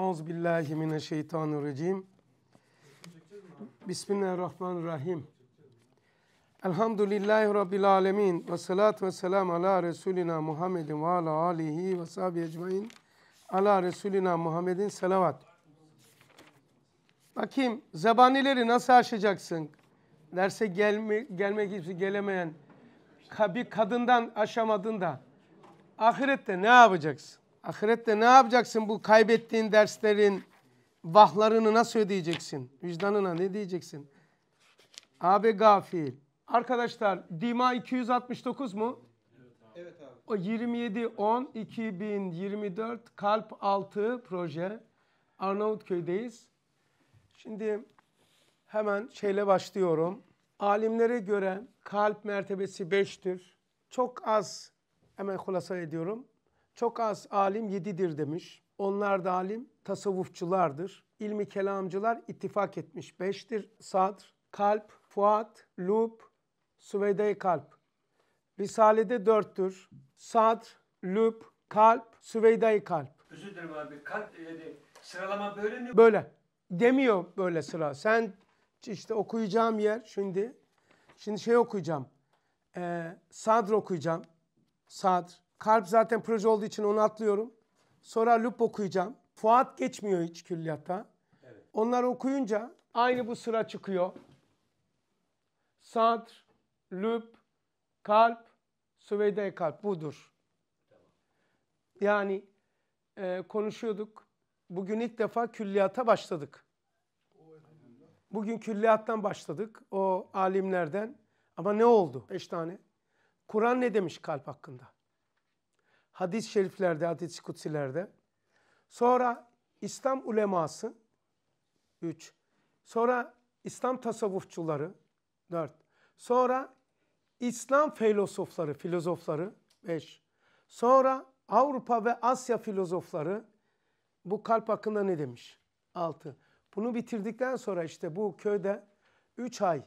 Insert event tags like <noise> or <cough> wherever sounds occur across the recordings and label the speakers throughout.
Speaker 1: Auz billahi mineşşeytanirracim. Bismillahirrahmanirrahim. Elhamdülillahi rabbil alamin ve salatu vesselam ala resulina Muhammedin ve ala alihi ve sahbihi ecmaîn. Ala resulina Muhammedin selavat. Bakayım zebanileri nasıl aşacaksın? Derse gelme, gelmek için gelemeyen bir kadından aşamadın da ahirette ne yapacaksın? Ahirette ne yapacaksın bu kaybettiğin derslerin vahlarını nasıl ödeyeceksin? Vicdanına ne diyeceksin? Abi gafil. Arkadaşlar Dima 269 mu? O 27 10 2024 Kalp 6 proje. Arnavutköy'deyiz. Şimdi hemen şeyle başlıyorum. Alimlere göre kalp mertebesi 5'tir. Çok az hemen kulasa ediyorum. Çok az alim yedidir demiş. Onlar da alim tasavvufçulardır. İlmi kelamcılar ittifak etmiş. Beştir sadr, kalp, fuat, lub, süveyde kalp. Risale'de dörttür. Sadr, lüb, kalp, süveyde kalp.
Speaker 2: Özür dilerim abi. Kalp yani sıralama böyle mi? Böyle.
Speaker 1: Demiyor böyle sıra. Sen işte okuyacağım yer şimdi. Şimdi şey okuyacağım. Ee, sadr okuyacağım. Sadr. Kalp zaten proje olduğu için onu atlıyorum. Sonra lüp okuyacağım. Fuat geçmiyor hiç külliyatta. Evet. Onlar okuyunca aynı bu sıra çıkıyor. Sadr, lüp, kalp, süveyde kalp budur. Yani e, konuşuyorduk. Bugün ilk defa külliyata başladık. Bugün külliyattan başladık. O alimlerden. Ama ne oldu? Beş tane. Kur'an ne demiş kalp hakkında? hadis-i şeriflerde, hadis-i kutsilerde. Sonra İslam uleması 3. Sonra İslam tasavvufçuları 4. Sonra İslam filozofları, filozofları 5. Sonra Avrupa ve Asya filozofları bu kalp hakkında ne demiş? 6. Bunu bitirdikten sonra işte bu köyde 3 ay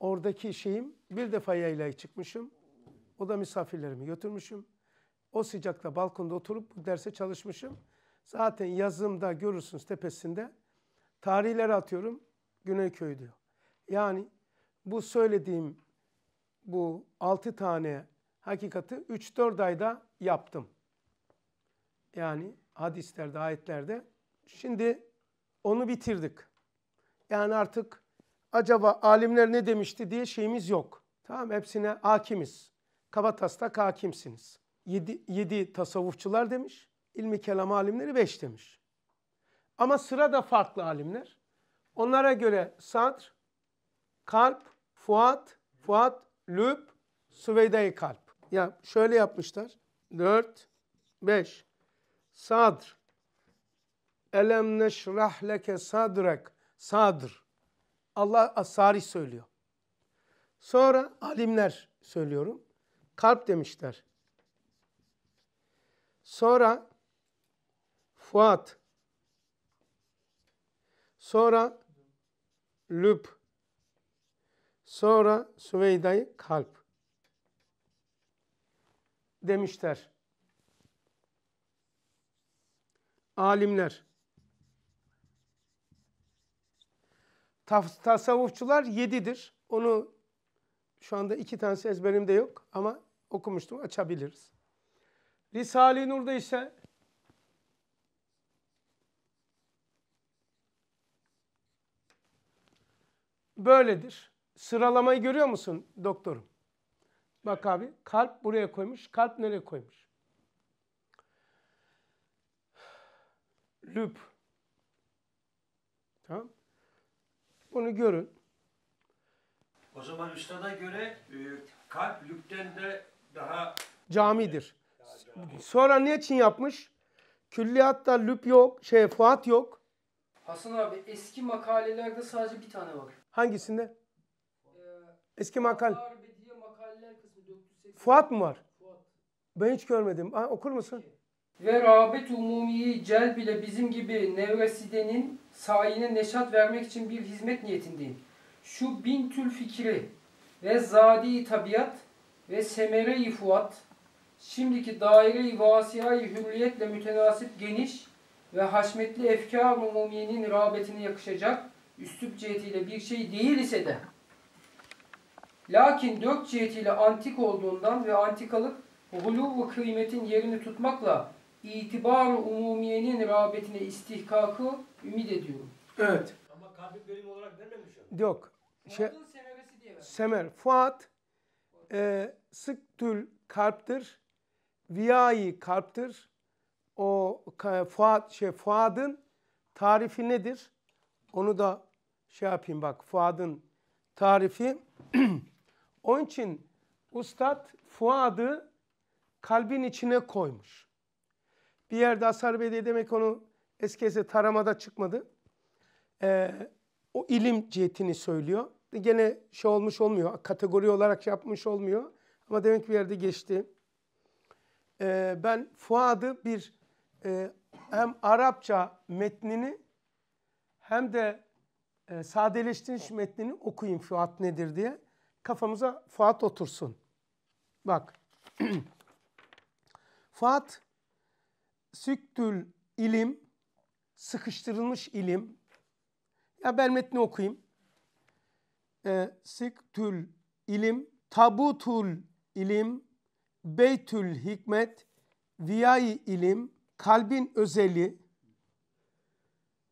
Speaker 1: oradaki şeyim bir defa yaylaya çıkmışım. O da misafirlerimi götürmüşüm. O sıcakta balkonda oturup bu derse çalışmışım. Zaten yazımda görürsünüz tepesinde tarihleri atıyorum Güneyköy diyor. Yani bu söylediğim bu 6 tane hakikati 3-4 ayda yaptım. Yani hadislerde, ayetlerde. Şimdi onu bitirdik. Yani artık acaba alimler ne demişti diye şeyimiz yok. Tamam hepsine hakimiz. Kabataslak hakimsiniz. Yedi 7 tasavvufçular demiş. İlmi kelam alimleri beş demiş. Ama sıra da farklı alimler. Onlara göre sadr, kalp, fuat, fuat, lüb, süveyde kalp. Ya şöyle yapmışlar. dört, beş, Sadr. Elem neşrah leke sadrek. Sadr. Allah Asari söylüyor. Sonra alimler söylüyorum. Kalp demişler. Sonra Fuat. Sonra Lüb. Sonra süveyda Kalp. Demişler. Alimler. Tasavvufçular yedidir. Onu şu anda iki tanesi ezberimde yok ama okumuştum açabiliriz. Risale-i Nur'da ise böyledir. Sıralamayı görüyor musun doktorum? Bak abi kalp buraya koymuş. Kalp nereye koymuş? Lüp. Tamam. Bunu görün.
Speaker 2: O zaman üstada göre e, kalp lüpten de daha
Speaker 1: camidir. Sonra ne için yapmış? Külliyatta Lüp yok, şey Fuat yok.
Speaker 3: Hasan abi eski makalelerde sadece bir tane var.
Speaker 1: Hangisinde? Ee, eski makale. Harbiye makaleler kısmı Fuat mı var? Fuat. Ben hiç görmedim. Ha, okur musun?
Speaker 3: Ve rağbet umumiyi cel bile bizim gibi nevresidenin sayine neşat vermek için bir hizmet niyetindeyim. Şu bin tül fikri ve zadi tabiat ve semere-i fuat şimdiki daire-i vasiyayı hürriyetle mütenasip geniş ve haşmetli efkar umumiyenin rağbetine yakışacak üslup cihetiyle bir şey değil ise de lakin dört cihetiyle antik olduğundan ve antikalık huluv ve kıymetin yerini tutmakla itibar-ı umumiyenin rağbetine
Speaker 1: istihkakı ümit ediyorum. Evet. Ama kalbi bölüm
Speaker 3: olarak vermemiş
Speaker 1: onu. Yok. Şey, diye Semer. Fuat e, sıktül kalptir. Viyayı kalptir. O Fuad şey Fuad'ın tarifi nedir? Onu da şey yapayım bak Fuad'ın tarifi. <clears throat> Onun için ustad Fuad'ı kalbin içine koymuş. Bir yerde Asar Bey demek onu eskese taramada çıkmadı. Ee, o ilim cihetini söylüyor. Gene şey olmuş olmuyor, kategori olarak şey yapmış olmuyor. Ama demek bir yerde geçti e, ben Fuad'ı bir e, hem Arapça metnini hem de e, sadeleştirilmiş metnini okuyayım Fuat nedir diye. Kafamıza Fuat otursun. Bak. <clears throat> Fuat süktül ilim, sıkıştırılmış ilim. Ya ben metni okuyayım. E, süktül ilim, tabutul ilim, Beytül Hikmet, Viyai İlim, Kalbin Özeli,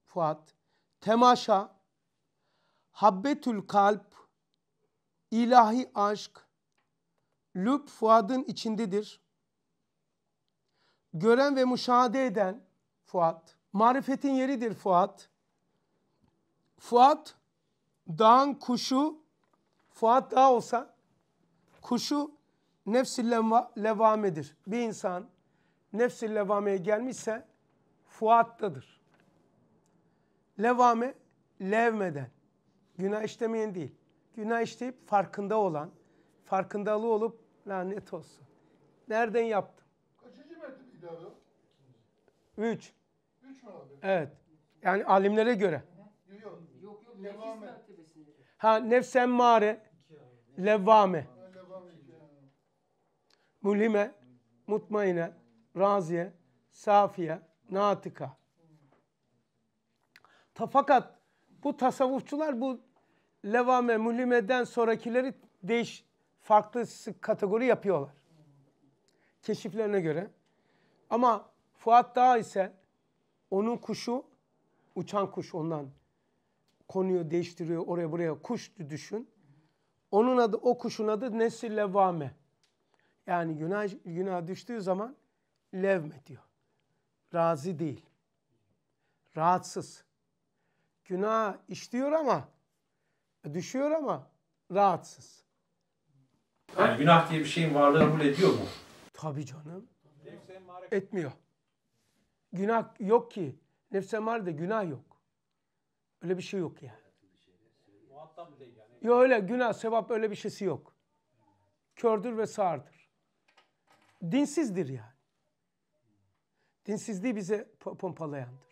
Speaker 1: Fuat, Temaşa, Habbetül Kalp, İlahi Aşk, Lüb Fuad'ın içindedir. Gören ve müşahede eden Fuat, marifetin yeridir Fuat. Fuat, dağın kuşu, Fuat daha olsa, kuşu nefsi levamedir. Bir insan nefsi levameye gelmişse fuattadır. Levame levmeden, günah işlemeyen değil. Günah işleyip farkında olan, farkındalığı olup lanet olsun. Nereden yaptım?
Speaker 4: Kaçıncı metin idare? Üç. Üç mü abi?
Speaker 1: Evet. Yani alimlere göre.
Speaker 4: Yok yok. Levame.
Speaker 1: Ha nefsen mare. Levame mulime, mutmaine, raziye, safiye, natika. Ta fakat bu tasavvufçular bu levame, mulimeden sonrakileri değiş, farklı kategori yapıyorlar. Keşiflerine göre. Ama Fuat Dağ ise onun kuşu, uçan kuş ondan konuyu değiştiriyor oraya buraya kuş düşün. Onun adı o kuşun adı Nesil Levame. Yani günah, günah düştüğü zaman levme diyor. Razı değil. Rahatsız. Günah işliyor ama düşüyor ama rahatsız.
Speaker 2: Yani günah diye bir şeyin varlığı kabul ediyor mu?
Speaker 1: Tabii canım. Etmiyor. Günah yok ki. Nefse maride günah yok. Öyle bir şey yok yani. Muhatap değil yani. Yok öyle günah, sevap öyle bir şeysi yok. Kördür ve sağırdır. Dinsizdir yani. Dinsizliği bize pompalayandır.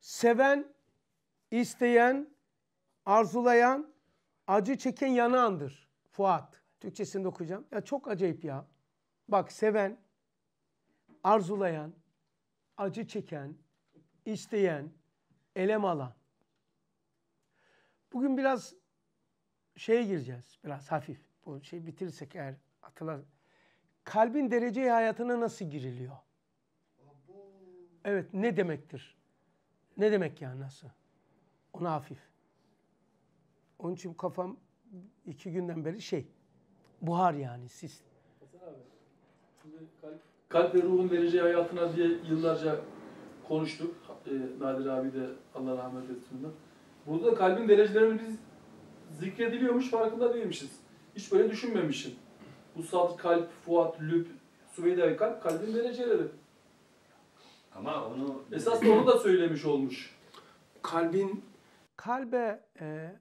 Speaker 1: Seven, isteyen, arzulayan, acı çeken yanağındır Fuat. Türkçesini okuyacağım. Ya çok acayip ya. Bak seven, arzulayan, acı çeken, isteyen, elem alan. Bugün biraz şeye gireceğiz. Biraz hafif bu şey bitirsek eğer atılan kalbin dereceyi hayatına nasıl giriliyor? Evet ne demektir? Ne demek ya nasıl? Onu hafif. Onun için kafam iki günden beri şey buhar yani sis. kalp, kalp ve ruhun vereceği
Speaker 2: hayatına diye yıllarca konuştuk. E, Nadir abi de Allah rahmet etsin. Burada kalbin derecelerini biz zikrediliyormuş farkında değilmişiz. Hiç böyle düşünmemişim. Bu sad, kalp, fuat, lüb, suveyde kalp kalbin dereceleri. Ama onu... Esas onu da söylemiş olmuş.
Speaker 1: Kalbin... Kalbe, e,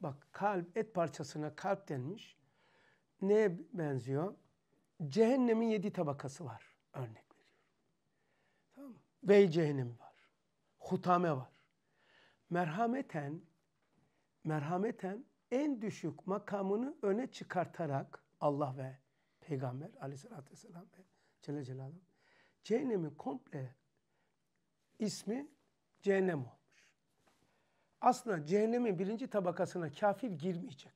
Speaker 1: bak kalp, et parçasına kalp denmiş. Neye benziyor? Cehennemin yedi tabakası var. Örnek veriyorum. Tamam mı? cehennem var. Hutame var. Merhameten, merhameten en düşük makamını öne çıkartarak Allah ve Peygamber aleyhissalatü vesselam ve Celle Celaluhu cehennemin komple ismi cehennem olmuş. Aslında cehennemin birinci tabakasına kafir girmeyecek.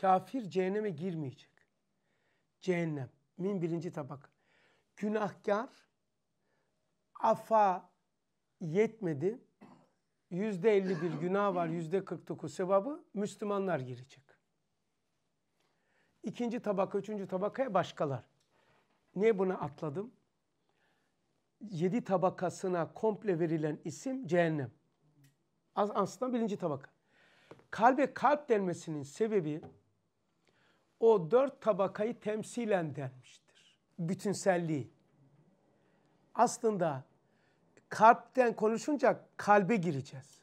Speaker 1: Kafir cehenneme girmeyecek. Cehennem, min birinci tabak Günahkar, afa yetmedi, yüzde %51 günah var, yüzde %49 sevabı Müslümanlar girecek. İkinci tabaka, üçüncü tabakaya başkalar. Niye buna atladım? Yedi tabakasına komple verilen isim cehennem. Aslında birinci tabaka. Kalbe kalp denmesinin sebebi o dört tabakayı temsilen denmiştir. Bütünselliği. Aslında Kalpten konuşunca kalbe gireceğiz.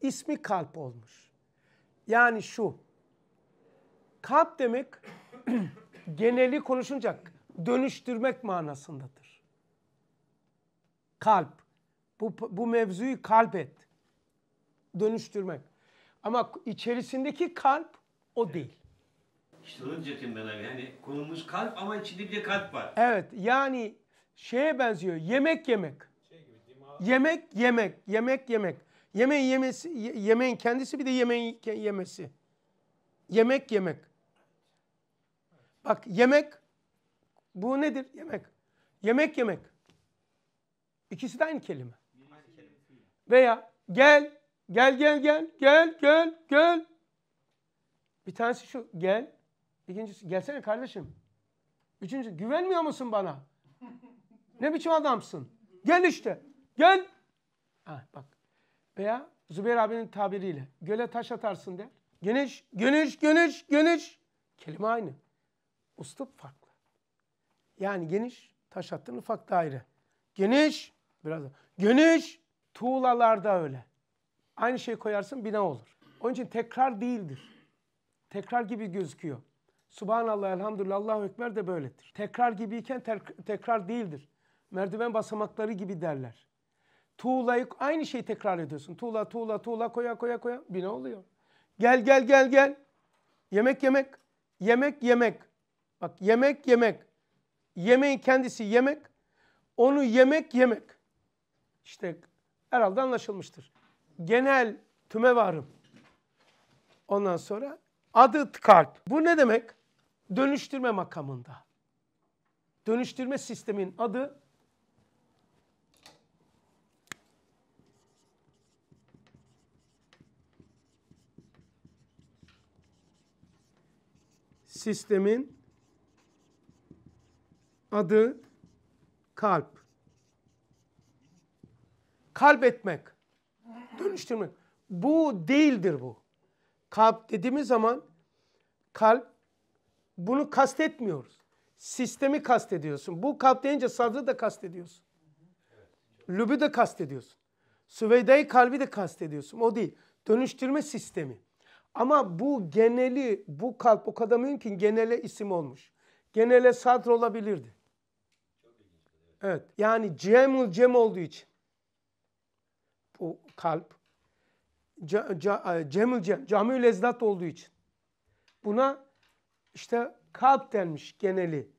Speaker 1: İsmi kalp olmuş. Yani şu. Kalp demek <clears throat> geneli konuşunca dönüştürmek manasındadır. Kalp. Bu, bu mevzuyu kalp et. Dönüştürmek. Ama içerisindeki kalp o değil.
Speaker 2: İşte onu diyecektim ben abi. Yani konumuz kalp ama içinde bir de kalp var.
Speaker 1: Evet yani şeye benziyor. Yemek yemek. Yemek, yemek, yemek, yemek. Yemeğin yemesi, yemeğin kendisi bir de yemeğin yemesi. Yemek, yemek. Bak yemek, bu nedir? Yemek. Yemek, yemek. ikisi de aynı kelime. Veya gel, gel, gel, gel, gel, gel, gel. Bir tanesi şu, gel. ikincisi gelsene kardeşim. Üçüncü, güvenmiyor musun bana? Ne biçim adamsın? Gel işte. Göl. Ha, bak. Veya Zübeyir abinin tabiriyle göle taş atarsın der. Geniş, geniş, geniş, geniş. Kelime aynı. ustup farklı. Yani geniş, taş attın ufak daire. Geniş, biraz da. Geniş, tuğlalarda öyle. Aynı şey koyarsın bina olur. Onun için tekrar değildir. Tekrar gibi gözüküyor. Subhanallah, elhamdülillah, Allahu Ekber de böyledir. Tekrar gibiyken tek tekrar değildir. Merdiven basamakları gibi derler. Tuğlayı aynı şeyi tekrar ediyorsun. Tuğla tuğla tuğla koya koya koya. Bir ne oluyor? Gel gel gel gel. Yemek yemek. Yemek yemek. Bak yemek yemek. Yemeğin kendisi yemek. Onu yemek yemek. İşte herhalde anlaşılmıştır. Genel tüme varım. Ondan sonra adı kalp. Bu ne demek? Dönüştürme makamında. Dönüştürme sistemin adı sistemin adı kalp. Kalp etmek. Dönüştürmek. Bu değildir bu. Kalp dediğimiz zaman kalp bunu kastetmiyoruz. Sistemi kastediyorsun. Bu kalp deyince sadrı da kastediyorsun. Lübü de kastediyorsun. süveyde kalbi de kastediyorsun. O değil. Dönüştürme sistemi. Ama bu geneli, bu kalp o kadar mühim ki genele isim olmuş. Genele sadr olabilirdi. Evet. Yani cemul cem olduğu için. Bu kalp. E, cemul cem, camül ezdat olduğu için. Buna işte kalp denmiş geneli.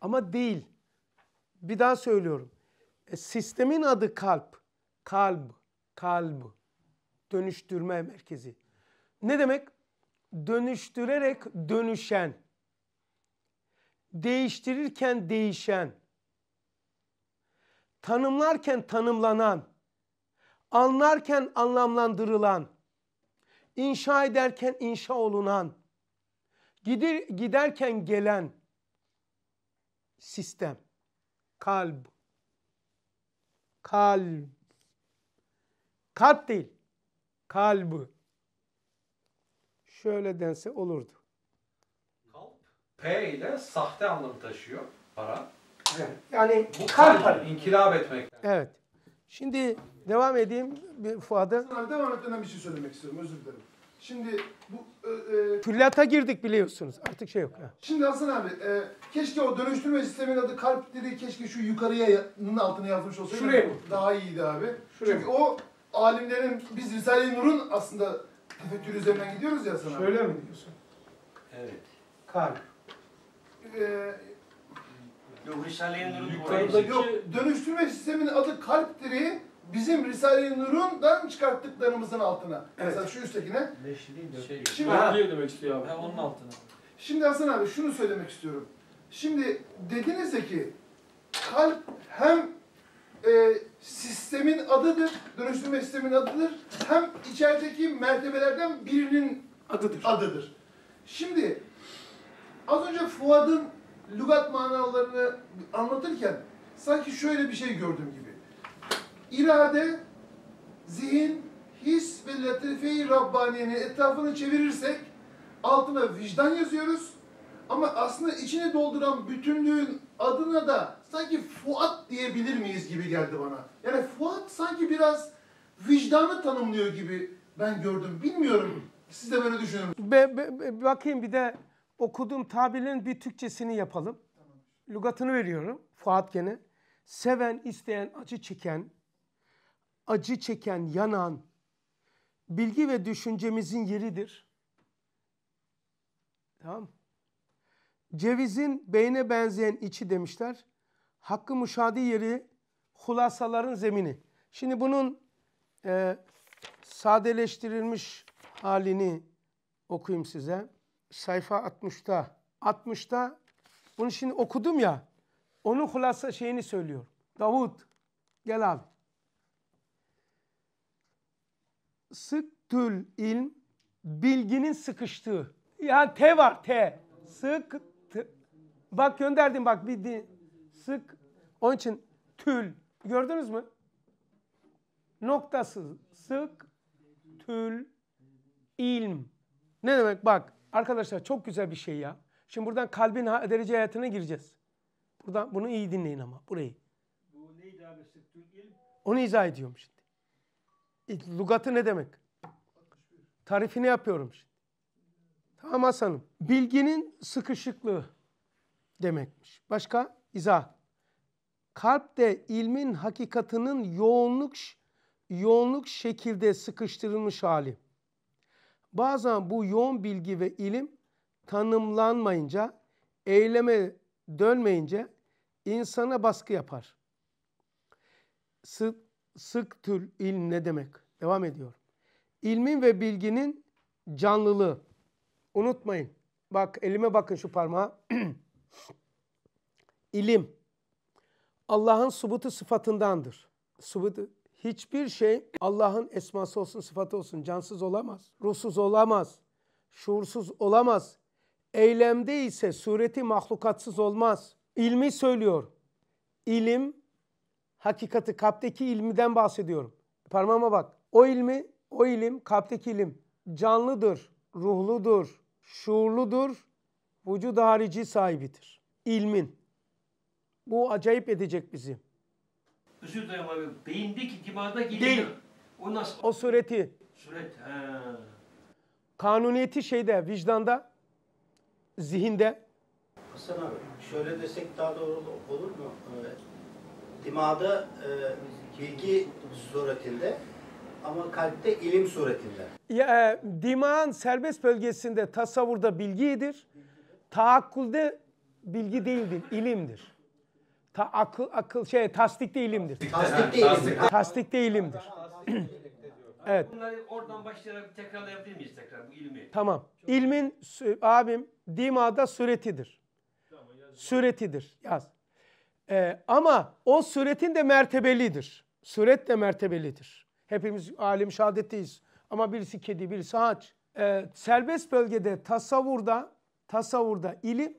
Speaker 1: Ama değil. Bir daha söylüyorum. E, sistemin adı kalp. kalp, kalp Dönüştürme merkezi ne demek? Dönüştürerek dönüşen, değiştirirken değişen, tanımlarken tanımlanan, anlarken anlamlandırılan, inşa ederken inşa olunan, gider, giderken gelen sistem, kalp kalb, kalp değil, kalb şöyle dense olurdu.
Speaker 2: Kalp P ile sahte anlamı taşıyor para. Yani bu kalp,
Speaker 1: inkılap etmek. Evet. Şimdi devam edeyim bir Fuad'a. devam etmeden bir şey söylemek istiyorum özür dilerim. Şimdi bu... E, e, girdik biliyorsunuz artık şey yok. Ha.
Speaker 4: Şimdi Hasan abi e, keşke o dönüştürme sisteminin adı kalp dediği keşke şu yukarıya altına yazmış olsaydı. Şuraya mı? Daha iyiydi abi. Şuraya Çünkü o alimlerin biz Risale-i Nur'un aslında Tefekkür üzerine gidiyoruz ya sana. Şöyle mi diyorsun? Evet. Kalp. Ee, Yok Risale-i Yok, dönüştürme sisteminin adı kalp bizim Risale-i Nur'undan çıkarttıklarımızın altına. Evet. Mesela şu üsttekine. Beşli
Speaker 3: değil de. Şey,
Speaker 2: Şimdi, demek istiyor abi. Ha, onun altına.
Speaker 4: Şimdi Hasan abi şunu söylemek istiyorum. Şimdi dediniz ya ki kalp hem e, sistemin adıdır, dönüştürme sistemin adıdır. Hem içerideki mertebelerden birinin adıdır. adıdır. Şimdi az önce Fuad'ın lügat manalarını anlatırken sanki şöyle bir şey gördüm gibi. İrade, zihin, his ve latife-i Rabbaniye'nin etrafını çevirirsek altına vicdan yazıyoruz. Ama aslında içini dolduran bütünlüğün adına da sanki Fuat diyebilir miyiz gibi geldi bana. Yani Fuat sanki biraz vicdanı tanımlıyor gibi
Speaker 1: ben gördüm. Bilmiyorum. Siz de böyle düşünün. Be, be, be, bakayım bir de okuduğum tabirin bir Türkçesini yapalım. Lugatını veriyorum. Fuat gene. Seven, isteyen, acı çeken, acı çeken, yanan, bilgi ve düşüncemizin yeridir. Tamam Cevizin beyne benzeyen içi demişler hakkı müşahede yeri hulasaların zemini. Şimdi bunun e, sadeleştirilmiş halini okuyayım size. Sayfa 60'ta. 60'ta bunu şimdi okudum ya. Onun hulasa şeyini söylüyor. Davut gel abi. Sık tül ilm bilginin sıkıştığı. Yani T var T. Sık. T. Bak gönderdim bak bir sık. Onun için tül. Gördünüz mü? Noktasız sık, tül, ilm. Ne demek bak arkadaşlar çok güzel bir şey ya. Şimdi buradan kalbin derece hayatına gireceğiz. Buradan bunu iyi dinleyin ama burayı. Bu neydi abi sık tül ilm? Onu izah ediyorum şimdi. E, lugatı ne demek? Tarifini yapıyorum şimdi. Tamam Hasan'ım. Bilginin sıkışıklığı demekmiş. Başka? izah. Kalpte ilmin hakikatının yoğunluk yoğunluk şekilde sıkıştırılmış hali. Bazen bu yoğun bilgi ve ilim tanımlanmayınca, eyleme dönmeyince insana baskı yapar. Sık, sık tür ilm ne demek? Devam ediyor. İlmin ve bilginin canlılığı. Unutmayın. Bak elime bakın şu parmağa. <clears throat> İlim Allah'ın subutu sıfatındandır. Subutu hiçbir şey Allah'ın esması olsun, sıfatı olsun cansız olamaz, ruhsuz olamaz, şuursuz olamaz. Eylemde ise sureti mahlukatsız olmaz. İlmi söylüyor. İlim hakikati kalpteki ilmiden bahsediyorum. Parmağıma bak. O ilmi, o ilim, kalpteki ilim canlıdır, ruhludur, şuurludur, vücud harici sahibidir. İlmin. Bu acayip edecek bizi.
Speaker 2: Özür dilerim abi. Beyindeki dimağda geliyor. Değil.
Speaker 1: O nasıl? O sureti.
Speaker 2: Suret. He.
Speaker 1: Kanuniyeti şeyde, vicdanda, zihinde.
Speaker 5: Hasan abi şöyle desek daha doğru olur mu? Evet. Dimağda e, bilgi suretinde ama kalpte ilim suretinde.
Speaker 1: Ya, e, dimağın serbest bölgesinde tasavvurda bilgidir. Taakkulde bilgi değildir, ilimdir. Ta, akıl, akıl şey tasdik de ilimdir. Tasdik de ilimdir. Tasdik ilimdir. <clears throat> Evet.
Speaker 2: Bunları oradan başlayarak tekrarlayabilir miyiz tekrar bu ilmi? Tamam.
Speaker 1: İlmin abim dimada suretidir. Suretidir. Yaz. Ee, ama o suretin de mertebelidir. Suret de mertebelidir. Hepimiz alim şehadetteyiz. Ama birisi kedi, birisi haç. Ee, serbest bölgede tasavvurda, tasavvurda ilim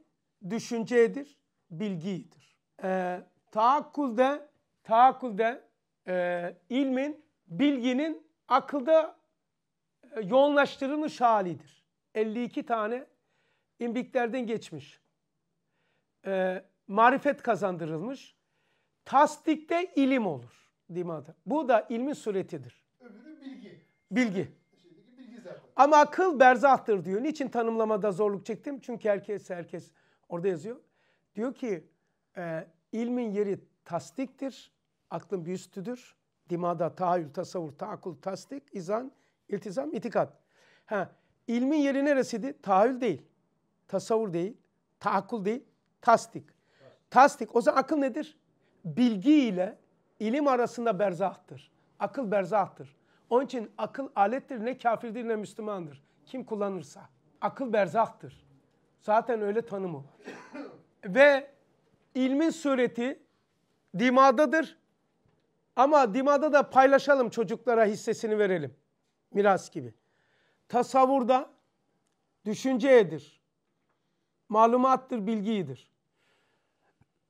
Speaker 1: düşüncedir, bilgidir e, ee, taakkulde, taakkulde e, ilmin, bilginin akılda e, yoğunlaştırılmış halidir. 52 tane imbiklerden geçmiş. E, marifet kazandırılmış. Tasdikte ilim olur. Dimada. Bu da ilmin suretidir. Öbürü bilgi. Bilgi. bilgi Ama akıl berzahtır diyor. Niçin tanımlamada zorluk çektim? Çünkü herkes herkes orada yazıyor. Diyor ki e, ilmin yeri tasdiktir, aklın bir üstüdür. Dimada tahayyül, tasavvur, taakul, tasdik, izan, iltizam, itikat. Ha, ilmin yeri neresiydi? Tahayyül değil, tasavvur değil, taakul değil, tasdik. Tasdik, o zaman akıl nedir? Bilgi ile ilim arasında berzahtır. Akıl berzahtır. Onun için akıl alettir ne kafirdir ne Müslümandır. Kim kullanırsa. Akıl berzahtır. Zaten öyle tanımı. Ve ilmin sureti dimadadır. Ama dimada da paylaşalım çocuklara hissesini verelim. Miras gibi. Tasavvurda düşünceyedir. Malumattır, bilgiyidir.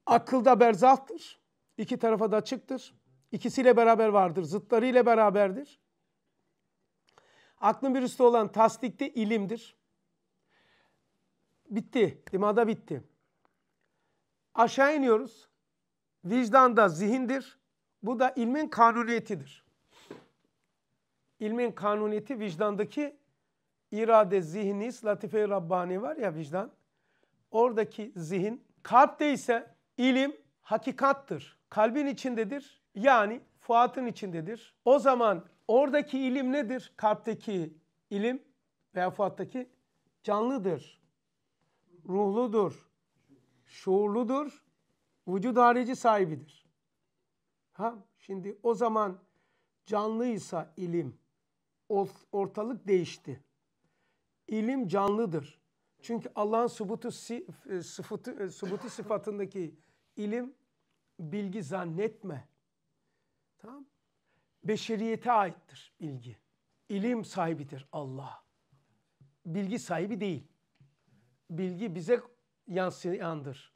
Speaker 1: Akılda berzahtır. İki tarafa da açıktır. İkisiyle beraber vardır. Zıtlarıyla beraberdir. Aklın bir üstü olan tasdikte ilimdir. Bitti. Dimada bitti. Aşağı iniyoruz. Vicdan da zihindir. Bu da ilmin kanuniyetidir. İlmin kanuniyeti vicdandaki irade, zihni latife-i Rabbani var ya vicdan. Oradaki zihin. Kalpte ise ilim hakikattır. Kalbin içindedir. Yani Fuat'ın içindedir. O zaman oradaki ilim nedir? Kalpteki ilim veya Fuat'taki canlıdır. Ruhludur şuurludur, vücut harici sahibidir. Ha? Şimdi o zaman canlıysa ilim, ortalık değişti. İlim canlıdır. Çünkü Allah'ın subutu, e, sıfatı, e, subutu sıfatındaki ilim bilgi zannetme. Tamam Beşeriyete aittir bilgi. İlim sahibidir Allah. Bilgi sahibi değil. Bilgi bize yansıyandır.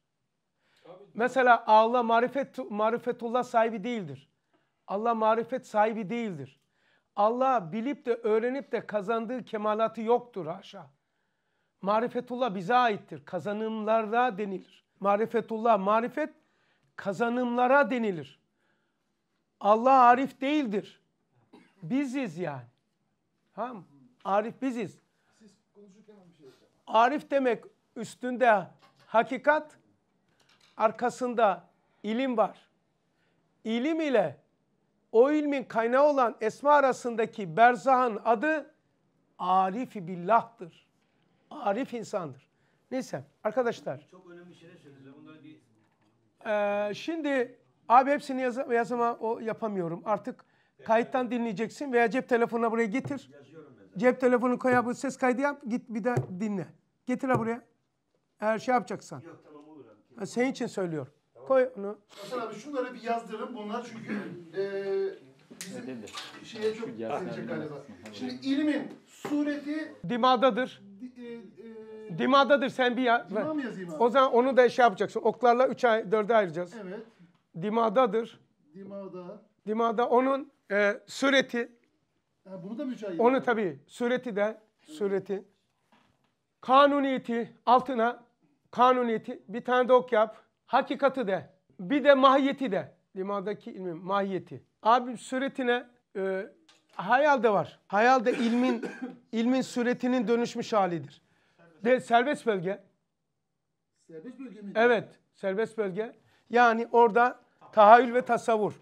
Speaker 1: Mesela Allah marifet, marifetullah sahibi değildir. Allah marifet sahibi değildir. Allah bilip de öğrenip de kazandığı kemalatı yoktur haşa. Marifetullah bize aittir. Kazanımlara denilir. Marifetullah, marifet kazanımlara denilir. Allah arif değildir. Biziz yani. Tamam Arif biziz. Şey arif demek üstünde hakikat arkasında ilim var. İlim ile o ilmin kaynağı olan esma arasındaki berzahın adı Arif-i Billah'tır. Arif insandır. Neyse arkadaşlar.
Speaker 2: Çok önemli şeyler söylediler. Bunları bir...
Speaker 1: Ee, şimdi abi hepsini yaz yazama o yapamıyorum. Artık kayıttan dinleyeceksin veya cep telefonuna buraya getir. Cep telefonu koy bu ses kaydı yap. Git bir de dinle. Getir ha buraya. Eğer şey yapacaksan. Yok tamam olur abi. Ben senin için söylüyorum.
Speaker 4: Tamam. Koy onu. Hasan abi şunları bir yazdırın. Bunlar çünkü eee
Speaker 1: bizim şeye çok gelecek galiba. Şimdi ilmin sureti dimadadır. dimadadır e, e, sen bir yaz. Dima mı yazayım abi? O zaman onu da şey yapacaksın. Oklarla 3 ay 4'e ayıracağız. Evet. Dimadadır.
Speaker 4: Dimada.
Speaker 1: Dimada onun e, sureti.
Speaker 4: Ha, bunu da mı 3 ay? Onu
Speaker 1: tabii. Sureti de sureti. Kanuniyeti altına kanuniyeti, bir tane de ok yap, hakikati de, bir de mahiyeti de. Limadaki ilmin mahiyeti. Abi suretine e, hayal de var. Hayal de ilmin <coughs> ilmin suretinin dönüşmüş halidir. Serbest. De serbest bölge. Serbest bölge mi? Evet, serbest bölge. Yani orada tahayyül ve tasavvur.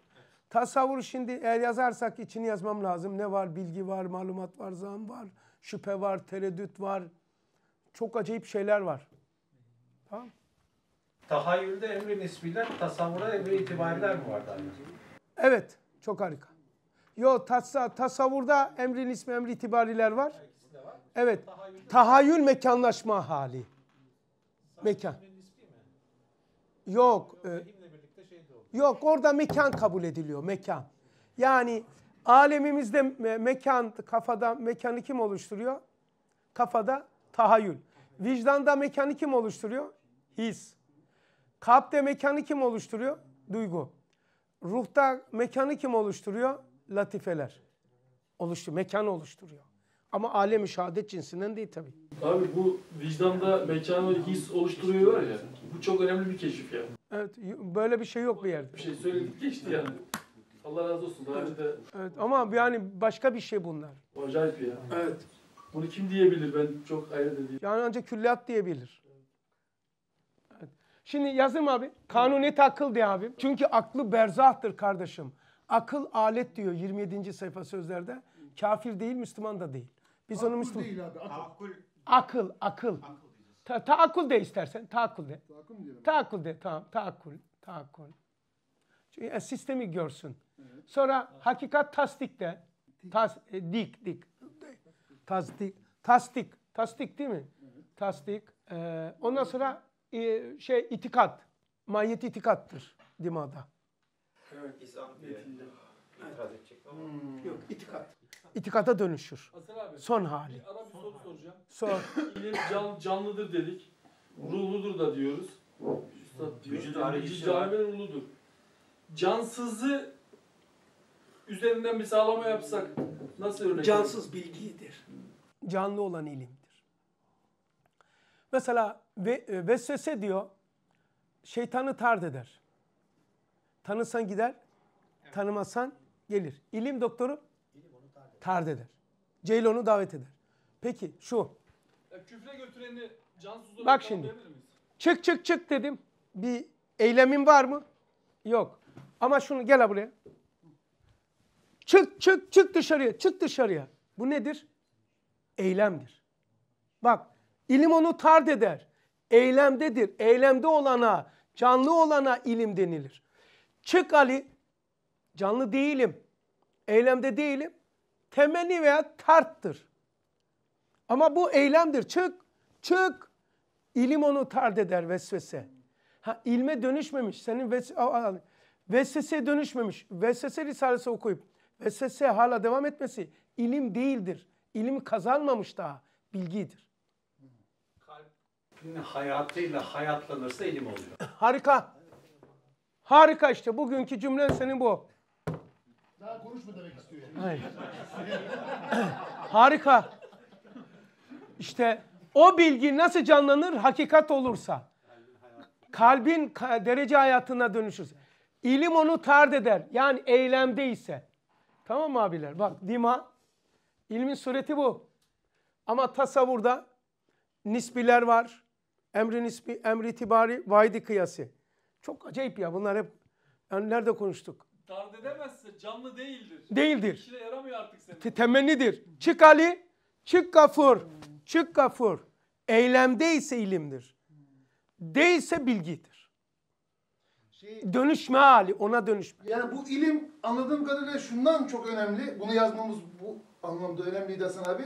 Speaker 1: Tasavvur şimdi eğer yazarsak içini yazmam lazım. Ne var? Bilgi var, malumat var, zan var, şüphe var, tereddüt var. Çok acayip şeyler var. Tamam.
Speaker 5: Tahayyülde emri nisbiler, tasavvura emri itibariler mi var?
Speaker 1: Evet, çok harika. Yo tasa, tasavvurda emri nisbi, emri itibariler var. Evet, Tahayyülde tahayyül mekanlaşma hali. Mekan. Yok. E, şey yok orada mekan kabul ediliyor mekan. Yani alemimizde me mekan kafada mekanı kim oluşturuyor? Kafada tahayyül. Vicdanda mekanı kim oluşturuyor? his. Kalpte mekanı kim oluşturuyor? Duygu. Ruhta mekanı kim oluşturuyor? Latifeler. Oluşturuyor, mekan oluşturuyor. Ama alemi şehadet cinsinden değil tabii.
Speaker 2: Abi bu vicdanda mekanı his oluşturuyor ya. Bu çok önemli bir keşif yani.
Speaker 1: Evet, böyle bir şey yok bir yerde. Bir
Speaker 2: şey söyledik geçti yani. Allah razı olsun. Daha önce de...
Speaker 1: Evet ama yani başka bir şey bunlar. Acayip ya. Evet. Bunu kim diyebilir? Ben çok ayrı dediğim. Yani ancak külliyat diyebilir. Şimdi yazım abi. Kanuni akıl diye abi Çünkü aklı berzahtır kardeşim. Akıl alet diyor 27. sayfa sözlerde. Kafir değil, Müslüman da değil. Biz akıl onu Müslüman... değil abi. Akıl. Akıl, akıl. akıl ta taakkul de istersen. ta akıl de. ta akıl de. Tamam. Taakkul. akıl Çünkü yani e, sistemi görsün. Evet. Sonra evet. hakikat tasdik de. Tas, e, dik, dik. Tasdik. Tasdik. Tasdik değil mi? Evet. Tasdik. Ee, ondan sonra e, şey itikat, mayit itikattır dimada.
Speaker 5: Evet,
Speaker 2: İslam
Speaker 1: diye itiraz edecek ama. Hmm. Yok, itikat. İtikata dönüşür. Hasan abi. Son hali. Bir ara bir
Speaker 2: soru soracağım. Sor. <laughs> İlim can, canlıdır dedik. Ruhludur da diyoruz. Üstad diyor. Vücudu arayışı. Cami'nin ruhludur. Cansızı üzerinden bir sağlama yapsak nasıl örnek? Cansız bilgidir.
Speaker 1: Canlı olan ilim. Mesela e, vesvese diyor şeytanı tard eder. Tanısan gider, tanımasan gelir. İlim doktoru İlim onu tard, eder. Ceylon'u davet eder. Peki şu.
Speaker 2: Ya küfre götüreni cansuzlara Bak şimdi.
Speaker 1: Çık çık çık dedim. Bir eylemin var mı? Yok. Ama şunu gel buraya. Çık çık çık dışarıya. Çık dışarıya. Bu nedir? Eylemdir. Bak İlim onu tard eder. Eylemdedir. Eylemde olana, canlı olana ilim denilir. Çık Ali, canlı değilim. Eylemde değilim. Temenni veya tarttır. Ama bu eylemdir. Çık, çık. İlim onu tard eder vesvese. Ha, ilme dönüşmemiş. Senin ves vesveseye dönüşmemiş. Vesvese Risalesi okuyup vesvese hala devam etmesi ilim değildir. İlim kazanmamış daha. Bilgidir
Speaker 5: hayatıyla
Speaker 2: hayatlanırsa ilim oluyor.
Speaker 1: Harika. Harika işte bugünkü cümlen senin bu.
Speaker 4: Daha konuşma demek istiyor. Hayır.
Speaker 1: Harika. İşte o bilgi nasıl canlanır? Hakikat olursa. Kalbin derece hayatına dönüşürse İlim onu tard eder. Yani eylemde ise. Tamam mı abiler? Bak dima. İlmin sureti bu. Ama tasavvurda nisbiler var. Emrin ismi, emri itibari, vaydi kıyası. Çok acayip ya bunlar hep. Yani nerede konuştuk?
Speaker 2: Dard edemezse canlı değildir. Değildir. İşine yaramıyor artık senin. Te
Speaker 1: temennidir. Çık Ali, çık kafur, çık kafur. Eylemde ise ilimdir. Değilse bilgidir. Şey, dönüşme hali, ona dönüşme.
Speaker 4: Yani bu ilim anladığım kadarıyla şundan çok önemli. Bunu yazmamız bu anlamda önemliydi Hasan abi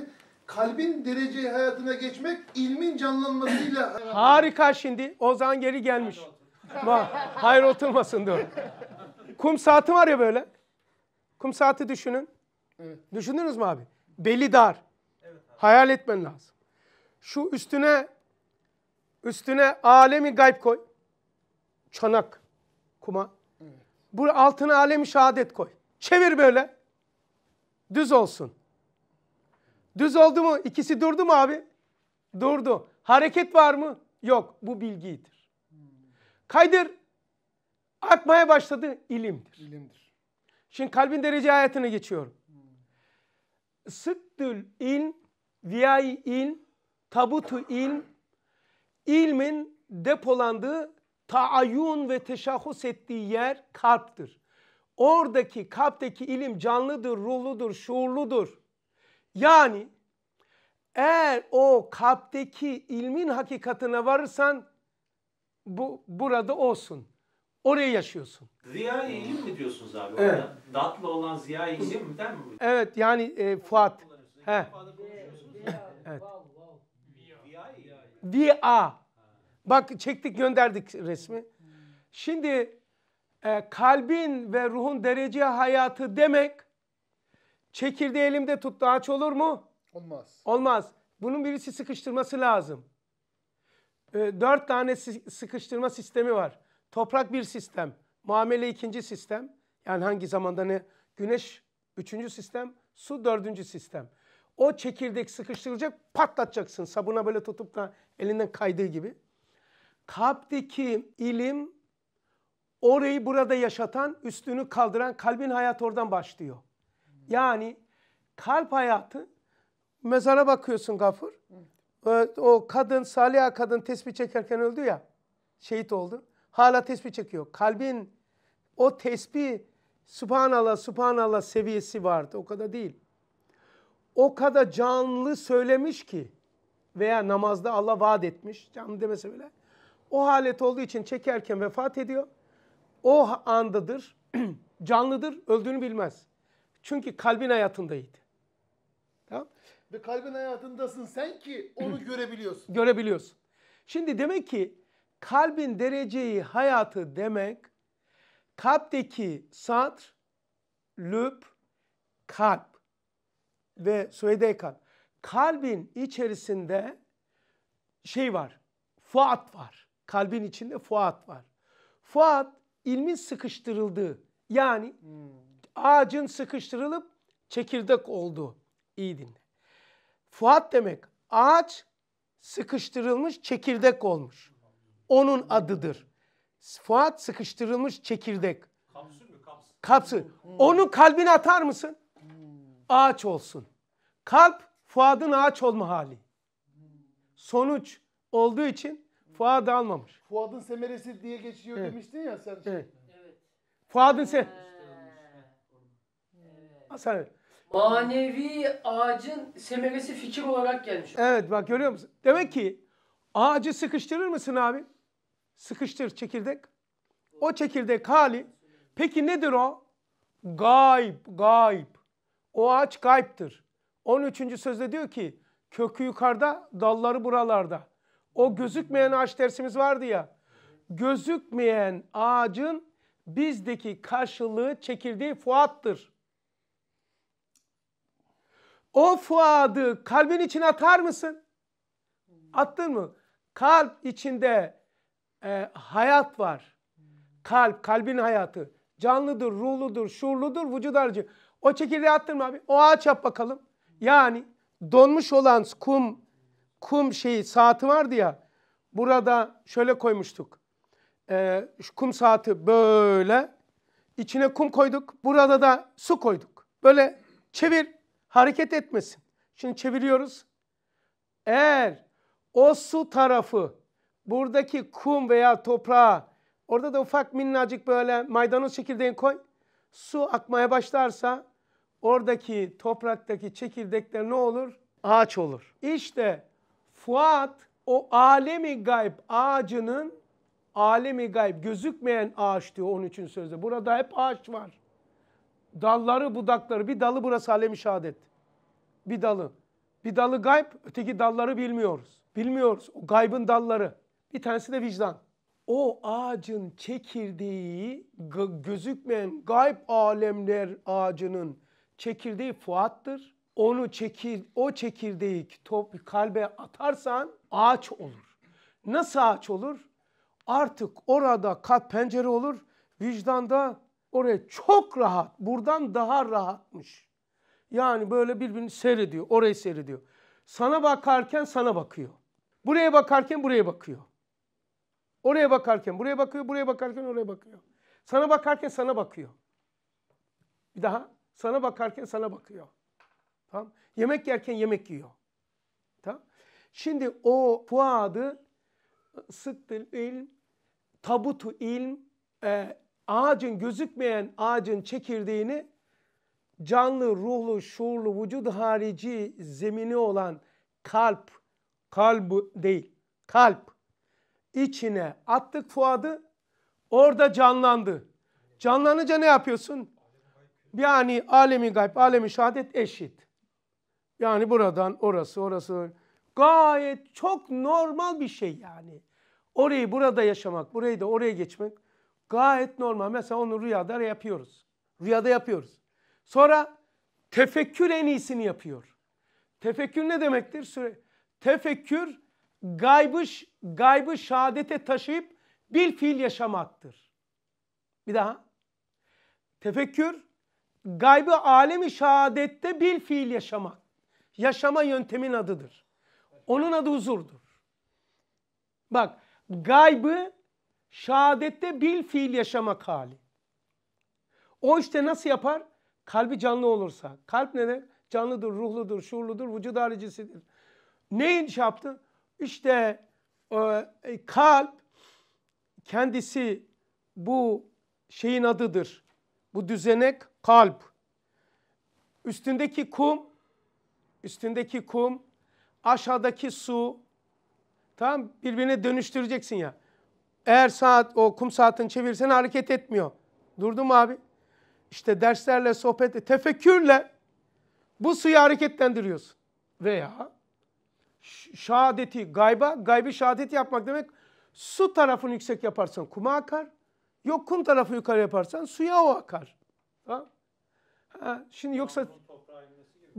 Speaker 1: kalbin derece hayatına geçmek ilmin canlanmasıyla. Harika şimdi. Ozan geri gelmiş. Hayır oturmasın dur. Kum saati var ya böyle. Kum saati düşünün. Evet. Düşündünüz mü abi? Beli dar. Evet, Hayal etmen lazım. Şu üstüne üstüne alemi gayb koy. Çanak kuma. Evet. Bu altına alemi şehadet koy. Çevir böyle. Düz olsun. Düz oldu mu? İkisi durdu mu abi? Durdu. Hareket var mı? Yok. Bu bilgidir. Kaydır. Akmaya başladı. ilimdir. İlimdir. Şimdi kalbin derece hayatına geçiyorum. Sıddül ilm, viyai ilm, tabutu ilm, ilmin depolandığı taayyun ve teşahhus ettiği yer kalptir. Oradaki kalpteki ilim canlıdır, ruhludur, şuurludur. Yani eğer o kalpteki ilmin hakikatine varırsan bu burada olsun. Orayı yaşıyorsun.
Speaker 2: Ziya ilim mi diyorsunuz abi? Evet. Orada datlı olan ziya ilimden mi?
Speaker 1: Evet yani e, Fuat. He. evet. Via. Bak çektik gönderdik resmi. Şimdi e, kalbin ve ruhun derece hayatı demek Çekirdeği elimde tut da olur mu? Olmaz. Olmaz. Bunun birisi sıkıştırması lazım. E, dört tane sıkıştırma sistemi var. Toprak bir sistem. Muamele ikinci sistem. Yani hangi zamanda ne? Güneş üçüncü sistem. Su dördüncü sistem. O çekirdek sıkıştırılacak patlatacaksın. Sabuna böyle tutup da elinden kaydığı gibi. Kalpteki ilim orayı burada yaşatan, üstünü kaldıran kalbin hayat oradan başlıyor. Yani kalp hayatı mezara bakıyorsun gafur. O kadın, salih kadın tesbih çekerken öldü ya. Şehit oldu. Hala tesbih çekiyor. Kalbin o tesbih subhanallah subhanallah seviyesi vardı. O kadar değil. O kadar canlı söylemiş ki veya namazda Allah vaat etmiş. Canlı demese bile. O halet olduğu için çekerken vefat ediyor. O andadır. <clears throat> canlıdır. Öldüğünü bilmez. Çünkü kalbin hayatındaydı. Tamam? Ve
Speaker 4: kalbin hayatındasın sen ki onu <clears throat> görebiliyorsun.
Speaker 1: Görebiliyorsun. Şimdi demek ki kalbin dereceyi hayatı demek kalpteki satr, lüp, kalp ve süvedekan. Kalbin içerisinde şey var. Fuat var. Kalbin içinde Fuat var. Fuat ilmin sıkıştırıldığı yani hmm ağacın sıkıştırılıp çekirdek olduğu. İyi dinle. Fuat demek ağaç sıkıştırılmış çekirdek olmuş. Onun adıdır. Fuat sıkıştırılmış çekirdek. Kapsül mü? Kapsül. Kapsül. Onu kalbine atar mısın? Hmm. Ağaç olsun. Kalp Fuad'ın ağaç olma hali. Sonuç olduğu için Fuad almamış.
Speaker 4: Fuad'ın semeresi diye geçiyor evet. demiştin ya sen.
Speaker 1: Evet. evet. Fuad'ın se ee, Hasan Manevi ağacın semeresi fikir olarak gelmiş. Evet bak görüyor musun? Demek ki ağacı sıkıştırır mısın abi? Sıkıştır çekirdek. O çekirdek hali. Peki nedir o? Gayb, gayb. O ağaç gayiptir. 13. sözde diyor ki kökü yukarıda, dalları buralarda. O gözükmeyen ağaç dersimiz vardı ya. Gözükmeyen ağacın bizdeki karşılığı çekirdeği Fuat'tır. O fuadı kalbin içine atar mısın? Attın mı? Kalp içinde e, hayat var. Kalp, kalbin hayatı. Canlıdır, ruhludur, şuurludur, vücut aracı. O çekirdeği attın mı abi? O ağaç yap bakalım. Yani donmuş olan kum, kum şeyi, saati vardı ya. Burada şöyle koymuştuk. E, şu kum saati böyle. İçine kum koyduk. Burada da su koyduk. Böyle çevir hareket etmesin. Şimdi çeviriyoruz. Eğer o su tarafı buradaki kum veya toprağa orada da ufak minnacık böyle maydanoz çekirdeğini koy. Su akmaya başlarsa oradaki topraktaki çekirdekler ne olur? Ağaç olur. İşte Fuat o alemi gayb ağacının alemi gayb gözükmeyen ağaç diyor onun için sözde. Burada hep ağaç var dalları budakları bir dalı burası alem şehadet. Bir dalı. Bir dalı gayb, öteki dalları bilmiyoruz. Bilmiyoruz. O gaybın dalları. Bir tanesi de vicdan. O ağacın çekirdeği gözükmeyen gayb alemler ağacının çekirdeği Fuat'tır. Onu çekir, o çekirdeği top kalbe atarsan ağaç olur. Nasıl ağaç olur? Artık orada kalp pencere olur. Vicdanda Oraya çok rahat. Buradan daha rahatmış. Yani böyle birbirini seyrediyor. Orayı seyrediyor. Sana bakarken sana bakıyor. Buraya bakarken buraya bakıyor. Oraya bakarken buraya bakıyor. Buraya bakarken oraya bakıyor. Sana bakarken sana bakıyor. Bir daha. Sana bakarken sana bakıyor. Tamam. Yemek yerken yemek yiyor. Tamam. Şimdi o fuadı ıı, sıktıl ilm, tabutu ilm, e, ağacın gözükmeyen ağacın çekirdeğini canlı, ruhlu, şuurlu, vücud harici zemini olan kalp, kalb değil, kalp içine attık Fuad'ı orada canlandı. Canlanınca ne yapıyorsun? Yani alemi gayb, alemi şehadet eşit. Yani buradan orası, orası. Gayet çok normal bir şey yani. Orayı burada yaşamak, burayı da oraya geçmek Gayet normal. Mesela onu rüyada yapıyoruz. Rüyada yapıyoruz. Sonra tefekkür en iyisini yapıyor. Tefekkür ne demektir? Süre tefekkür gaybı, gaybı şehadete taşıyıp bir fiil yaşamaktır. Bir daha. Tefekkür gaybı alemi şehadette bir fiil yaşamak. Yaşama yöntemin adıdır. Onun adı huzurdur. Bak gaybı Şehadette bil fiil yaşamak hali. O işte nasıl yapar? Kalbi canlı olursa. Kalp ne demek? Canlıdır, ruhludur, şuurludur, vücud haricisidir. Neyin şey yaptı? İşte e, e, kalp kendisi bu şeyin adıdır. Bu düzenek kalp. Üstündeki kum, üstündeki kum, aşağıdaki su. tam birbirine dönüştüreceksin ya. Eğer saat o kum saatini çevirsen hareket etmiyor. Durdum abi. İşte derslerle, sohbetle, tefekkürle bu suyu hareketlendiriyorsun. Veya şahadeti, gayba, gaybi şahadet yapmak demek su tarafını yüksek yaparsan kuma akar. Yok kum tarafı yukarı yaparsan suya o akar. Ha? Ha, şimdi yoksa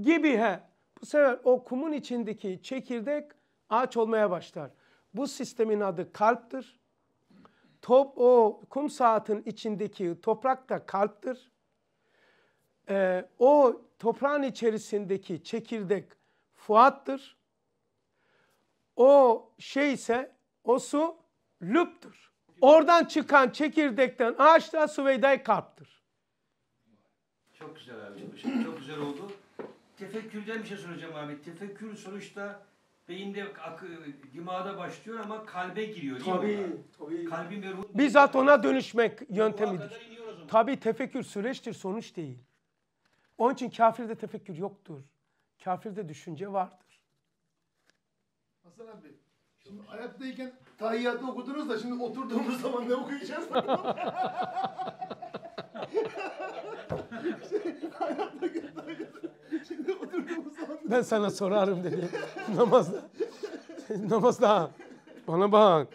Speaker 1: gibi he. Bu sefer o kumun içindeki çekirdek ağaç olmaya başlar. Bu sistemin adı kalptir top o kum saatin içindeki toprak da kalptir. Ee, o toprağın içerisindeki çekirdek fuattır. O şey ise o su lüptür. Oradan çıkan çekirdekten ağaçta Süveyda-i Kalp'tır.
Speaker 2: Çok güzel abi. Çok güzel oldu. Tefekkürden bir şey soracağım abi. Tefekkür sonuçta beyinde dimağda başlıyor ama kalbe giriyor değil tabii, mi? Tabii. Kalbin ve ruhun
Speaker 1: bizzat ona dönüşmek yöntemidir. Tabii tefekkür süreçtir, sonuç değil. Onun için kafirde tefekkür yoktur. Kafirde düşünce vardır.
Speaker 4: Hasan abi, şimdi Arap'tayken tahiyyatı okudunuz da şimdi oturduğumuz <laughs> zaman ne okuyacağız? <laughs> <laughs>
Speaker 1: Ben sana sorarım dedi. Namazda. Namazda. Bana bak.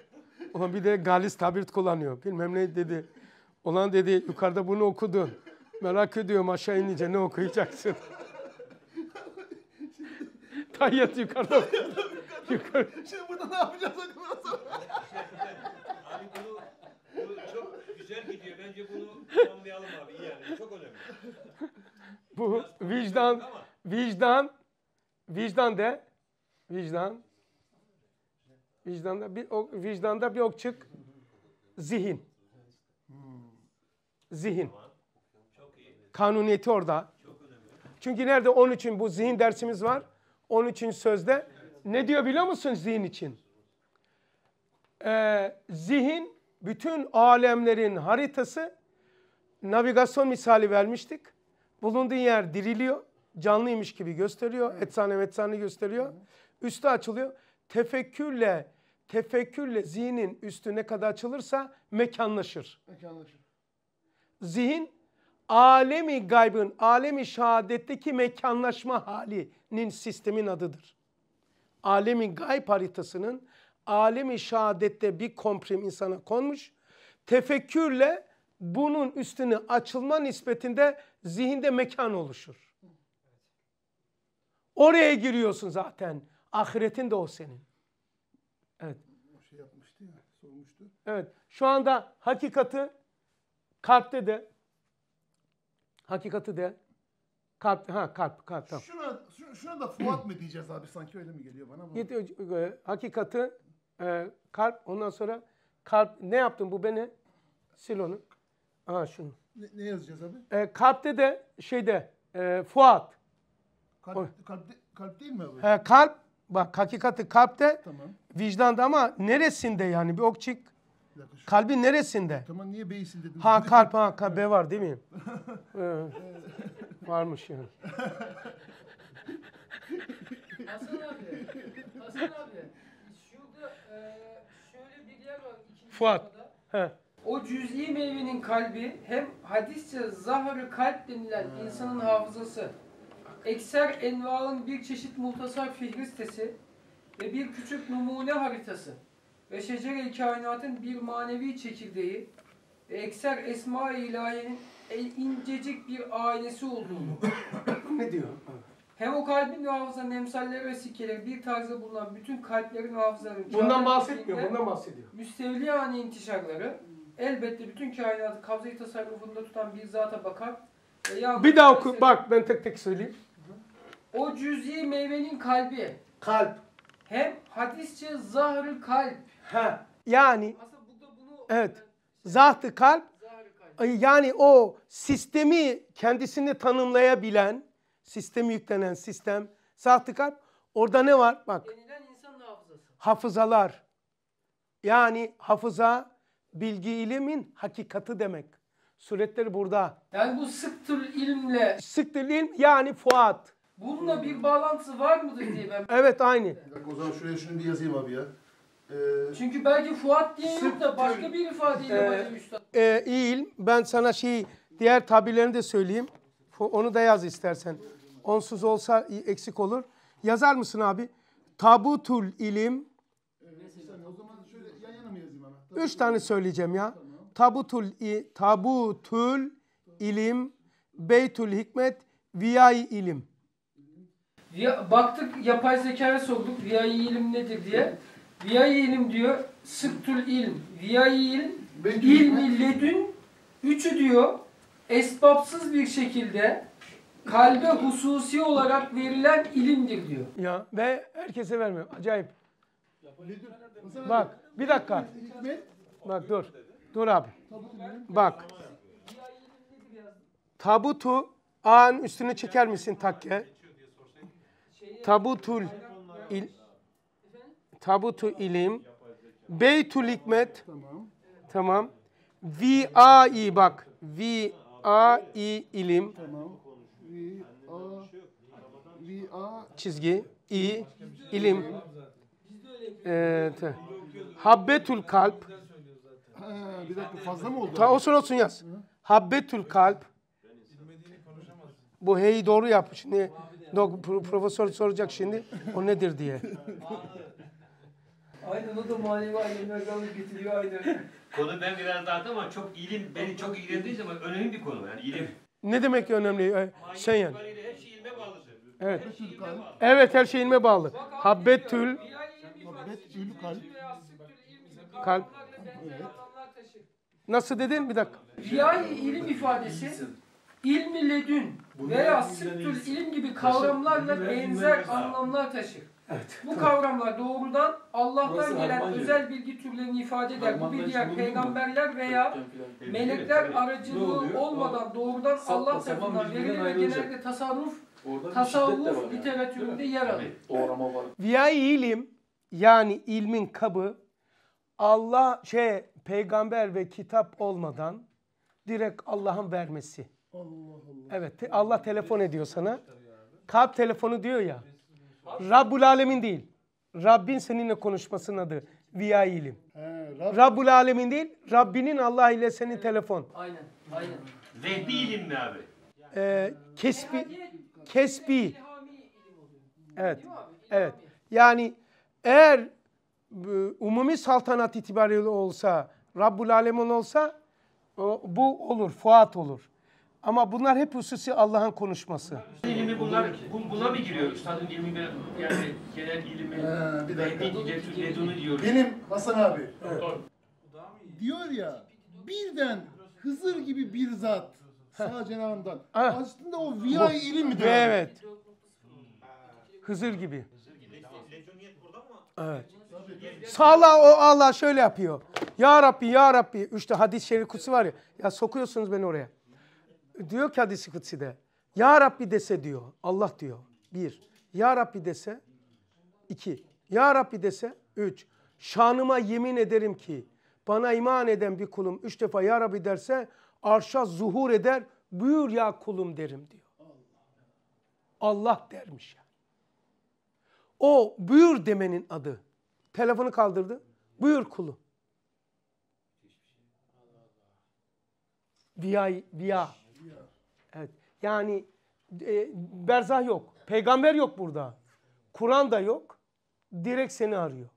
Speaker 1: Ama bir de galis tabirt kullanıyor. Bilmem ne dedi. Olan dedi yukarıda bunu okudun. Merak ediyorum aşağı inince ne okuyacaksın? <laughs> Tayyat yukarıda. yukarı. Şimdi burada ne yapacağız acaba sonra?
Speaker 2: Abi bunu, bu çok güzel gidiyor. Bence bunu tamamlayalım abi. İyi yani. Çok önemli.
Speaker 1: <laughs> Bu Biraz vicdan, vicdan, vicdan de. Vicdan. Vicdanda bir ok, vicdanda bir ok çık. Zihin. Zihin. Kanuniyeti orada. Çünkü nerede? Onun için bu zihin dersimiz var. Onun için sözde. Ne diyor biliyor musun zihin için? Ee, zihin bütün alemlerin haritası navigasyon misali vermiştik. Bulunduğun yer diriliyor. Canlıymış gibi gösteriyor. Evet. Etsane metsane gösteriyor. Evet. Üstü açılıyor. Tefekkürle tefekkürle zihnin üstü ne kadar açılırsa mekanlaşır. Mekanlaşır. Zihin alemi gaybın, alemi şehadetteki mekanlaşma halinin sistemin adıdır. Alemin gayb haritasının alemi Şahadette bir komprim insana konmuş. Tefekkürle bunun üstüne açılma nispetinde zihinde mekan oluşur. Oraya giriyorsun zaten. Ahiretin de o senin. Evet.
Speaker 4: Şey yapmıştı ya, sormuştu.
Speaker 1: Evet. Şu anda hakikati kalpte de hakikati de Kalp, ha kalp, kalp tamam.
Speaker 4: Şuna, şuna da Fuat mı diyeceğiz abi sanki öyle mi geliyor bana?
Speaker 1: Ama. E, hakikati e, kalp. Ondan sonra kalp ne yaptın bu beni? Sil onu. Aha şunu. Ne, ne yazacağız abi? E, kalpte de şeyde e, Fuat. Kalp, o, kalp, kalp değil mi abi? He, kalp bak hakikati kalpte tamam. vicdanda ama neresinde yani bir okçik Yakışık. kalbi neresinde? Tamam niye beysin dedin? Ha <laughs> kalp ha kalp be var değil mi?
Speaker 4: <laughs> ee,
Speaker 1: varmış yani. Hasan abi. Hasan abi. Fuat.
Speaker 3: O cüz'i meyvenin kalbi hem hadisçe zahırı kalp denilen hmm. insanın hafızası, ekser envaın bir çeşit muhtasar fihristesi ve bir küçük numune haritası ve şecere-i kainatın bir manevi çekirdeği ve ekser esma-i ilahiyenin e incecik bir ailesi olduğunu. ne diyor? Hem o kalbin ve hafızanın ve sikere bir tarzda bulunan bütün kalplerin ve hafızaların... Bundan bahsetmiyor, bundan bahsediyor. Müstevliyane intişarları elbette bütün kainatı kabzayı tasarrufunda tutan bir zata bakar. E
Speaker 1: bir daha oku, bak ben tek tek söyleyeyim.
Speaker 3: O cüz'i meyvenin kalbi. Kalp. Hem hadisçe zahrı kalp. Ha.
Speaker 1: Yani. Aslında burada bunu... Evet. E, şey- zahtı kalp. Zahrı kalp. E, yani o sistemi kendisini tanımlayabilen, Sistem yüklenen sistem. Sahtı kalp. Orada ne var? Bak. Yeniden insan hafızası. Hafızalar. Yani hafıza bilgi ilimin hakikati demek. Suretleri burada. Yani bu sıktır ilimle. Sıktır ilim yani Fuat. Bununla bir bağlantısı var mıdır diye ben. evet aynı. Bak o zaman şuraya şunu bir yazayım abi ya.
Speaker 3: Ee, Çünkü belki Fuat diye yok da başka bir ifadeyle ee, e, başlayayım üstad.
Speaker 1: E, ilm ben sana şey diğer tabirlerini de söyleyeyim. Onu da yaz istersen. Onsuz olsa eksik olur. Yazar mısın abi? Tabutul ilim. Üç tane söyleyeceğim ya. Tabutul, i, tabutul ilim, beytul hikmet, viyay ilim. Ya,
Speaker 3: baktık yapay zekaya sorduk viyay ilim nedir diye. Viyay ilim diyor, sıktul ilim. viyay ilim, ilmi ledün, üçü diyor, esbapsız bir
Speaker 1: şekilde kalbe hususi olarak verilen ilimdir diyor. Ya ve herkese vermiyor. Acayip.
Speaker 4: Bak bir dakika.
Speaker 1: Bak dur. Dur abi. Bak. Tabutu an üstünü çeker misin takke? Tabutul il, tabutu ilim beytul hikmet tamam. tamam. Vi a i bak. Vi a i ilim. Tamam vi a vi a çizgi i şey ilim e, te, habbetül kalp
Speaker 4: Ha, bir dakika fazla mı oldu? Ta, olsun olsun yaz.
Speaker 1: Habbetül kalp. Bu hey doğru yap. Şimdi dok, profesör soracak şimdi o nedir diye.
Speaker 2: <laughs> Aynen
Speaker 1: o da manevi aydınlığa getiriyor aynen.
Speaker 2: Konu ben biraz dağıttım ama çok ilim, beni çok ilgilendiği zaman önemli bir konu yani ilim.
Speaker 1: Ne demek önemli? Ee, sen şey yani. Her şey ilme bağlıdır. Evet. Her şey ilme bağlı. Evet her şey ilme bağlı. Habbetül Habbetül kalp.
Speaker 3: Kalp. Evet.
Speaker 1: Nasıl dedin? Bir dakika. Riyai ilim ifadesi ilmi ledün veya sıktül ilim gibi kavramlarla benzer
Speaker 3: anlamlar taşır. Evet. Bu kavramlar doğrudan Allah'tan Burası gelen Almanya. özel bilgi türlerini ifade eder. Bu bilgiler peygamberler veya melekler aracılığı olmadan doğrudan Allah tarafından verilir ve genelde tasarruf tasavvuf literatüründe yer alır. Doğrama
Speaker 1: ilim yani ilmin kabı Allah şey peygamber ve kitap olmadan direkt Allah'ın vermesi. Allah Allah. Evet Allah telefon ediyor sana. Kalp telefonu diyor ya. Rabbul Alemin değil. Rabbin seninle konuşmasının adı. Viya ilim.
Speaker 4: Rab... Rabbul
Speaker 1: Alemin değil. Rabbinin Allah ile senin telefon.
Speaker 2: Aynen. Aynen. Vehbi ilim mi abi?
Speaker 1: Ee, kesbi. Kesbi. Evet. Evet. Yani eğer umumi saltanat itibariyle olsa Rabbul Alemin olsa bu olur. Fuat olur. Ama bunlar hep hususi Allah'ın konuşması. İlimi
Speaker 4: bunlar, bu, buna mı giriyor? Üstadın ilmine yani genel ilimi, ee, bir dakika. Nedunu diyoruz. Benim Hasan abi. Evet. Diyor ya, birden Hızır gibi bir zat sağ cenahından. Aslında ah. o viyay oh. ilim mi? Evet.
Speaker 1: Hızır gibi. Evet. Sağla o Allah şöyle yapıyor. Ya Rabbi, Ya Rabbi. Üçte hadis-i şerif kutsu var ya. Ya sokuyorsunuz beni oraya. Diyor ki hadisi kutside. Ya Rabbi dese diyor. Allah diyor. Bir. Ya Rabbi dese. iki. Ya Rabbi dese. Üç. Şanıma yemin ederim ki bana iman eden bir kulum üç defa Ya Rabbi derse arşa zuhur eder. Buyur ya kulum derim diyor. Allah dermiş ya. O buyur demenin adı. Telefonu kaldırdı. Buyur kulum. Viya, viya. Yani e, berzah yok. Peygamber yok burada. Kur'an da yok. Direkt seni arıyor.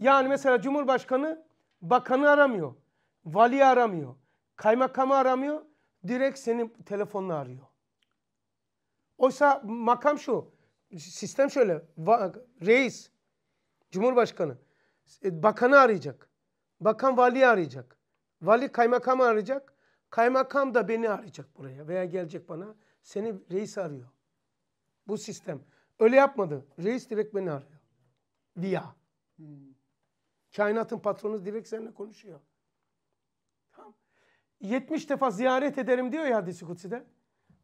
Speaker 1: Yani mesela Cumhurbaşkanı bakanı aramıyor. Vali aramıyor. Kaymakamı aramıyor. Direkt senin telefonunu arıyor. Oysa makam şu. Sistem şöyle. Reis, Cumhurbaşkanı e, bakanı arayacak. Bakan valiyi arayacak. Vali kaymakamı arayacak. Kaymakam da beni arayacak buraya veya gelecek bana. Seni reis arıyor. Bu sistem. Öyle yapmadı. Reis direkt beni arıyor. Via. Hmm. Kainatın patronu direkt seninle konuşuyor. 70 defa ziyaret ederim diyor ya hadisi kutside.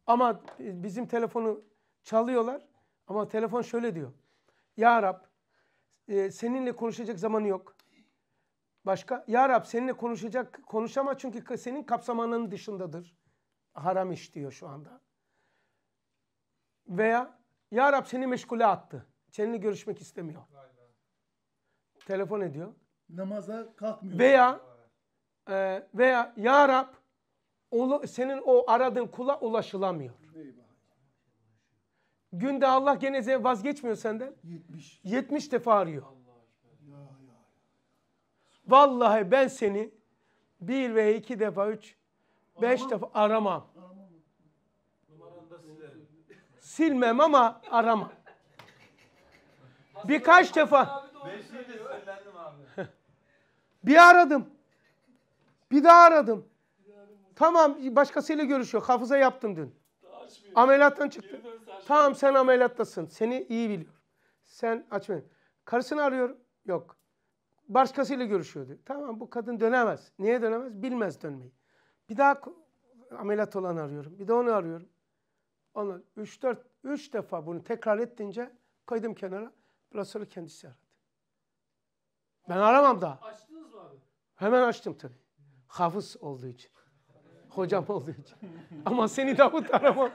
Speaker 1: Ama bizim telefonu çalıyorlar. Ama telefon şöyle diyor. Ya Rab e, seninle konuşacak zamanı yok. Başka? Ya Rab seninle konuşacak konuşamaz çünkü senin kapsamanın dışındadır. Haram iş diyor şu anda. Veya Ya Rab seni meşgule attı. Seninle görüşmek istemiyor. Telefon ediyor. Namaza kalkmıyor. Veya e, veya Ya Rab senin o aradığın kula ulaşılamıyor. Eyvah. Günde Allah gene vazgeçmiyor senden. 70. 70 defa arıyor. Vallahi ben seni bir ve iki defa, üç, beş Aramam. defa aramam. Numaranı da silerim. Silmem ama aramam. Birkaç defa. Beşiyle abi. <laughs> bir aradım. Bir daha aradım. Tamam başkasıyla görüşüyor. Hafıza yaptım dün. Ameliyattan çıktı. Tamam sen ameliyattasın. Seni iyi biliyorum. Sen açmayın. Karısını arıyorum. Yok başkasıyla görüşüyordu. Tamam bu kadın dönemez. Niye dönemez? Bilmez dönmeyi. Bir daha ameliyat olan arıyorum. Bir de onu arıyorum. Onu 3 4 3 defa bunu tekrar ettince koydum kenara. Profesörü kendisi aradı. Ben aramam daha. Açtınız mı abi? Hemen açtım tabii. Hafız olduğu için. Hocam olduğu için. Ama seni Davut aramam.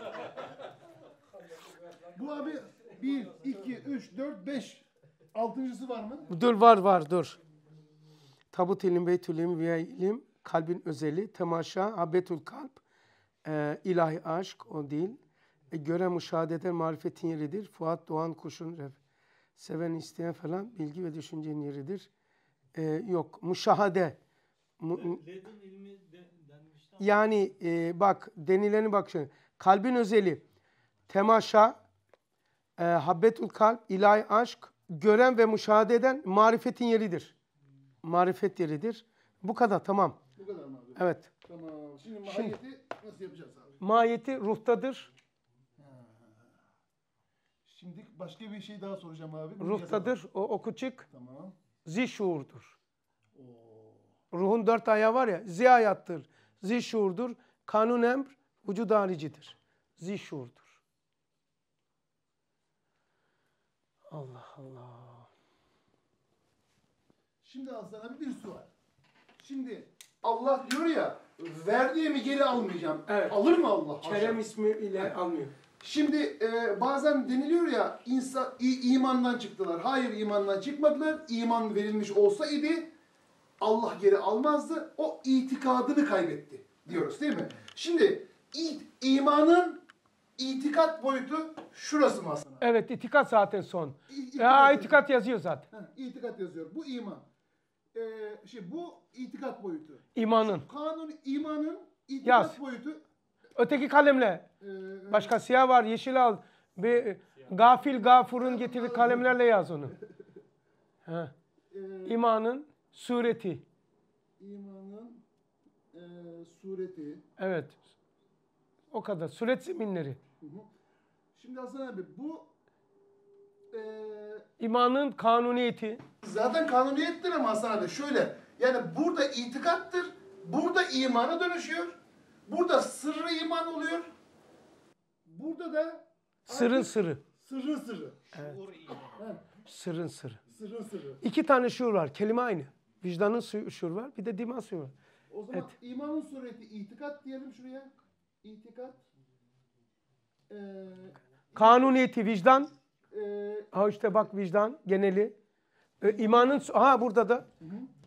Speaker 4: Bu abi 1, 2, 3, 4, 5 Altıncısı var mı?
Speaker 1: Dur var var dur. Tabut ilim, beytül ilim, viya ilim, kalbin özeli, temaşa, habetul kalp, e, ilahi aşk o değil. E, göre müşahede marifetin yeridir. Fuat Doğan Kuş'un ref. Seven isteyen falan bilgi ve düşüncenin yeridir. E, yok müşahade. Mu, yani e, bak denileni bak şimdi. Kalbin özeli, temaşa, e, habbetul kalp, ilahi aşk, gören ve müşahede eden marifetin yeridir. Marifet yeridir. Bu kadar tamam. Bu kadar mı abi? Evet.
Speaker 4: Tamam. Şimdi mahiyeti Şimdi, nasıl yapacağız abi?
Speaker 1: Mahiyeti ruhtadır.
Speaker 4: Şimdi başka bir şey daha
Speaker 1: soracağım abi. Bunu ruhtadır. Yazalım. O oku Tamam. Zi şuurdur. Ruhun dört ayağı var ya. Zi hayattır. Zi şuurdur. Kanun emr vücud haricidir. Zi şuurdur. Allah Allah.
Speaker 4: Şimdi Aslan abi bir sual. Şimdi Allah diyor ya verdiğimi geri almayacağım. Evet. Alır mı Allah? Kerem ismi ile evet. almıyor. Şimdi e, bazen deniliyor ya insan i, imandan çıktılar. Hayır imandan çıkmadılar. İman verilmiş olsa idi Allah geri almazdı. O itikadını kaybetti diyoruz değil mi? Şimdi it,
Speaker 1: imanın itikat boyutu şurası mı aslında? Evet itikat zaten son. İ- itikat, itikat yazıyor zaten.
Speaker 4: Ha, itikat yazıyor. Bu iman. Ee, şey, bu itikat boyutu. İmanın. Kanun imanın itikat Yaz. boyutu.
Speaker 1: Öteki kalemle. Ee, Başka siyah var yeşil al. Bir, e, gafil gafurun getirdiği kalemlerle yaz onu. <laughs> Heh. e, İmanın sureti.
Speaker 4: İmanın e, sureti.
Speaker 1: Evet. O kadar. Suret zeminleri.
Speaker 4: Şimdi Hasan abi bu ee,
Speaker 1: imanın kanuniyeti. Zaten kanuniyettir ama Hasan abi şöyle.
Speaker 4: Yani burada itikattır. Burada imana dönüşüyor. Burada sırrı iman oluyor. Burada da
Speaker 1: sırrın sırrı.
Speaker 4: Sırrın sırrı. Evet. evet.
Speaker 1: Sırrın sırrı. Sırrın sırrı. İki tane şuur var. Kelime aynı. Vicdanın şuuru var. Bir de diman şuuru var.
Speaker 4: O zaman evet. imanın sureti itikat diyelim şuraya. İtikat.
Speaker 1: Ee, Kanuniyeti vicdan. E, ha işte bak vicdan geneli. E, imanın ha burada da hı.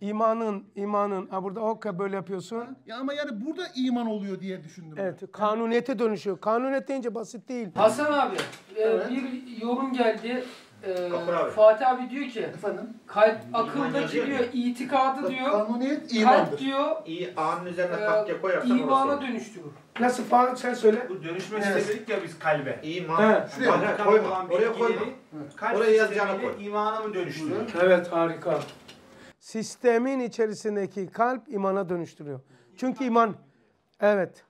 Speaker 1: imanın imanın ha burada okka böyle yapıyorsun. Ya ama yani burada iman oluyor diye düşündüm. Evet ben. kanuniyete dönüşüyor. Kanuniyet deyince basit değil. Hasan abi
Speaker 3: e, evet. bir yorum geldi. E, abi. Fatih abi diyor ki Efendim? kalp akıldaki diyor itikadı diyor. Kanuniyet imandır. Kalp diyor. İyi anın üzerine e, takya koyarsan İmana
Speaker 1: dönüştürür. Nasıl falan sen söyle. Bu dönüşme evet. sistemi
Speaker 5: ya biz kalbe. İman. Evet. Yani oraya koyma. Oraya koyma. Oraya
Speaker 1: yazacağına koy. İmana mı dönüştü? Evet harika. Sistemin içerisindeki kalp imana dönüştürüyor. Çünkü iman. Evet.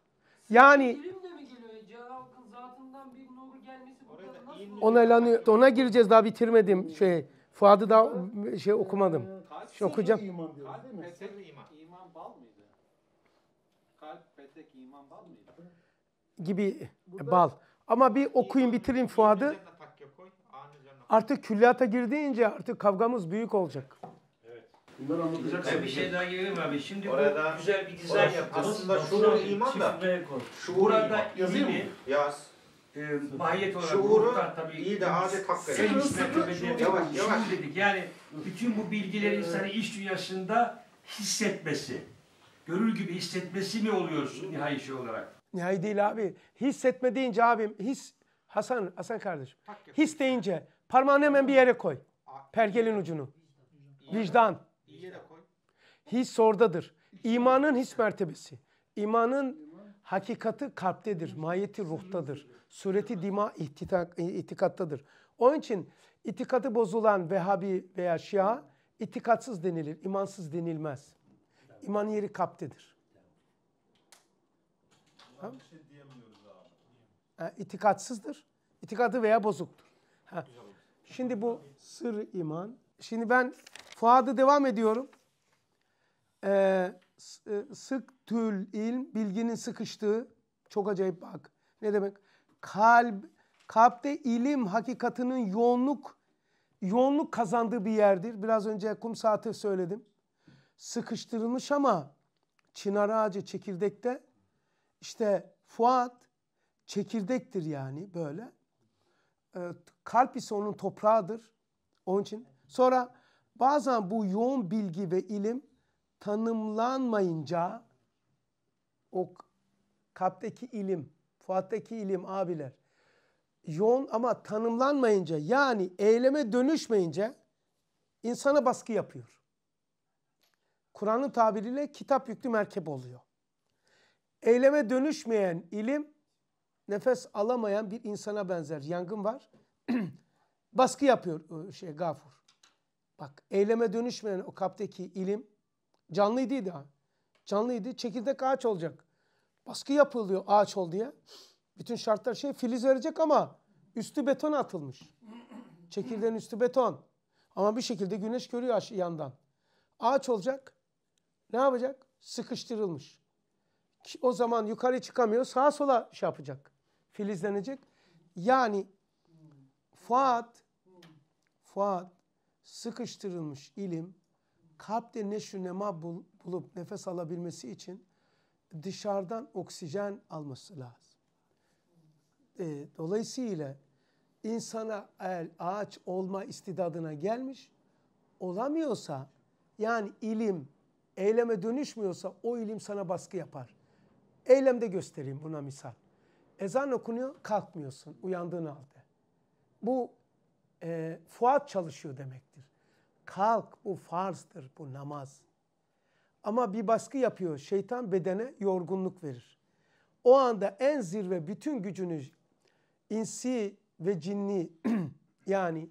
Speaker 1: Yani onaylanıyor. Ona gireceğiz daha bitirmedim şey. Fuad'ı daha şey okumadım. Şimdi şey okuyacağım. İman,
Speaker 5: iman bal mı? Hadisteki iman bal mıydı?
Speaker 1: Gibi e, Burada, bal. Ama bir okuyayım bitireyim Fuad'ı. Artık külliyata girdiğince artık kavgamız büyük olacak.
Speaker 3: Bunları anlatacaksın. bir şey daha
Speaker 5: gireyim abi. Şimdi orada, bu güzel bir dizayn yaptınız. Aslında şuur iman da.
Speaker 2: Şuurada da yazayım mı?
Speaker 5: Yaz. E, mahiyet olarak şuuru tabii iyi de adet hakkı. Sen
Speaker 2: yavaş yavaş. dedik. Yani bütün bu bilgileri insanın iş dünyasında hissetmesi görür gibi hissetmesi mi oluyorsun nihai şey olarak?
Speaker 1: Nihai değil abi. Hissetme deyince abim his Hasan Hasan kardeşim. His deyince parmağını hemen bir yere koy. Pergelin ucunu. Vicdan. His oradadır. İmanın his mertebesi. İmanın hakikati kalptedir. Mahiyeti ruhtadır. Sureti dima itikattadır. Onun için itikatı bozulan Vehhabi veya Şia itikatsız denilir, imansız denilmez. İman yeri kaptedir. Şey ha? Şey İtikadı veya bozuktur. Ha. Şimdi bu sır iman. Şimdi ben fuadı devam ediyorum. Ee, e, sık tül ilm, bilginin sıkıştığı. Çok acayip bak. Ne demek? Kalp, kalpte ilim hakikatının yoğunluk, yoğunluk kazandığı bir yerdir. Biraz önce kum saati söyledim sıkıştırılmış ama çınar ağacı çekirdekte işte Fuat çekirdektir yani böyle. Ee, kalp ise onun toprağıdır. Onun için sonra bazen bu yoğun bilgi ve ilim tanımlanmayınca o kalpteki ilim, Fuat'taki ilim abiler yoğun ama tanımlanmayınca yani eyleme dönüşmeyince insana baskı yapıyor. Kur'an'ın tabiriyle kitap yüklü merkep oluyor. Eyleme dönüşmeyen ilim nefes alamayan bir insana benzer. Yangın var. <clears throat> Baskı yapıyor ıı, şey gafur. Bak eyleme dönüşmeyen o kapteki ilim canlıydı daha. Canlıydı. Çekirdek ağaç olacak. Baskı yapılıyor ağaç ol diye. Bütün şartlar şey filiz verecek ama üstü beton atılmış. Çekirdeğin üstü beton. Ama bir şekilde güneş görüyor yandan. Ağaç olacak ne yapacak? Sıkıştırılmış. O zaman yukarı çıkamıyor, sağa sola şey yapacak. Filizlenecek. Yani Fuat, Fuat sıkıştırılmış ilim kalpte neşü nema bul, bulup nefes alabilmesi için dışarıdan oksijen alması lazım. E, dolayısıyla insana el ağaç olma istidadına gelmiş olamıyorsa yani ilim eyleme dönüşmüyorsa o ilim sana baskı yapar. Eylemde göstereyim buna misal. Ezan okunuyor kalkmıyorsun uyandığın halde. Bu e, Fuat çalışıyor demektir. Kalk bu farzdır bu namaz. Ama bir baskı yapıyor şeytan bedene yorgunluk verir. O anda en zirve bütün gücünü insi ve cinni <clears throat> yani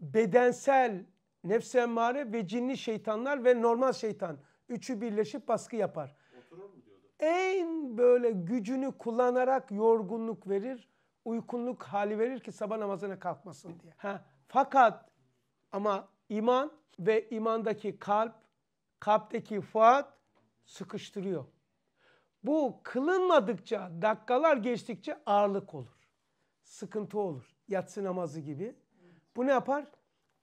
Speaker 1: bedensel Nefs emmare ve cinli şeytanlar ve normal şeytan. Üçü birleşip baskı yapar. Oturur mu diyordu? En böyle gücünü kullanarak yorgunluk verir, uykunluk hali verir ki sabah namazına kalkmasın diye. Ha. Fakat ama iman ve imandaki kalp, kalpteki fuat sıkıştırıyor. Bu kılınmadıkça, dakikalar geçtikçe ağırlık olur. Sıkıntı olur. Yatsı namazı gibi. Bu ne yapar?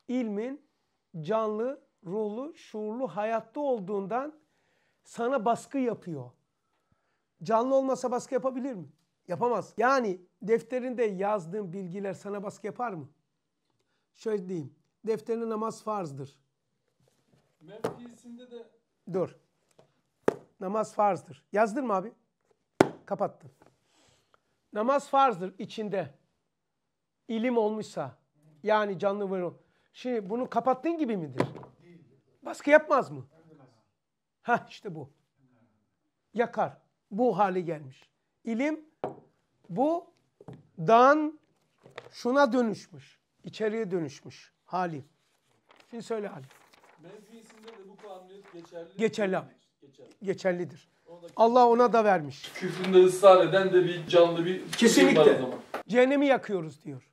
Speaker 1: İlmin, canlı, ruhlu, şuurlu hayatta olduğundan sana baskı yapıyor. Canlı olmasa baskı yapabilir mi? Yapamaz. Yani defterinde yazdığın bilgiler sana baskı yapar mı? Şöyle diyeyim. Defterine namaz farzdır.
Speaker 2: Menfisinde de...
Speaker 1: Dur. Namaz farzdır. Yazdın mı abi? Kapattım. Namaz farzdır içinde. İlim olmuşsa. Yani canlı var Şimdi şey, bunu kapattığın gibi midir? Baskı yapmaz mı? Ha işte bu. Yakar. Bu hali gelmiş. İlim bu dağın şuna dönüşmüş. İçeriye dönüşmüş hali. Şimdi söyle hali.
Speaker 2: Menfiisinde de bu kabiliyet geçerli. Geçerli
Speaker 1: abi. Geçerli. Geçerlidir. Allah ona da vermiş. Küfründe
Speaker 2: ısrar eden de bir canlı bir şey Kesinlikle. Şey
Speaker 1: Cehennemi yakıyoruz diyor.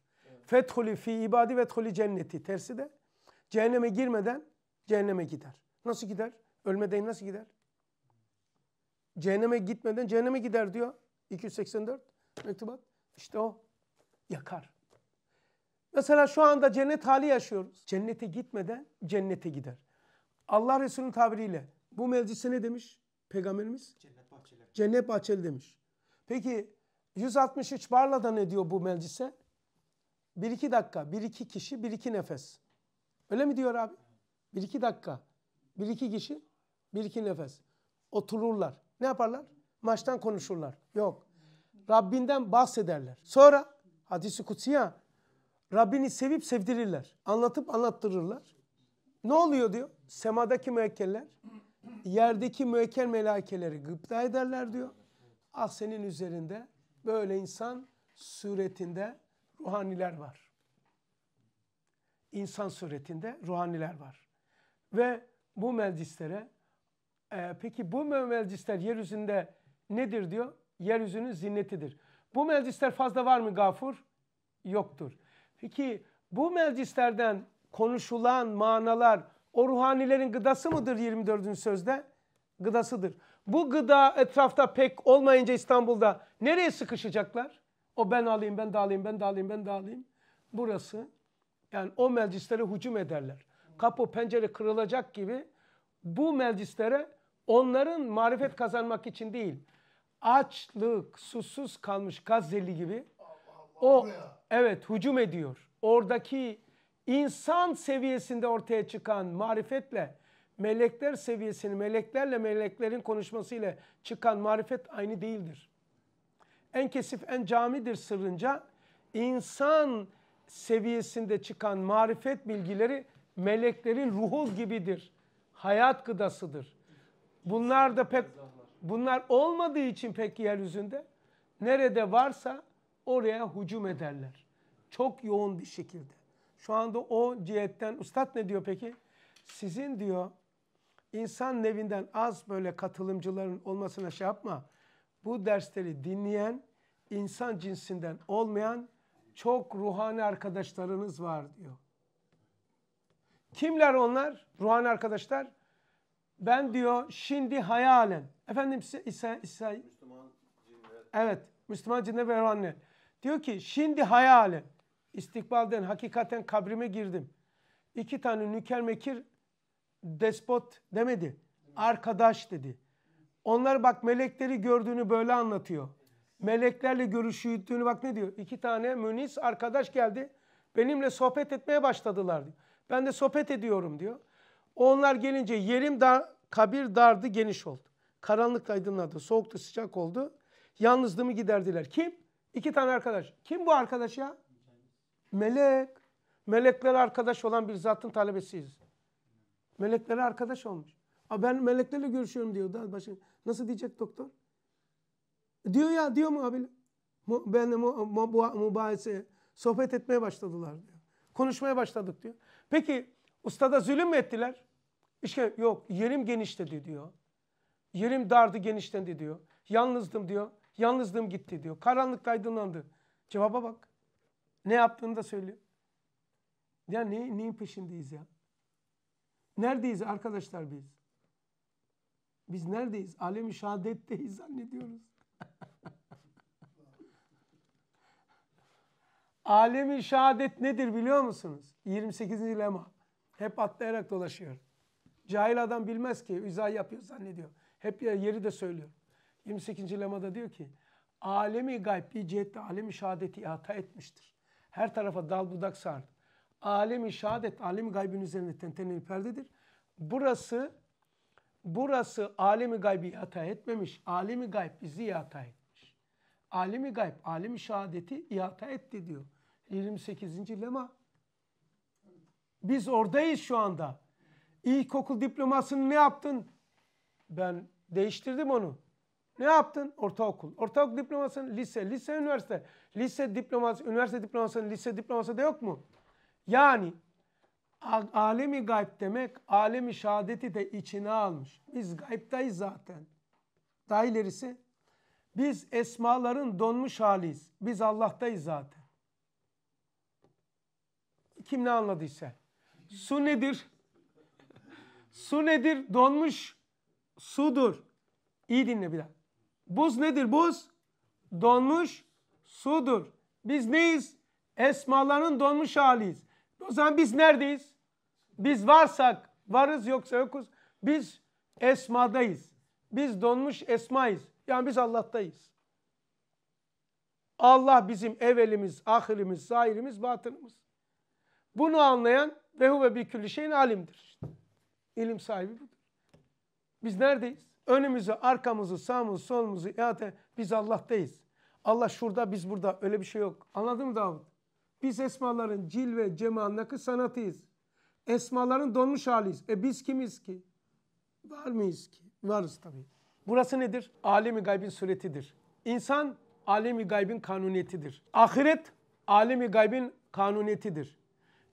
Speaker 1: Fethuli fi ibadi ve toli cenneti. Tersi de cehenneme girmeden cehenneme gider. Nasıl gider? Ölmeden nasıl gider? Cehenneme gitmeden cehenneme gider diyor. 284 mektubat. İşte o. Yakar. Mesela şu anda cennet hali yaşıyoruz. Cennete gitmeden cennete gider. Allah Resulü'nün tabiriyle bu meclise ne demiş peygamberimiz? Cennet bahçeli. Cennet bahçeli demiş. Peki 163 barla da ne diyor bu meclise? Bir iki dakika, bir iki kişi, bir iki nefes. Öyle mi diyor abi? Bir iki dakika, bir iki kişi, bir iki nefes. Otururlar. Ne yaparlar? Maçtan konuşurlar. Yok. Rabbinden bahsederler. Sonra hadisi kutsiya Rabbini sevip sevdirirler. Anlatıp anlattırırlar. Ne oluyor diyor? Semadaki müekkeller yerdeki müekkel melakeleri gıpta ederler diyor. Ah senin üzerinde böyle insan suretinde ruhaniler var. İnsan suretinde ruhaniler var. Ve bu meclislere e, peki bu meclisler yeryüzünde nedir diyor? Yeryüzünün zinnetidir. Bu meclisler fazla var mı gafur? Yoktur. Peki bu meclislerden konuşulan manalar o ruhanilerin gıdası mıdır 24. sözde? Gıdasıdır. Bu gıda etrafta pek olmayınca İstanbul'da nereye sıkışacaklar? O ben alayım, ben de alayım, ben de alayım, ben de alayım. Burası yani o meclislere hücum ederler. Kapı pencere kırılacak gibi bu meclislere onların marifet kazanmak için değil. Açlık, susuz kalmış Gazze'li gibi o evet hücum ediyor. Oradaki insan seviyesinde ortaya çıkan marifetle melekler seviyesini meleklerle meleklerin konuşmasıyla çıkan marifet aynı değildir en kesif en camidir sırrınca insan seviyesinde çıkan marifet bilgileri meleklerin ruhu gibidir. Hayat gıdasıdır. Bunlar da pek bunlar olmadığı için pek yeryüzünde nerede varsa oraya hücum ederler. Çok yoğun bir şekilde. Şu anda o cihetten ustad ne diyor peki? Sizin diyor insan nevinden az böyle katılımcıların olmasına şey yapma bu dersleri dinleyen insan cinsinden olmayan çok ruhani arkadaşlarınız var diyor. Kimler onlar? Ruhani arkadaşlar. Ben diyor şimdi hayalen. Efendim İsa, İsa, Müslüman cinler. Evet. Müslüman cinler ve ruhani. Diyor ki şimdi hayalen. İstikbalden hakikaten kabrime girdim. İki tane nüker despot demedi. Arkadaş dedi. Onlar bak melekleri gördüğünü böyle anlatıyor. Meleklerle görüşüldüğünü bak ne diyor? İki tane münis arkadaş geldi. Benimle sohbet etmeye başladılar diyor. Ben de sohbet ediyorum diyor. Onlar gelince yerim dar, kabir dardı geniş oldu. Karanlık aydınladı, soğuktu sıcak oldu. Yalnızlığımı giderdiler. Kim? İki tane arkadaş. Kim bu arkadaş ya? Melek. Melekler arkadaş olan bir zatın talebesiyiz. Meleklere arkadaş olmuş. Ha ben meleklerle görüşüyorum diyor. Daha başka. Nasıl diyecek doktor? E, diyor ya diyor mu abi? Ben mübahise sohbet etmeye başladılar diyor. Konuşmaya başladık diyor. Peki ustada zulüm mü ettiler? İşte yok yerim genişledi diyor. Yerim dardı genişlendi diyor. Yalnızdım diyor. Yalnızlığım gitti diyor. Karanlık aydınlandı. Cevaba bak. Ne yaptığını da söylüyor. Ya ne, neyin peşindeyiz ya? Neredeyiz arkadaşlar biz? Biz neredeyiz? Alemi şehadetteyiz zannediyoruz. Alemi şehadet nedir biliyor musunuz? 28. lema. Hep atlayarak dolaşıyor. Cahil adam bilmez ki izah yapıyor zannediyor. Hep yeri de söylüyor. 28. lemada diyor ki alemi gayb bir cihette alemi şehadeti ihata etmiştir. Her tarafa dal budak sardı. Alemi şehadet alemi gaybin üzerinde tenteneli perdedir. Burası burası alemi gaybi hata etmemiş. Alemi gayb bizi hata etmiş. Alemi gayb, alemi şehadeti ihata etti diyor. 28. lema. Biz oradayız şu anda. İlkokul diplomasını ne yaptın? Ben değiştirdim onu. Ne yaptın? Ortaokul. Ortaokul diplomasını lise, lise üniversite. Lise diploması, üniversite diplomasının lise diploması da yok mu? Yani alemi gayb demek alemi şehadeti de içine almış. Biz gaybdayız zaten. Daha ilerisi biz esmaların donmuş haliyiz. Biz Allah'tayız zaten. Kim ne anladıysa. Su nedir? Su nedir? Donmuş sudur. İyi dinle bir daha. Buz nedir? Buz donmuş sudur. Biz neyiz? Esmaların donmuş haliyiz. O zaman biz neredeyiz? Biz varsak varız yoksa yokuz. Biz esmadayız. Biz donmuş esmayız. Yani biz Allah'tayız. Allah bizim evelimiz, ahirimiz, zahirimiz, batınımız. Bunu anlayan ve huve bi külli şeyin alimdir. İlim sahibi budur. Biz neredeyiz? Önümüzü, arkamızı, sağımızı, solumuzu, ihate biz Allah'tayız. Allah şurada, biz burada. Öyle bir şey yok. Anladın mı Davut? Biz esmaların cilve cemalındaki sanatıyız. Esmaların donmuş haliyiz. E biz kimiz ki? Var mıyız ki? Varız tabii. Burası nedir? Alemi gaybin suretidir. İnsan alemi gaybin kanuniyetidir. Ahiret alemi gaybin kanuniyetidir.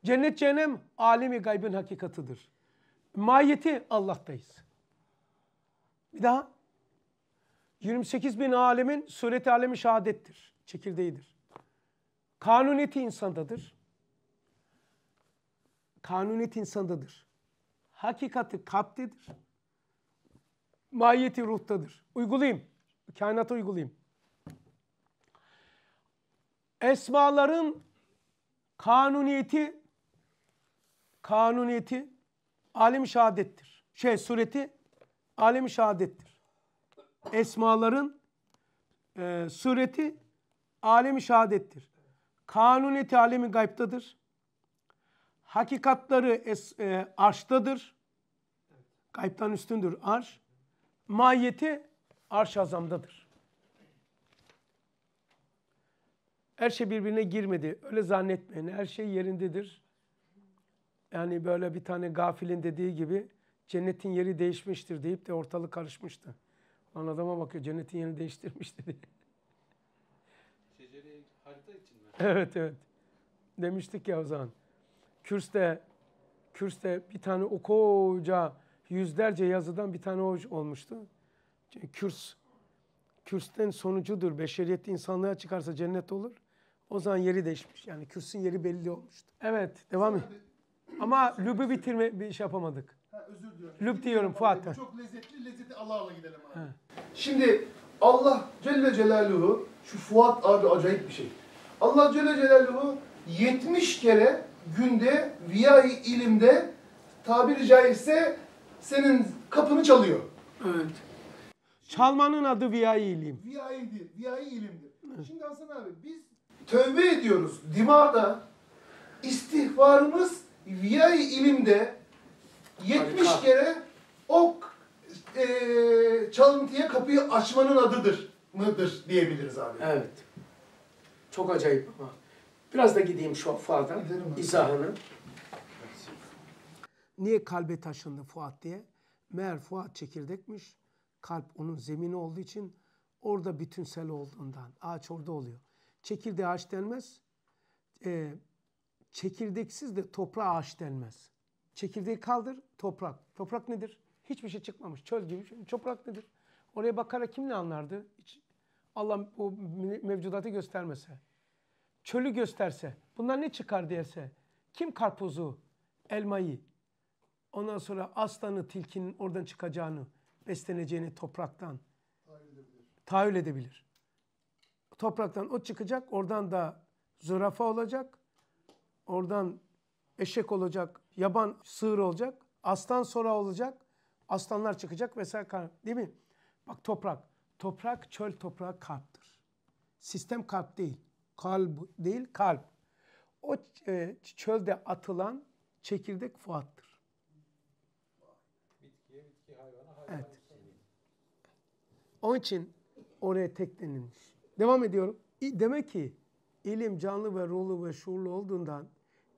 Speaker 1: Cennet cehennem alemi gaybin hakikatıdır. Mahiyeti Allah'tayız. Bir daha. 28 bin alemin sureti alemi şehadettir. Çekirdeğidir. Kanuniyeti insandadır. Kanuniyet insandadır. Hakikati kalptedir. Mahiyeti ruhtadır. Uygulayayım. Kainata uygulayayım. Esmaların kanuniyeti kanuniyeti alem-i şehadettir. Şey sureti alem-i şehadettir. Esmaların e, sureti alem-i şehadettir. Kanuniyeti alemi gaybtadır. Hakikatları es, e, arştadır. Gaybtan üstündür arş. Mahiyeti arş azamdadır. Her şey birbirine girmedi. Öyle zannetmeyin. Her şey yerindedir. Yani böyle bir tane gafilin dediği gibi cennetin yeri değişmiştir deyip de ortalık karışmıştı. Lan adama bakıyor cennetin yerini değiştirmişti dedi.
Speaker 2: Şecere harita
Speaker 1: <laughs> Evet evet. Demiştik ya o zaman. Kürste, Kürste bir tane o koca yüzlerce yazıdan bir tane olmuştu. Şey, Kürs. Kürsten sonucudur. Beşeriyet insanlığa çıkarsa cennet olur. O zaman yeri değişmiş. Yani kürsün yeri belli olmuştu. Evet devam et. Ama lübü bitirme bir şey yapamadık.
Speaker 4: Ha, özür diliyorum. Lüb diyorum Fuat. Çok lezzetli lezzeti ala ala gidelim
Speaker 1: abi. Ha. Şimdi Allah Celle Celaluhu şu Fuat abi
Speaker 4: acayip bir şey. Allah Celle Celaluhu 70 kere günde viyayı ilimde tabiri caizse senin kapını çalıyor.
Speaker 1: Evet. Çalmanın adı viyayı ilim.
Speaker 4: Viyayı değil, viyayı ilimdir. Evet. Şimdi Hasan abi biz
Speaker 1: tövbe ediyoruz dimağda. istihbarımız
Speaker 4: viyayı ilimde 70 Harika. kere ok e, çalıntıya kapıyı açmanın adıdır mıdır diyebiliriz abi. Evet.
Speaker 1: Çok acayip ama. Biraz da gideyim şu Fuat'a izahını. Niye kalbe taşındı Fuat diye? Meğer Fuat çekirdekmiş. Kalp onun zemini olduğu için orada bütünsel olduğundan. Ağaç orada oluyor. Çekirdeğe ağaç denmez. Ee, çekirdeksiz de toprağa ağaç denmez. Çekirdeği kaldır, toprak. Toprak nedir? Hiçbir şey çıkmamış. Çöl gibi. Şey. Toprak nedir? Oraya bakarak kim ne anlardı? Hiç Allah bu mevcudatı göstermese çölü gösterse, bunlar ne çıkar diyese, kim karpuzu, elmayı, ondan sonra aslanı, tilkinin oradan çıkacağını, besleneceğini topraktan tahayyül edebilir. Tahayyül edebilir. Topraktan o çıkacak, oradan da zürafa olacak, oradan eşek olacak, yaban sığır olacak, aslan sonra olacak, aslanlar çıkacak vesaire. Değil mi? Bak toprak. Toprak çöl toprağı kalptır. Sistem kalp değil kalb değil kalp. O e, çölde atılan çekirdek Fuat'tır. Bitkiye, bitki, hayvana, hayvana, evet. Onun için oraya tek denilmiş. Devam ediyorum. Demek ki ilim canlı ve ruhlu ve şuurlu olduğundan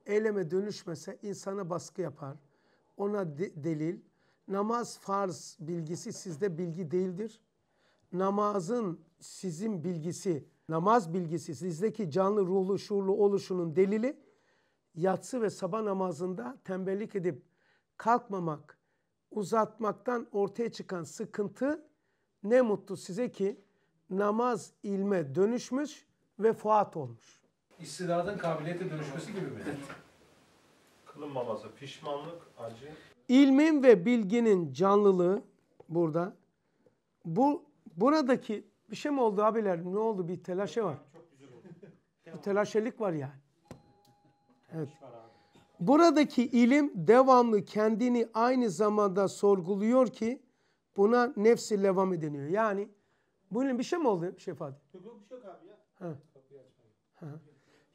Speaker 1: eyleme dönüşmese insana baskı yapar. Ona de delil. Namaz farz bilgisi sizde bilgi değildir. Namazın sizin bilgisi namaz bilgisi sizdeki canlı ruhlu şuurlu oluşunun delili yatsı ve sabah namazında tembellik edip kalkmamak, uzatmaktan ortaya çıkan sıkıntı ne mutlu size ki namaz ilme dönüşmüş ve fuat olmuş. İstidadan kabiliyete dönüşmesi gibi mi?
Speaker 4: Kılınmaması, pişmanlık, acı.
Speaker 1: İlmin ve bilginin canlılığı burada. Bu buradaki bir şey mi oldu abiler? Ne oldu? Bir telaşe var. Çok güzel oldu. bir telaşelik var yani. Evet. Buradaki ilim devamlı kendini aynı zamanda sorguluyor ki buna nefsi levame deniyor. Yani bu ilim bir şey mi oldu şefaat? Yok yok bir şey yok abi ya. Ha.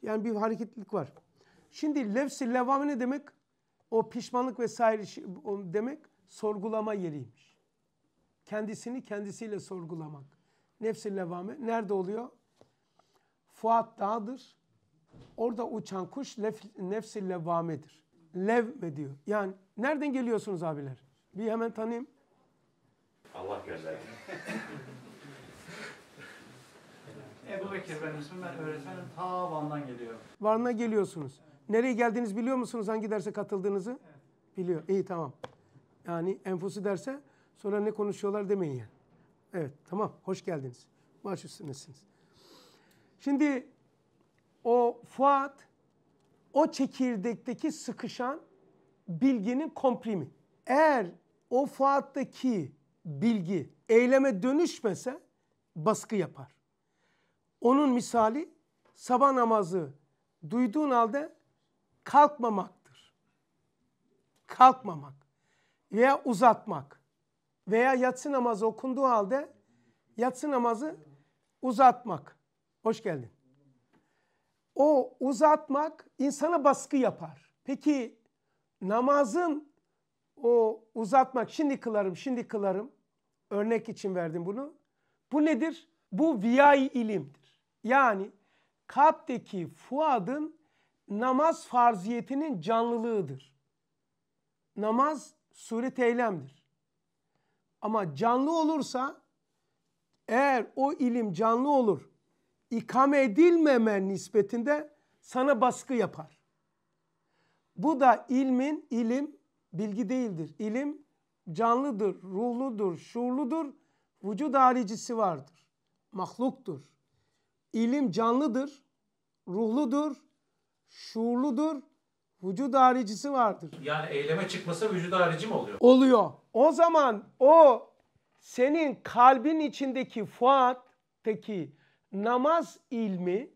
Speaker 1: Yani bir hareketlilik var. Şimdi nefsi levam ne demek? O pişmanlık vesaire şey, demek sorgulama yeriymiş. Kendisini kendisiyle sorgulamak. Nefsil levame. Nerede oluyor? Fuat Dağdır. Orada uçan kuş lef, nefsil levvamedir. Levme diyor. Yani nereden geliyorsunuz abiler? Bir hemen tanıyayım.
Speaker 5: Allah gönderdi. <laughs> Ebu Bekir ben ismim. Ben öğretmenim. Ta Van'dan geliyorum.
Speaker 1: Van'a geliyorsunuz. Nereye geldiğiniz biliyor musunuz? Hangi derse katıldığınızı? Evet. Biliyor. İyi tamam. Yani enfusu derse sonra ne konuşuyorlar demeyin yani. Evet tamam hoş geldiniz. Baş üstündesiniz. Şimdi o Fuat o çekirdekteki sıkışan bilginin komprimi. Eğer o Fuat'taki bilgi eyleme dönüşmese baskı yapar. Onun misali sabah namazı duyduğun halde kalkmamaktır. Kalkmamak veya uzatmak veya yatsı namazı okunduğu halde yatsı namazı uzatmak. Hoş geldin. O uzatmak insana baskı yapar. Peki namazın o uzatmak şimdi kılarım şimdi kılarım örnek için verdim bunu. Bu nedir? Bu viyay ilimdir. Yani kalpteki fuadın namaz farziyetinin canlılığıdır. Namaz suret eylemdir. Ama canlı olursa eğer o ilim canlı olur, ikame edilmeme nispetinde sana baskı yapar. Bu da ilmin, ilim bilgi değildir. İlim canlıdır, ruhludur, şuurludur, vücud haricisi vardır, mahluktur. İlim canlıdır, ruhludur, şuurludur, vücut haricisi vardır.
Speaker 5: Yani eyleme çıkması vücut harici mi oluyor?
Speaker 1: Oluyor. O zaman o senin kalbin içindeki Fuat'taki namaz ilmi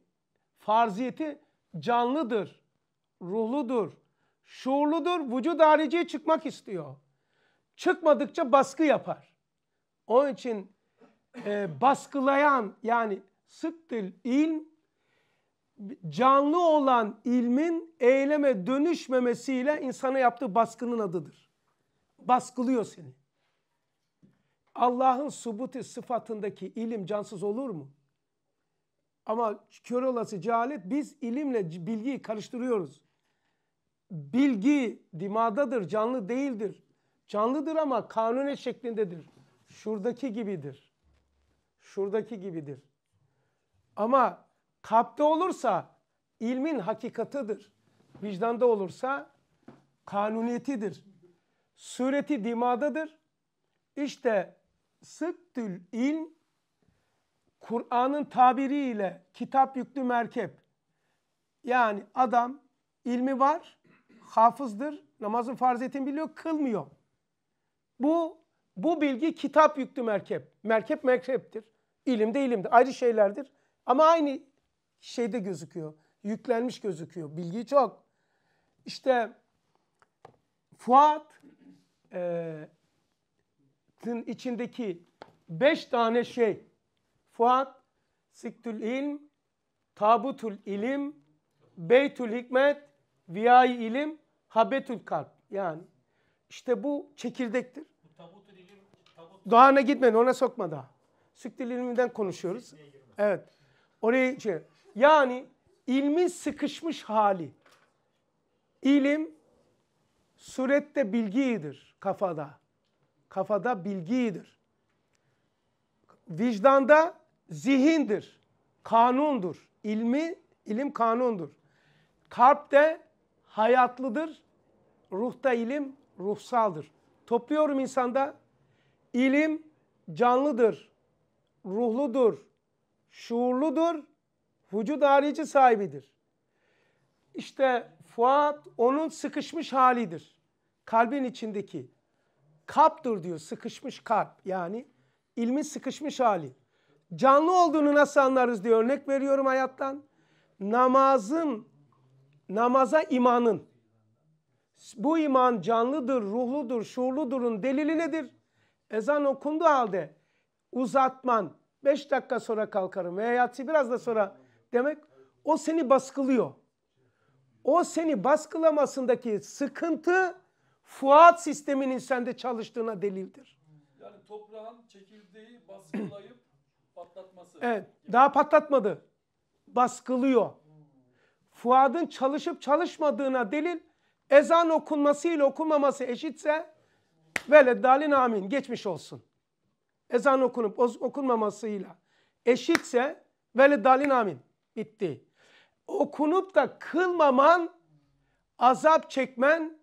Speaker 1: farziyeti canlıdır, ruhludur, şuurludur, vücut hariciye çıkmak istiyor. Çıkmadıkça baskı yapar. Onun için e, baskılayan yani sıktır ilm canlı olan ilmin eyleme dönüşmemesiyle insana yaptığı baskının adıdır. Baskılıyor seni. Allah'ın subuti sıfatındaki ilim cansız olur mu? Ama kör olası cehalet biz ilimle bilgiyi karıştırıyoruz. Bilgi dimadadır, canlı değildir. Canlıdır ama kanune şeklindedir. Şuradaki gibidir. Şuradaki gibidir. Ama Kalpte olursa ilmin hakikatıdır. Vicdanda olursa kanuniyetidir. Sureti dimadadır. İşte sıktül ilm Kur'an'ın tabiriyle kitap yüklü merkep. Yani adam ilmi var, hafızdır, namazın farziyetini biliyor, kılmıyor. Bu bu bilgi kitap yüklü merkep. Merkep merkeptir. İlim de ilimdir. Ayrı şeylerdir. Ama aynı şeyde gözüküyor. Yüklenmiş gözüküyor. Bilgi çok. İşte Fuat e, içindeki beş tane şey. Fuat, Siktül İlm, Tabutul İlim, Beytül Hikmet, Viyay İlim, Habetül Kalp. Yani işte bu çekirdektir. tabutul ilim, tabutul... Doğana gitmedi, ona sokma daha. Süktül İlim'den konuşuyoruz. Evet. Orayı şey, yani ilmin sıkışmış hali. İlim surette bilgidir kafada. Kafada bilgidir. Vicdanda zihindir, kanundur. İlmi, ilim kanundur. Kalpte hayatlıdır, ruhta ilim ruhsaldır. Topluyorum insanda. ilim canlıdır, ruhludur, şuurludur, vücut harici sahibidir. İşte Fuat onun sıkışmış halidir. Kalbin içindeki kaptır diyor sıkışmış kalp yani ilmin sıkışmış hali. Canlı olduğunu nasıl anlarız diye örnek veriyorum hayattan. Namazın, namaza imanın. Bu iman canlıdır, ruhludur, şuurludurun delili nedir? Ezan okundu halde uzatman, beş dakika sonra kalkarım veya yatsı biraz da sonra Demek o seni baskılıyor. O seni baskılamasındaki sıkıntı Fuat sisteminin sende çalıştığına delildir.
Speaker 2: Yani toprağın çekirdeği baskılayıp <clears throat> patlatması. Evet.
Speaker 1: Daha patlatmadı. Baskılıyor. Fuad'ın çalışıp çalışmadığına delil ezan okunması ile okunmaması eşitse vele dalin amin geçmiş olsun. Ezan okunup okunmamasıyla eşitse vele dalin amin bitti. Okunup da kılmaman, azap çekmen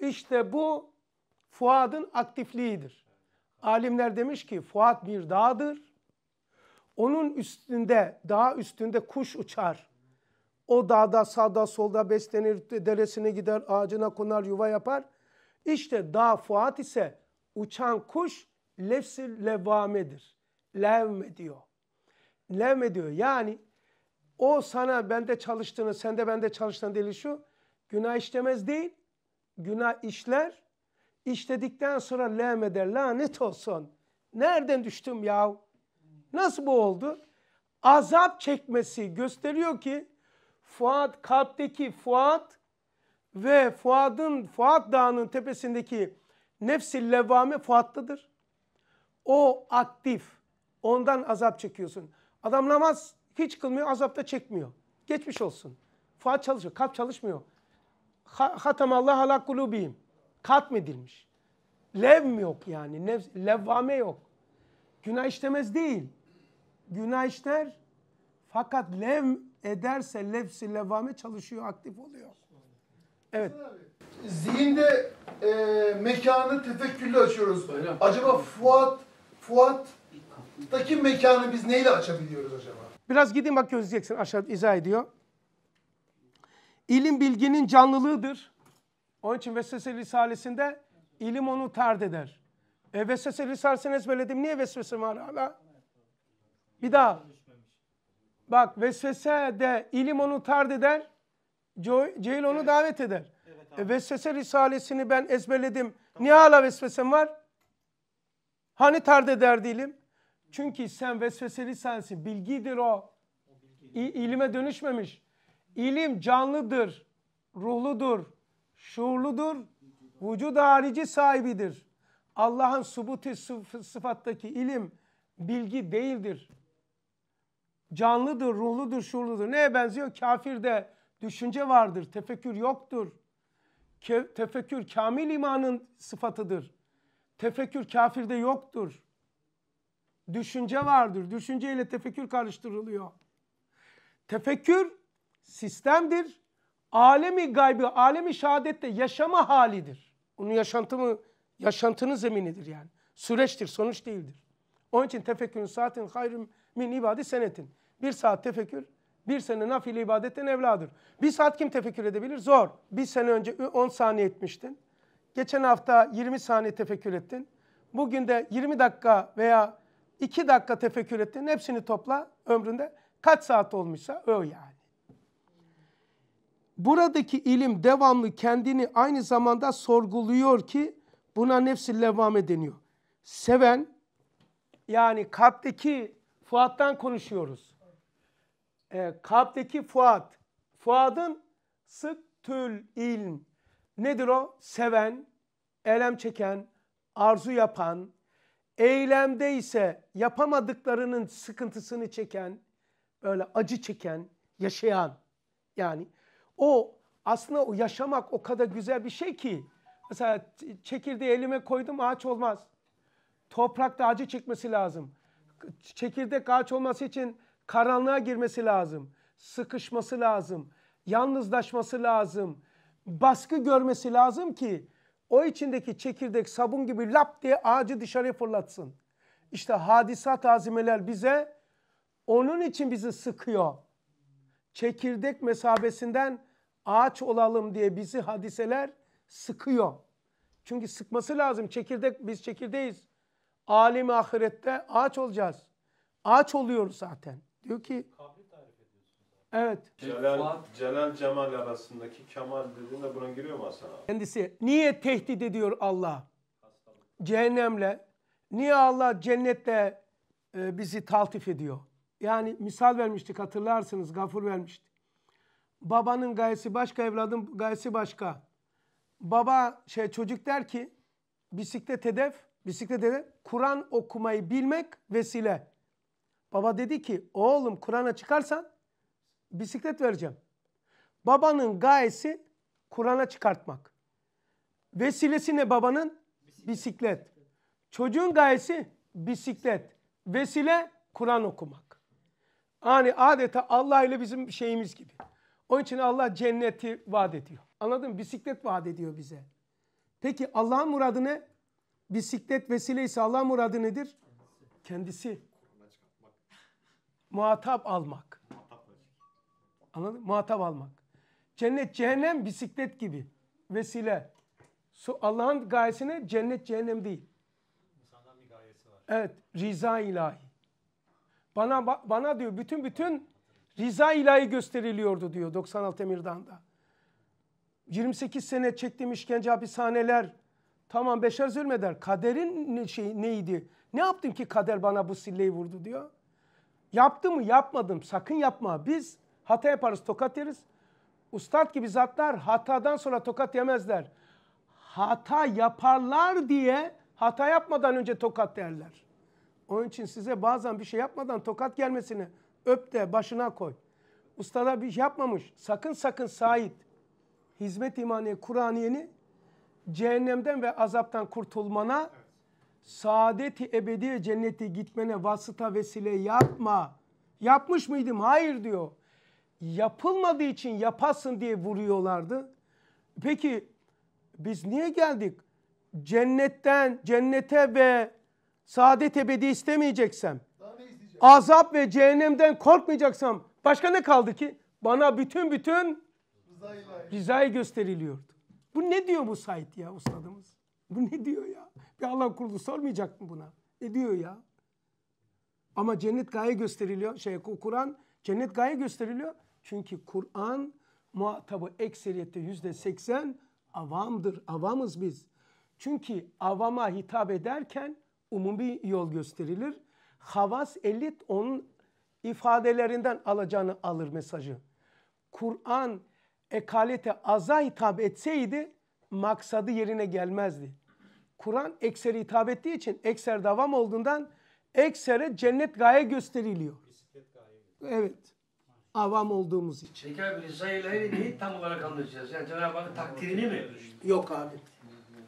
Speaker 1: işte bu Fuad'ın aktifliğidir. Alimler demiş ki Fuad bir dağdır. Onun üstünde, dağ üstünde kuş uçar. O dağda sağda solda beslenir, deresine gider, ağacına konar, yuva yapar. İşte dağ Fuat ise uçan kuş lefsil levvamedir. Levme diyor. Levme diyor yani o sana bende çalıştığını, sende bende çalıştığını değil şu. Günah işlemez değil. Günah işler. İşledikten sonra lehm eder. Lanet olsun. Nereden düştüm yahu? Nasıl bu oldu? Azap çekmesi gösteriyor ki Fuat kalpteki Fuat ve Fuad'ın Fuat Dağı'nın tepesindeki nefsi levvame Fuat'tadır. O aktif. Ondan azap çekiyorsun. Adam namaz hiç kılmıyor, azapta çekmiyor. Geçmiş olsun. Fuat çalışıyor, kalp çalışmıyor. Hatamallah kat kulubihim. Katmedilmiş. Lev mi yok yani? Nev, levvame yok. Günah işlemez değil. Günah işler fakat lev ederse levsi levvame çalışıyor, aktif oluyor. Evet.
Speaker 4: Zihinde e, mekanı tefekkürle açıyoruz. Acaba Fuat
Speaker 1: Fuat'taki mekanı biz neyle açabiliyoruz acaba? Biraz gidin bak gözleyeceksin aşağı izah ediyor. İlim bilginin canlılığıdır. Onun için Vesvese Risalesi'nde ilim onu tard eder. E, vesvese Risalesi'ni ezberledim. Niye vesvese var hala? Bir daha. Bak vesvese de ilim onu tard eder. Cehil onu evet. davet eder. Evet, e, vesvese Risalesi'ni ben ezberledim. Tamam. Niye hala vesvesem var? Hani tard ederdi ilim? Çünkü sen vesveseli sensin. Bilgidir o. İ, ilime dönüşmemiş. İlim canlıdır, ruhludur, şuurludur, vücud harici sahibidir. Allah'ın subuti sıf sıfattaki ilim bilgi değildir. Canlıdır, ruhludur, şuurludur. Neye benziyor? Kafirde düşünce vardır, tefekkür yoktur. Ke tefekkür kamil imanın sıfatıdır. Tefekkür kafirde yoktur düşünce vardır. Düşünce ile tefekkür karıştırılıyor. Tefekkür sistemdir. Alemi gaybi, alemi şehadette yaşama halidir. Onun yaşantımı, yaşantının zeminidir yani. Süreçtir, sonuç değildir. Onun için tefekkürün saatin hayrım min ibadi senetin. Bir saat tefekkür, bir sene nafile ibadetten evladır. Bir saat kim tefekkür edebilir? Zor. Bir sene önce 10 saniye etmiştin. Geçen hafta 20 saniye tefekkür ettin. Bugün de 20 dakika veya 2 dakika tefekkür ettin hepsini topla ömründe kaç saat olmuşsa o yani. Buradaki ilim devamlı kendini aynı zamanda sorguluyor ki buna nefsi levvame deniyor. Seven yani kalpteki Fuat'tan konuşuyoruz. E, kalpteki Fuat. Fuat'ın sıktül tül ilm. Nedir o? Seven, elem çeken, arzu yapan, eylemde ise yapamadıklarının sıkıntısını çeken, böyle acı çeken, yaşayan yani o aslında o yaşamak o kadar güzel bir şey ki mesela çekirdeği elime koydum ağaç olmaz. Toprakta acı çekmesi lazım. Çekirdek ağaç olması için karanlığa girmesi lazım. Sıkışması lazım. Yalnızlaşması lazım. Baskı görmesi lazım ki o içindeki çekirdek sabun gibi lap diye ağacı dışarıya fırlatsın. İşte hadisat azimeler bize onun için bizi sıkıyor. Çekirdek mesabesinden ağaç olalım diye bizi hadiseler sıkıyor. Çünkü sıkması lazım. Çekirdek biz çekirdeğiz. Alim ahirette ağaç olacağız. Ağaç oluyoruz zaten. Diyor ki Evet.
Speaker 2: Celal, Celal Cemal arasındaki Kemal dediğinde buna giriyor mu Hasan abi?
Speaker 1: Kendisi niye tehdit ediyor Allah? Cehennemle. Niye Allah cennetle e, bizi taltif ediyor? Yani misal vermiştik hatırlarsınız gafur vermişti. Babanın gayesi başka evladın gayesi başka. Baba şey çocuk der ki bisiklet hedef, bisiklet hedef Kur'an okumayı bilmek vesile. Baba dedi ki oğlum Kur'an'a çıkarsan bisiklet vereceğim. Babanın gayesi Kur'an'a çıkartmak. Vesilesi ne babanın? Bisiklet. Çocuğun gayesi bisiklet. Vesile Kur'an okumak. Yani adeta Allah ile bizim şeyimiz gibi. Onun için Allah cenneti vaat ediyor. Anladın mı? Bisiklet vaat ediyor bize. Peki Allah'ın muradı ne? Bisiklet vesile ise Allah'ın muradı nedir? Kendisi. Muhatap almak. Anladın? Muhatap almak. Cennet, cehennem bisiklet gibi. Vesile. Allah'ın gayesine cennet, cehennem değil. İnsandan bir gayesi var. Evet. Riza ilahi. Bana bana diyor bütün bütün riza ilahi gösteriliyordu diyor 96 Emirdan'da. 28 sene çektiğim işkence hapishaneler tamam beşer zulmeder. Kaderin ne, şey, neydi? Ne yaptım ki kader bana bu silleyi vurdu diyor. Yaptım mı yapmadım sakın yapma. Biz Hata yaparız tokat yeriz. Ustad gibi zatlar hatadan sonra tokat yemezler. Hata yaparlar diye hata yapmadan önce tokat derler. Onun için size bazen bir şey yapmadan tokat gelmesini öp de başına koy. Ustada bir şey yapmamış. Sakın sakın Said hizmet imaniye Kur'aniyeni cehennemden ve azaptan kurtulmana evet. saadeti ebedi cenneti gitmene vasıta vesile yapma. Yapmış mıydım? Hayır diyor yapılmadığı için yapasın diye vuruyorlardı. Peki biz niye geldik? Cennetten, cennete ve saadet ebedi istemeyeceksem, azap ve cehennemden korkmayacaksam başka ne kaldı ki? Bana bütün bütün rızayı gösteriliyordu. Bu ne diyor bu Said ya ustadımız? Bu ne diyor ya? Bir Allah Kurdu sormayacak mı buna? Ne diyor ya? Ama cennet gaye gösteriliyor. Şey Kur'an cennet gaye gösteriliyor. Çünkü Kur'an muhatabı ekseriyette yüzde seksen avamdır. Avamız biz. Çünkü avama hitap ederken umumi yol gösterilir. Havas elit onun ifadelerinden alacağını alır mesajı. Kur'an ekalete aza hitap etseydi maksadı yerine gelmezdi. Kur'an ekseri hitap ettiği için ekser devam olduğundan eksere cennet gaye gösteriliyor. Evet avam olduğumuz için. Peki abi Risale-i İlahi'yi neyi tam olarak anlayacağız? Yani Cenab-ı Hakk'ın takdirini mi? Yok abi.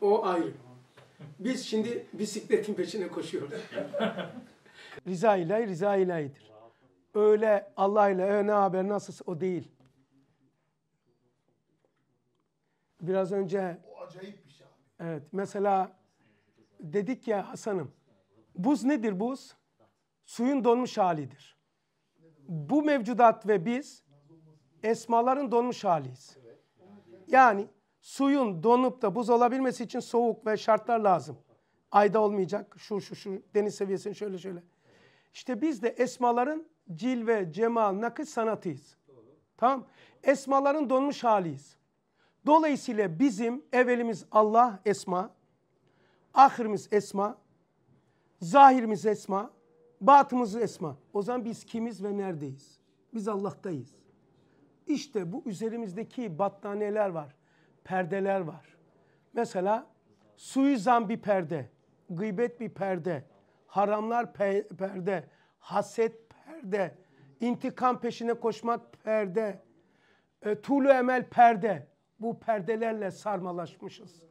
Speaker 1: O ayrı. Biz şimdi bisikletin peşine koşuyoruz. <laughs> Riza ilahi, riza ilahidir. Öyle Allah ile e, ne haber nasıl o değil. Biraz önce o
Speaker 4: acayip bir şey.
Speaker 1: Evet mesela dedik ya Hasan'ım. Buz nedir buz? Suyun donmuş halidir bu mevcudat ve biz esmaların donmuş haliyiz. Yani suyun donup da buz olabilmesi için soğuk ve şartlar lazım. Ayda olmayacak, şu şu şu, deniz seviyesini şöyle şöyle. İşte biz de esmaların ve cemal, nakış sanatıyız. Tamam. Esmaların donmuş haliyiz. Dolayısıyla bizim evelimiz Allah esma, ahirimiz esma, zahirimiz esma, Batımız esma. O zaman biz kimiz ve neredeyiz? Biz Allah'tayız. İşte bu üzerimizdeki battaniyeler var. Perdeler var. Mesela suizan bir perde. Gıybet bir perde. Haramlar pe perde. Haset perde. intikam peşine koşmak perde. E, tulu emel perde. Bu perdelerle sarmalaşmışız.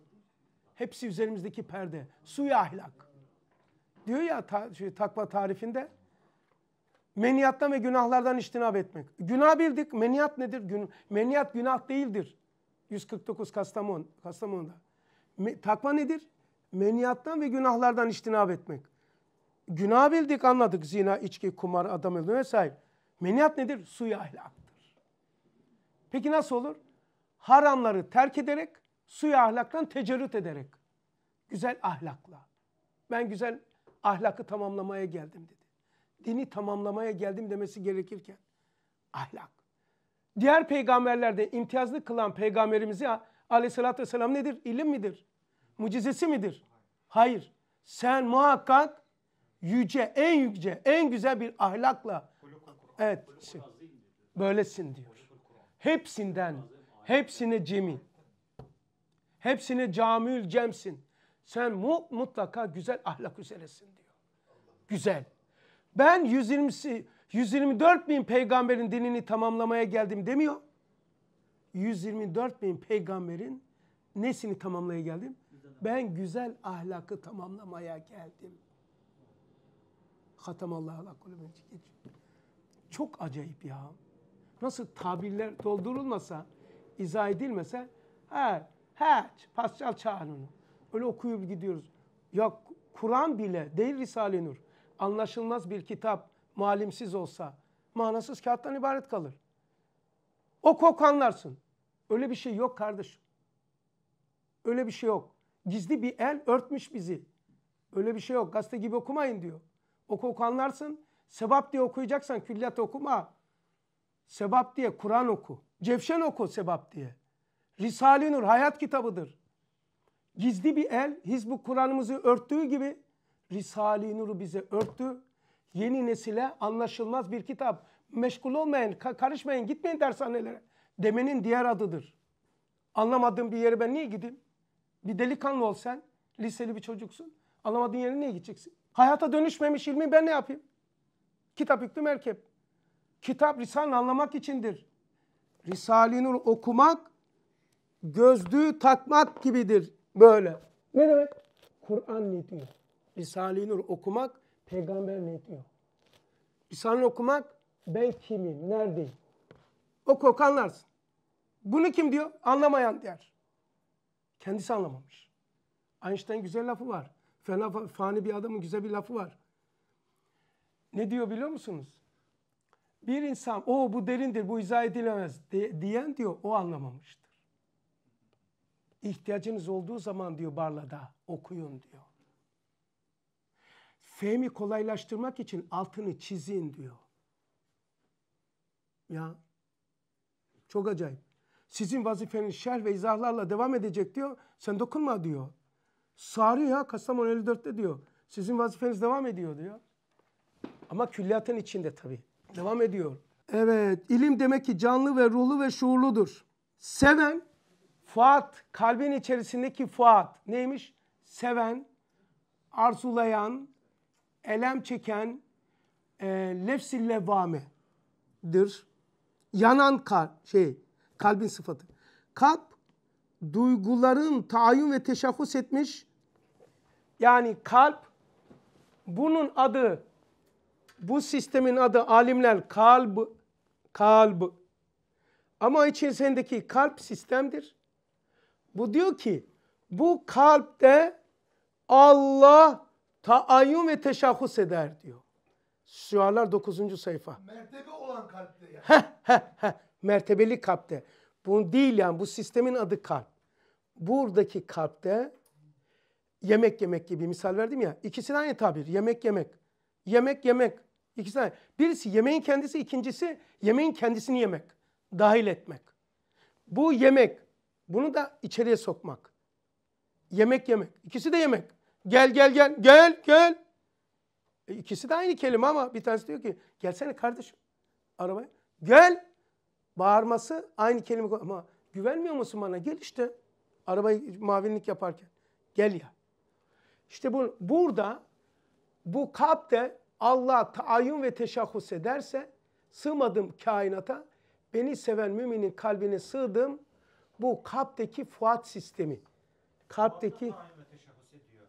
Speaker 1: Hepsi üzerimizdeki perde. Suyu ahlak. Diyor ya ta, şey, takva tarifinde meniyattan ve günahlardan iştinab etmek. Günah bildik. Meniyat nedir? Gün, meniyat günah değildir. 149 Kastamonu, Kastamonu'da. Me, takva nedir? Meniyattan ve günahlardan iştinab etmek. Günah bildik anladık. Zina, içki, kumar, adam öldürme vesaire. Meniyat nedir? Suya ahlaktır. Peki nasıl olur? Haramları terk ederek, suya ahlaktan tecerrüt ederek. Güzel ahlakla. Ben güzel ahlakı tamamlamaya geldim dedi. Dini tamamlamaya geldim demesi gerekirken ahlak. Diğer peygamberlerde imtiyazlı kılan peygamberimizi aleyhissalatü vesselam nedir? İlim midir? Mucizesi midir? Hayır. Sen muhakkak yüce, en yüce, en güzel bir ahlakla evet, böylesin diyor. Hepsinden, hepsine cemi, hepsine camül cemsin. Sen mu mutlaka güzel ahlak üzeresin diyor. Güzel. Ben 120'si 124 bin peygamberin dinini tamamlamaya geldim demiyor. 124 bin peygamberin nesini tamamlaya geldim? Ben güzel ahlakı tamamlamaya geldim. Hatamallahu ala kulübün Çok acayip ya. Nasıl tabirler doldurulmasa, izah edilmese, ha, ha, paschal çağırın. Öyle okuyup gidiyoruz. Ya Kur'an bile değil Risale-i Nur. Anlaşılmaz bir kitap malimsiz olsa manasız kağıttan ibaret kalır. O kokanlarsın. Öyle bir şey yok kardeşim. Öyle bir şey yok. Gizli bir el örtmüş bizi. Öyle bir şey yok. Gazete gibi okumayın diyor. Oku okanlarsın. Sebap diye okuyacaksan külliyat okuma. Sebap diye Kur'an oku. Cevşen oku sebap diye. Risale-i Nur hayat kitabıdır gizli bir el Hizb-ı Kur'an'ımızı örttüğü gibi Risale-i Nur'u bize örttü. Yeni nesile anlaşılmaz bir kitap. Meşgul olmayın, karışmayın, gitmeyin dershanelere. Demenin diğer adıdır. Anlamadığım bir yere ben niye gideyim? Bir delikanlı ol sen, liseli bir çocuksun. Anlamadığın yere niye gideceksin? Hayata dönüşmemiş ilmi ben ne yapayım? Kitap yüklü merkep. Kitap Risale anlamak içindir. Risale-i Nur okumak, gözlüğü takmak gibidir böyle. Ne demek? Kur'an ne diyor? Risale-i Nur okumak, peygamber ne diyor? Risale okumak, ben kimim, neredeyim? O oku Bunu kim diyor? Anlamayan der. Kendisi anlamamış. Einstein güzel lafı var. Fena, fani bir adamın güzel bir lafı var. Ne diyor biliyor musunuz? Bir insan o bu derindir bu izah edilemez diyen diyor o anlamamıştır. İhtiyacınız olduğu zaman diyor Barla'da okuyun diyor. Fehmi kolaylaştırmak için altını çizin diyor. Ya çok acayip. Sizin vazifeniz şer ve izahlarla devam edecek diyor. Sen dokunma diyor. Sarı ya Kastamonu 54'te diyor. Sizin vazifeniz devam ediyor diyor. Ama külliyatın içinde tabii. Devam ediyor. Evet, ilim demek ki canlı ve ruhlu ve şuurludur. Seven Fuat kalbin içerisindeki Fuat neymiş? Seven, arzulayan, elem çeken e, lefsil levamedir. Yanan kal şey kalbin sıfatı. Kalp duyguların tayin ve teşahhus etmiş. Yani kalp bunun adı bu sistemin adı alimler kalb kalb ama içerisindeki kalp sistemdir. Bu diyor ki bu kalpte Allah taayyum ve teşahhus eder diyor. Şuarlar 9. sayfa.
Speaker 4: Mertebe olan kalpte yani. Heh,
Speaker 1: heh, heh. Mertebeli kalpte. Bu değil yani bu sistemin adı kalp. Buradaki kalpte yemek yemek gibi misal verdim ya. İkisine aynı tabir. Yemek yemek. Yemek yemek. İkisi aynı. Birisi yemeğin kendisi, ikincisi yemeğin kendisini yemek. Dahil etmek. Bu yemek bunu da içeriye sokmak. Yemek yemek. İkisi de yemek. Gel gel gel gel gel. E, ikisi de aynı kelime ama bir tanesi diyor ki gelsene kardeşim arabaya. Gel. Bağırması aynı kelime ama güvenmiyor musun bana? Gel işte. Arabayı mavinlik yaparken. Gel ya. İşte bu, burada bu kalpte Allah taayyun ve teşahhus ederse sığmadım kainata beni seven müminin kalbine sığdım bu kalpteki fuat sistemi. Kalpteki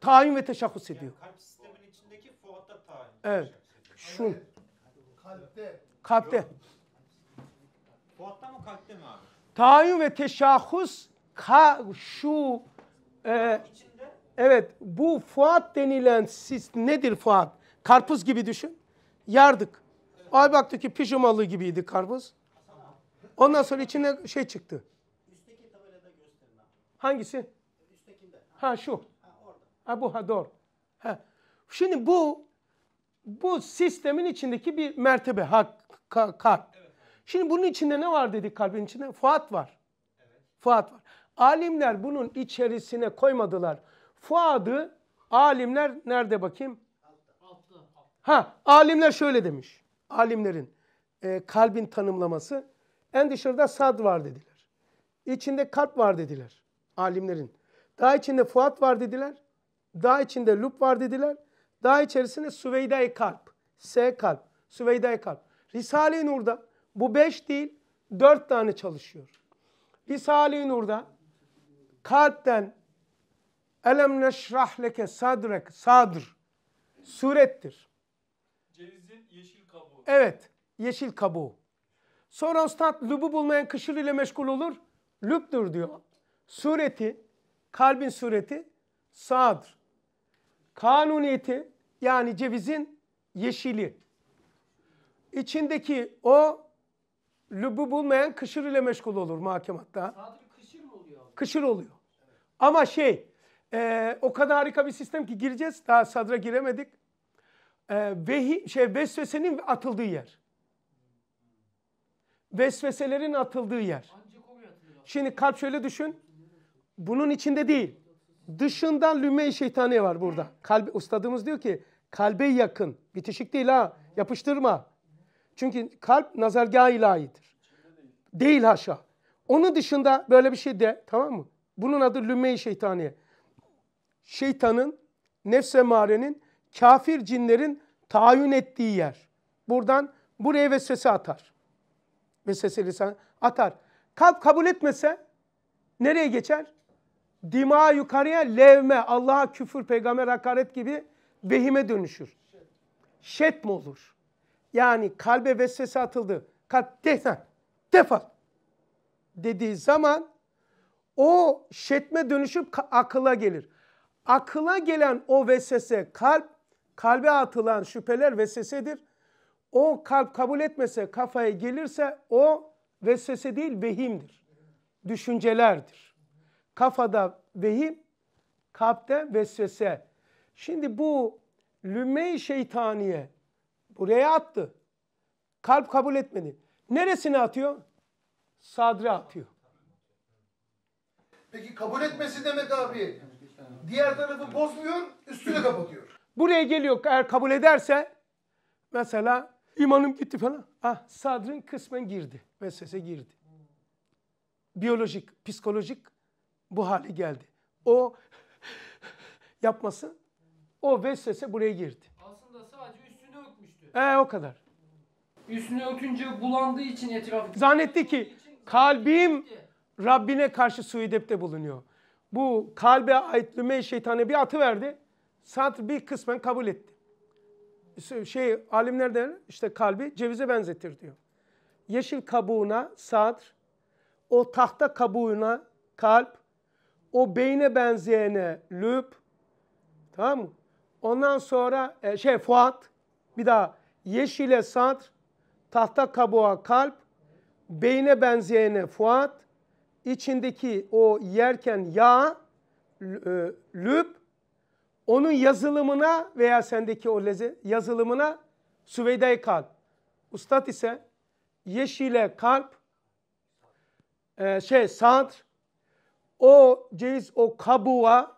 Speaker 1: tayin ve, teşahhus ediyor.
Speaker 4: Yani kalp sistemin içindeki
Speaker 1: fuatta tayin. Evet. şu. Kalpte. Kalpte.
Speaker 4: Fuatta mı kalpte mi abi?
Speaker 1: Tayin ve teşahhus ka şu e, İçinde. Evet bu fuat denilen sis nedir fuat? Karpuz gibi düşün. Yardık. Evet. Ay baktık ki pijamalı gibiydi karpuz. Ondan sonra içine şey çıktı. Hangisi? Üsttekinde. Ha şu. Ha orada. Ha bu doğru. Ha. Şimdi bu bu sistemin içindeki bir mertebe hak ka, kalp. Evet. Şimdi bunun içinde ne var dedik kalbin içinde? Fuat var. Evet. Fuat var. Alimler bunun içerisine koymadılar. Fuadı alimler nerede bakayım? Altta. Ha alimler şöyle demiş. Alimlerin e, kalbin tanımlaması. En dışarıda sad var dediler. İçinde kalp var dediler alimlerin. Dağ içinde Fuat var dediler. Dağ içinde Lup var dediler. Dağ içerisinde Süveyda-i Kalp. S kalp. Süveyda-i Kalp. Risale-i Nur'da bu beş değil dört tane çalışıyor. Risale-i Nur'da kalpten elem neşrah leke sadrek sadr surettir.
Speaker 2: Cevizin yeşil kabuğu.
Speaker 1: Evet yeşil kabuğu. Sonra ustad lübü bulmayan kışır ile meşgul olur. Lüptür diyor sureti, kalbin sureti sağdır. Kanuniyeti yani cevizin yeşili. İçindeki o lübü bulmayan kışır ile meşgul olur mahkematta. Sadri kışır mı oluyor? Kışır oluyor. Evet. Ama şey e, o kadar harika bir sistem ki gireceğiz. Daha sadra giremedik. E, vehi, şey, vesvesenin atıldığı yer. Vesveselerin atıldığı yer. Şimdi kalp şöyle düşün bunun içinde değil. Dışından lümme-i şeytani var burada. Kalbe, ustadımız diyor ki kalbe yakın. Bitişik değil ha. Yapıştırma. Çünkü kalp nazargah ilahidir. Değil haşa. Onun dışında böyle bir şey de tamam mı? Bunun adı lümme-i şeytaniye. Şeytanın, nefse marenin, kafir cinlerin tayin ettiği yer. Buradan buraya vesvese atar. Vesvese atar. Kalp kabul etmese nereye geçer? Dima yukarıya levme, Allah'a küfür, peygamber hakaret gibi vehime dönüşür. Şet mi olur? Yani kalbe vesvese atıldı. Kalp defal, defal dediği zaman o şetme dönüşüp akıla gelir. Akıla gelen o vesvese kalp, kalbe atılan şüpheler vesvesedir. O kalp kabul etmese, kafaya gelirse o vesvese değil vehimdir. Düşüncelerdir. Kafada vehim, kalpte vesvese. Şimdi bu lümme şeytaniye buraya attı. Kalp kabul etmedi. Neresine atıyor? Sadre atıyor.
Speaker 4: Peki kabul etmesi demek abi diğer tarafı bozmuyor, üstüne
Speaker 1: kapatıyor. Buraya geliyor eğer kabul ederse mesela imanım gitti falan. Ah sadrın kısmen girdi. Vesvese girdi. Biyolojik, psikolojik bu hale geldi. O yapmasın o vesvese buraya girdi.
Speaker 3: Aslında sadece üstünü
Speaker 1: örtmüştü. Ee o kadar.
Speaker 3: Üstünü örtünce bulandığı için
Speaker 1: etrafı... Zannetti ki kalbim Rabbine karşı suidepte bulunuyor. Bu kalbe ait lüme şeytane bir atı verdi. Satr bir kısmen kabul etti. Şey alimler de işte kalbi cevize benzetir diyor. Yeşil kabuğuna sadr o tahta kabuğuna kalp, o beyne benzeyene lüp. Tamam mı? Ondan sonra e, şey Fuat. Bir daha. Yeşile satr. Tahta kabuğa kalp. Beyne benzeyene Fuat. içindeki o yerken yağ. E, lüp. Onun yazılımına veya sendeki o leze, yazılımına Süveyde-i kalp. Ustad ise yeşile kalp, e, şey sadr, o ceviz o kabuğa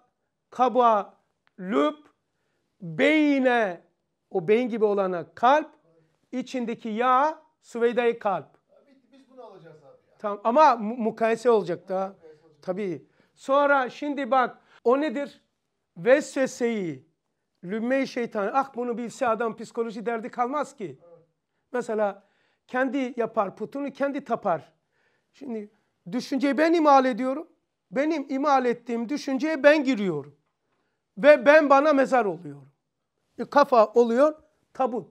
Speaker 1: kabuğa lüp beyine o beyin gibi olana kalp içindeki yağ süveyde kalp. biz bunu alacağız abi. Ya. Tamam ama mu mukayese olacak da. Tabii. Sonra şimdi bak o nedir? Vesveseyi, lümme şeytan. Ah bunu bilse adam psikoloji derdi kalmaz ki. Evet. Mesela kendi yapar putunu kendi tapar. Şimdi düşünceyi ben imal ediyorum benim imal ettiğim düşünceye ben giriyorum. Ve ben bana mezar oluyorum. E, kafa oluyor tabut.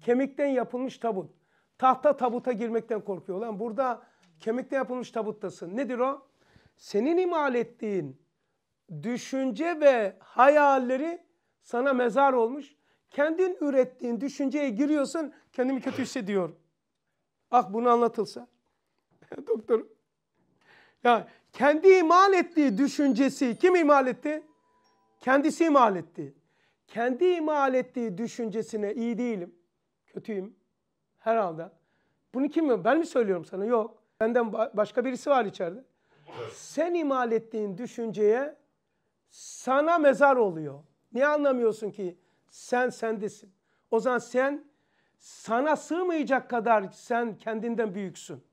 Speaker 1: Kemikten yapılmış tabut. Tahta tabuta girmekten korkuyor. Lan burada kemikten yapılmış tabuttasın. Nedir o? Senin imal ettiğin düşünce ve hayalleri sana mezar olmuş. Kendin ürettiğin düşünceye giriyorsun. Kendimi kötü hissediyorum. Ah bunu anlatılsa. <laughs> Doktor. Ya kendi imal ettiği düşüncesi kim imal etti? Kendisi imal etti. Kendi imal ettiği düşüncesine iyi değilim, kötüyüm herhalde. Bunu kim mi? Ben mi söylüyorum sana? Yok. Benden başka birisi var içeride. Sen imal ettiğin düşünceye sana mezar oluyor. Niye anlamıyorsun ki? Sen sendesin. O zaman sen sana sığmayacak kadar sen kendinden büyüksün.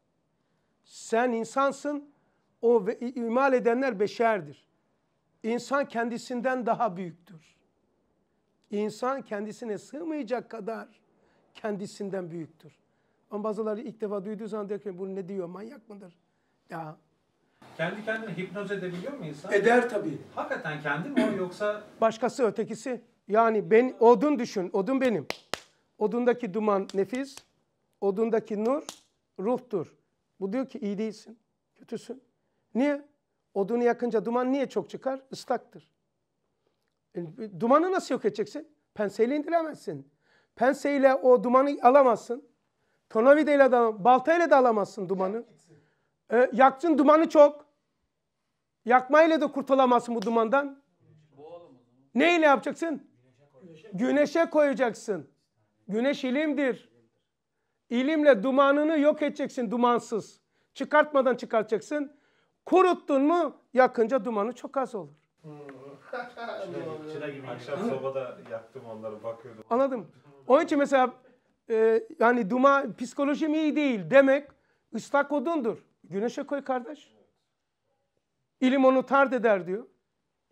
Speaker 1: Sen insansın o ve imal edenler beşerdir. İnsan kendisinden daha büyüktür. İnsan kendisine sığmayacak kadar kendisinden büyüktür. Ama bazıları ilk defa duyduğu zaman diyor ki bu ne diyor manyak mıdır? Ya.
Speaker 5: Kendi kendini hipnoz edebiliyor mu insan? Eder tabii. Hakikaten kendi mi o yoksa?
Speaker 1: <clears throat> Başkası ötekisi. Yani ben odun düşün. Odun benim. Odundaki duman nefis. Odundaki nur ruhtur. Bu diyor ki iyi değilsin. Kötüsün. Niye? Odunu yakınca duman niye çok çıkar? Islaktır. E, dumanı nasıl yok edeceksin? Penseyle indiremezsin. Penseyle o dumanı alamazsın. Tornavidayla de baltayla da alamazsın dumanı. E, yaktın dumanı çok. Yakmayla da kurtulamazsın bu dumandan. Neyle yapacaksın? Güneşe koyacaksın. Güneş ilimdir. İlimle dumanını yok edeceksin dumansız. Çıkartmadan çıkartacaksın. Kuruttun mu yakınca dumanı çok az olur.
Speaker 2: Akşam sobada yaktım onları bakıyordum.
Speaker 1: Anladım. Onun için mesela e, yani duma psikolojim iyi değil demek ıslak odundur. Güneşe koy kardeş. İlim onu tard eder diyor.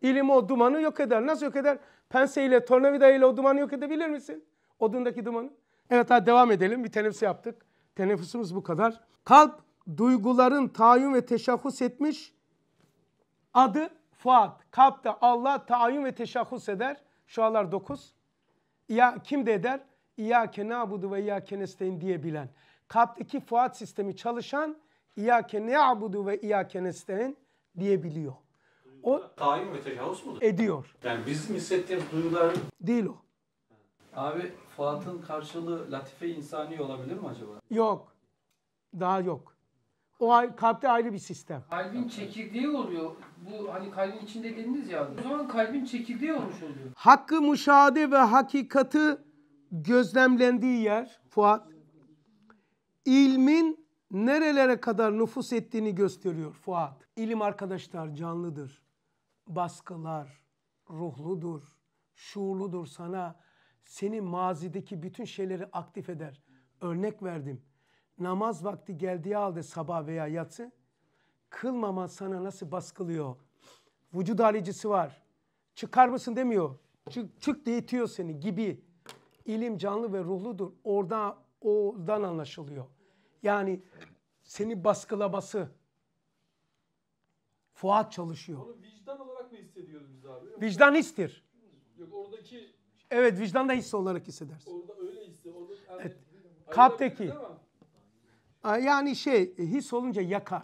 Speaker 1: İlim o dumanı yok eder. Nasıl yok eder? Penseyle, tornavidayla o dumanı yok edebilir misin? Odundaki dumanı. Evet hadi devam edelim. Bir teneffüs yaptık. Teneffüsümüz bu kadar. Kalp duyguların tayin ve teşahhus etmiş. Adı Fuat. Kalpte Allah tayin ve teşahhus eder. Şualar dokuz. Ya, kim de eder? İyâke nâbudu ve iyâke nesteyn diyebilen. Kalpteki Fuat sistemi çalışan İyâke ne'abudu ve İyâke nesteyn diyebiliyor. O tayin
Speaker 2: ve tecavüz mudur? Ediyor. Yani bizim hissettiğimiz duygular değil o. Abi
Speaker 3: Fuat'ın karşılığı latife insani olabilir mi acaba?
Speaker 1: Yok. Daha yok. O kalpte ayrı bir sistem.
Speaker 3: Kalbin çekirdeği oluyor. Bu hani kalbin içinde dediniz ya. O zaman kalbin çekirdeği olmuş oluyor.
Speaker 1: Hakkı müşahede ve hakikatı gözlemlendiği yer Fuat. ilmin nerelere kadar nüfus ettiğini gösteriyor Fuat. İlim arkadaşlar canlıdır. Baskılar, ruhludur, şuurludur sana. seni mazideki bütün şeyleri aktif eder. Örnek verdim namaz vakti geldiği halde sabah veya yatsı kılmama sana nasıl baskılıyor? Vücut alicisi var. Çıkar mısın demiyor. Çık, çık diye itiyor seni gibi. İlim canlı ve ruhludur. Orada oradan anlaşılıyor. Yani seni baskılaması. Fuat çalışıyor. Onu
Speaker 2: vicdan olarak mı hissediyoruz
Speaker 1: biz abi? Yok vicdan histir.
Speaker 2: Yok oradaki...
Speaker 1: Evet vicdan da his olarak hissedersin.
Speaker 2: Orada öyle hisse. Orada,
Speaker 1: evet. Kalpteki. Ama... Yani şey e, his olunca yakar.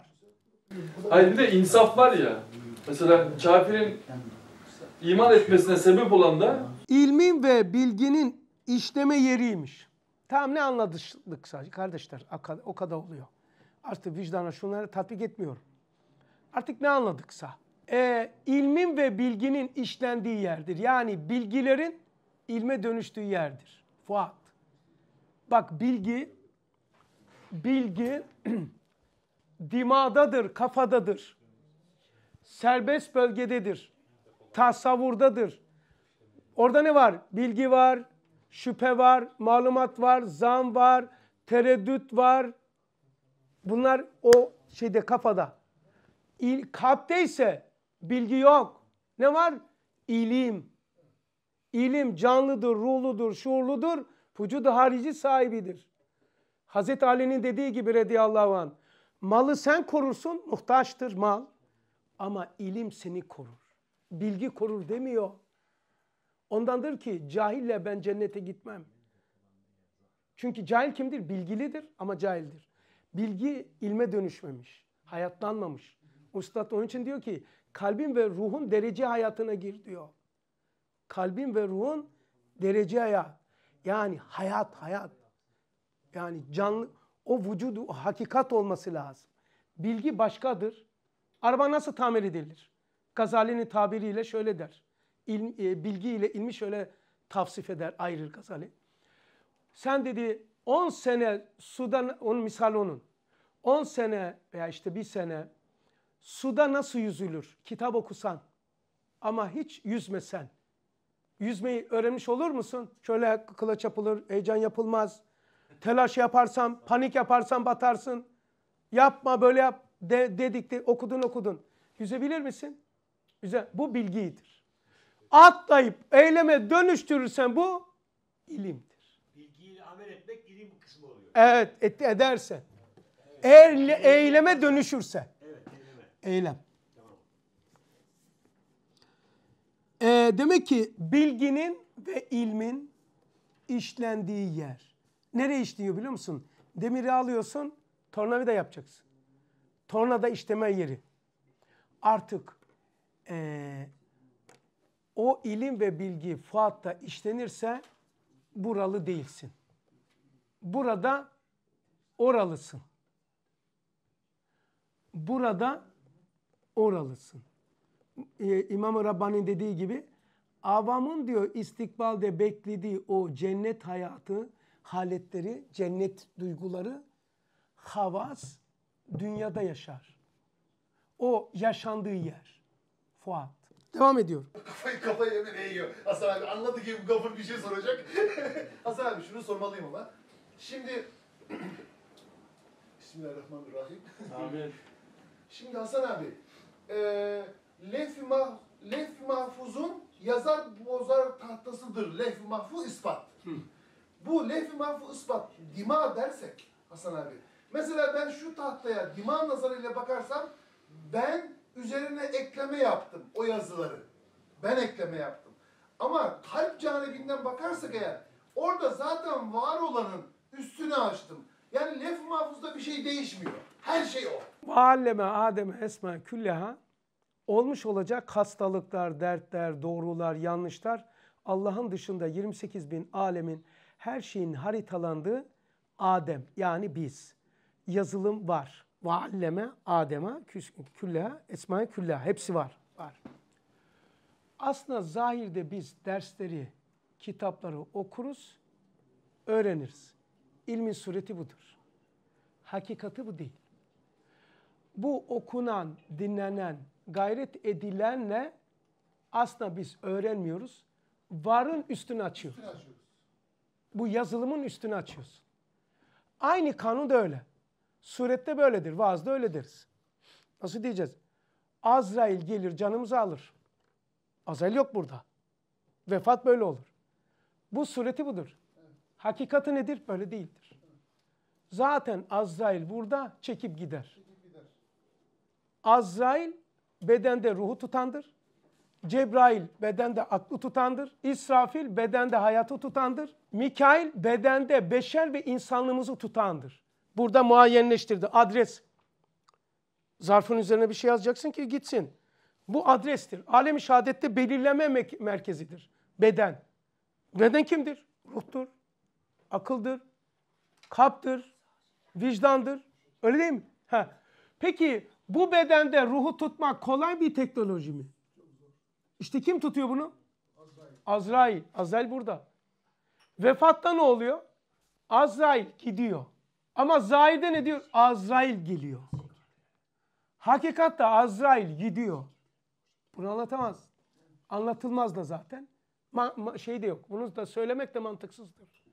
Speaker 2: Hayır bir de insaf var ya. Mesela kafirin iman etmesine sebep olan da
Speaker 1: ilmin ve bilginin işleme yeriymiş. Tam ne anladık sadece kardeşler o kadar oluyor. Artık vicdana şunları tatbik etmiyorum. Artık ne anladıksa. E, ilmin ve bilginin işlendiği yerdir. Yani bilgilerin ilme dönüştüğü yerdir. Fuat. Bak bilgi bilgi <clears throat> dimadadır, kafadadır. Serbest bölgededir. Tasavvurdadır. Orada ne var? Bilgi var, şüphe var, malumat var, zan var, tereddüt var. Bunlar o şeyde kafada. İl, kalpte ise bilgi yok. Ne var? İlim. İlim canlıdır, ruhludur, şuurludur. Vücudu harici sahibidir. Hazreti Ali'nin dediği gibi radıyallahu an malı sen korursun muhtaçtır mal ama ilim seni korur. Bilgi korur demiyor. Ondandır ki cahille ben cennete gitmem. Çünkü cahil kimdir? Bilgilidir ama cahildir. Bilgi ilme dönüşmemiş, hayatlanmamış. Ustad onun için diyor ki kalbin ve ruhun derece hayatına gir diyor. Kalbin ve ruhun derece hayat. Yani hayat, hayat. Yani canlı o vücudu hakikat olması lazım. Bilgi başkadır. Araba nasıl tamir edilir? Gazali'nin tabiriyle şöyle der. İlm, e, bilgi ile ilmi şöyle tavsif eder, ayırır Gazali. Sen dedi 10 sene sudan onun misal onun. 10 sene veya işte bir sene suda nasıl yüzülür? Kitap okusan ama hiç yüzmesen. Yüzmeyi öğrenmiş olur musun? Şöyle kılaç yapılır, heyecan yapılmaz. Telaş yaparsan, panik yaparsan batarsın. Yapma böyle yap de, dedik de okudun okudun. Yüzebilir misin? Yüze. Bu bilgi Atlayıp eyleme dönüştürürsen bu ilimdir. Bilgiyle amel etmek ilim kısmı oluyor. Evet et, edersen. Evet. Eğer eyleme, dönüşürse. Evet eyleme. Eylem. E, demek ki bilginin ve ilmin işlendiği yer. Nereye işliyor biliyor musun? Demiri alıyorsun, tornavida yapacaksın. Tornada işleme yeri. Artık ee, o ilim ve bilgi Fuat'ta işlenirse buralı değilsin. Burada oralısın. Burada oralısın. Ee, İmam-ı Rabbani dediği gibi avamın diyor istikbalde beklediği o cennet hayatı haletleri, cennet duyguları havas dünyada yaşar. O yaşandığı yer. Fuat. Devam ediyor.
Speaker 4: Kafayı, kafayı hemen eğiyor. Hasan abi anladı ki bu gafur bir şey soracak. <laughs> Hasan abi şunu sormalıyım ama. Şimdi... <clears throat> Bismillahirrahmanirrahim. Amin. <laughs> Şimdi Hasan abi. E, lef mah, lef mahfuzun yazar bozar tahtasıdır. lef mahfuz ispat. Hı. Bu lef-i mahfuz ispat, dima dersek Hasan abi. Mesela ben şu tahtaya dima nazarıyla bakarsam ben üzerine ekleme yaptım o yazıları. Ben ekleme yaptım. Ama kalp canibinden bakarsak eğer orada zaten var olanın üstünü açtım. Yani lef mahfuzda bir şey değişmiyor. Her şey
Speaker 1: o. Mahalleme Adem'e Esma külleha olmuş olacak hastalıklar, dertler, doğrular, yanlışlar Allah'ın dışında 28 bin alemin her şeyin haritalandığı Adem yani biz. Yazılım var. Ve alleme Adem'e külleha esma külleha hepsi var. var. Aslında zahirde biz dersleri, kitapları okuruz, öğreniriz. İlmin sureti budur. Hakikati bu değil. Bu okunan, dinlenen, gayret edilenle aslında biz öğrenmiyoruz. Varın üstünü açıyoruz. Üstünü açıyoruz bu yazılımın üstünü açıyorsun. Aynı kanun da öyle. Surette böyledir, vaazda öyle deriz. Nasıl diyeceğiz? Azrail gelir canımızı alır. Azrail yok burada. Vefat böyle olur. Bu sureti budur. Hakikati nedir? Böyle değildir. Zaten Azrail burada çekip gider. Azrail bedende ruhu tutandır. Cebrail bedende aklı tutandır. İsrafil bedende hayatı tutandır. Mikail bedende beşer ve insanlığımızı tutandır. Burada muayenleştirdi. Adres. Zarfın üzerine bir şey yazacaksın ki gitsin. Bu adrestir. Alem-i şehadette belirleme merkezidir. Beden. Beden kimdir? Ruhtur. Akıldır. Kalptir. Vicdandır. Öyle değil mi? Ha. Peki bu bedende ruhu tutmak kolay bir teknoloji mi? İşte kim tutuyor bunu? Azrail. Azrail. Azrail burada. Vefatta ne oluyor? Azrail gidiyor. Ama zahirde ne diyor? Azrail geliyor. Hakikatta Azrail gidiyor. Bunu anlatamaz. Anlatılmaz da zaten. Ma, ma, şey de yok. Bunu da söylemek de mantıksızdır.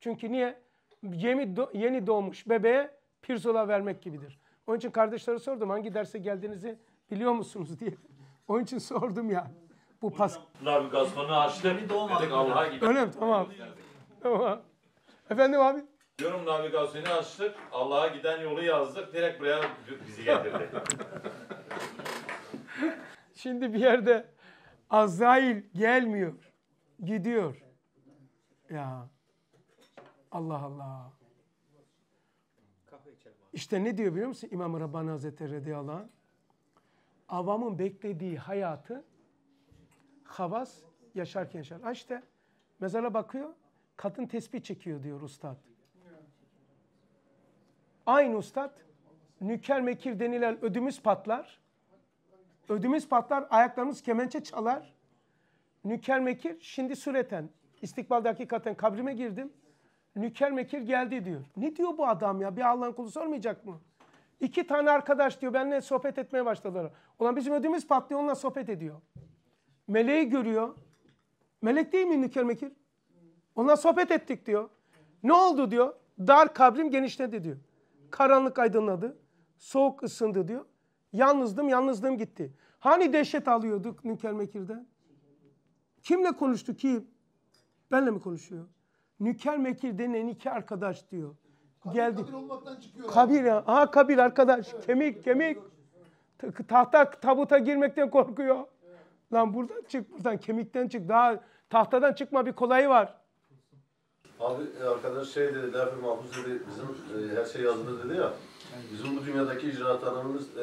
Speaker 1: Çünkü niye? Yeni, do, yeni doğmuş bebeğe pirzola vermek gibidir. Onun için kardeşlere sordum hangi derse geldiğinizi biliyor musunuz <laughs> diye. Onun için sordum ya. Yani bu pas.
Speaker 2: Navigasyonu açtım. Dedik Allah'a gidelim. Öyle mi? Tamam.
Speaker 1: tamam. Efendim abi?
Speaker 2: Diyorum navigasyonu açtık. Allah'a giden yolu yazdık. Direkt buraya bizi getirdi.
Speaker 1: <laughs> Şimdi bir yerde Azrail gelmiyor. Gidiyor. Ya. Allah Allah. İşte ne diyor biliyor musun İmam Rabbani Hazretleri radıyallahu anh? Avamın beklediği hayatı havas yaşarken yaşar. Ha işte mezara bakıyor, kadın tesbih çekiyor diyor ustad. Aynı ustad nüker mekir denilen ödümüz patlar. Ödümüz patlar, ayaklarımız kemençe çalar. Nüker mekir şimdi süreten, istikbalde hakikaten kabrime girdim. Nüker mekir geldi diyor. Ne diyor bu adam ya? Bir Allah'ın kulu sormayacak mı? İki tane arkadaş diyor benimle sohbet etmeye başladılar. Ulan bizim ödümüz patlıyor onunla sohbet ediyor. Meleği görüyor. Melek değil mi Nükermekir? Onunla sohbet ettik diyor. Ne oldu diyor. Dar kabrim genişledi diyor. Karanlık aydınladı. Soğuk ısındı diyor. Yalnızdım, yalnızdım gitti. Hani dehşet alıyorduk Nükermekir'de? Kimle konuştu ki? Benle mi konuşuyor? Nüker Mekir denen iki arkadaş diyor. Kabir, Geldi. Kabir
Speaker 4: olmaktan çıkıyor. Kabir
Speaker 1: ya. Aha kabir arkadaş. Evet, kemik, kemik. Tahta tabuta girmekten korkuyor. Lan buradan çık buradan kemikten çık. Daha tahtadan çıkma bir kolayı var.
Speaker 4: Abi e, arkadaş şey dedi, Defir Mahfuz dedi, bizim e, her şey yazılı dedi ya. Bizim bu dünyadaki icraatlarımız, e,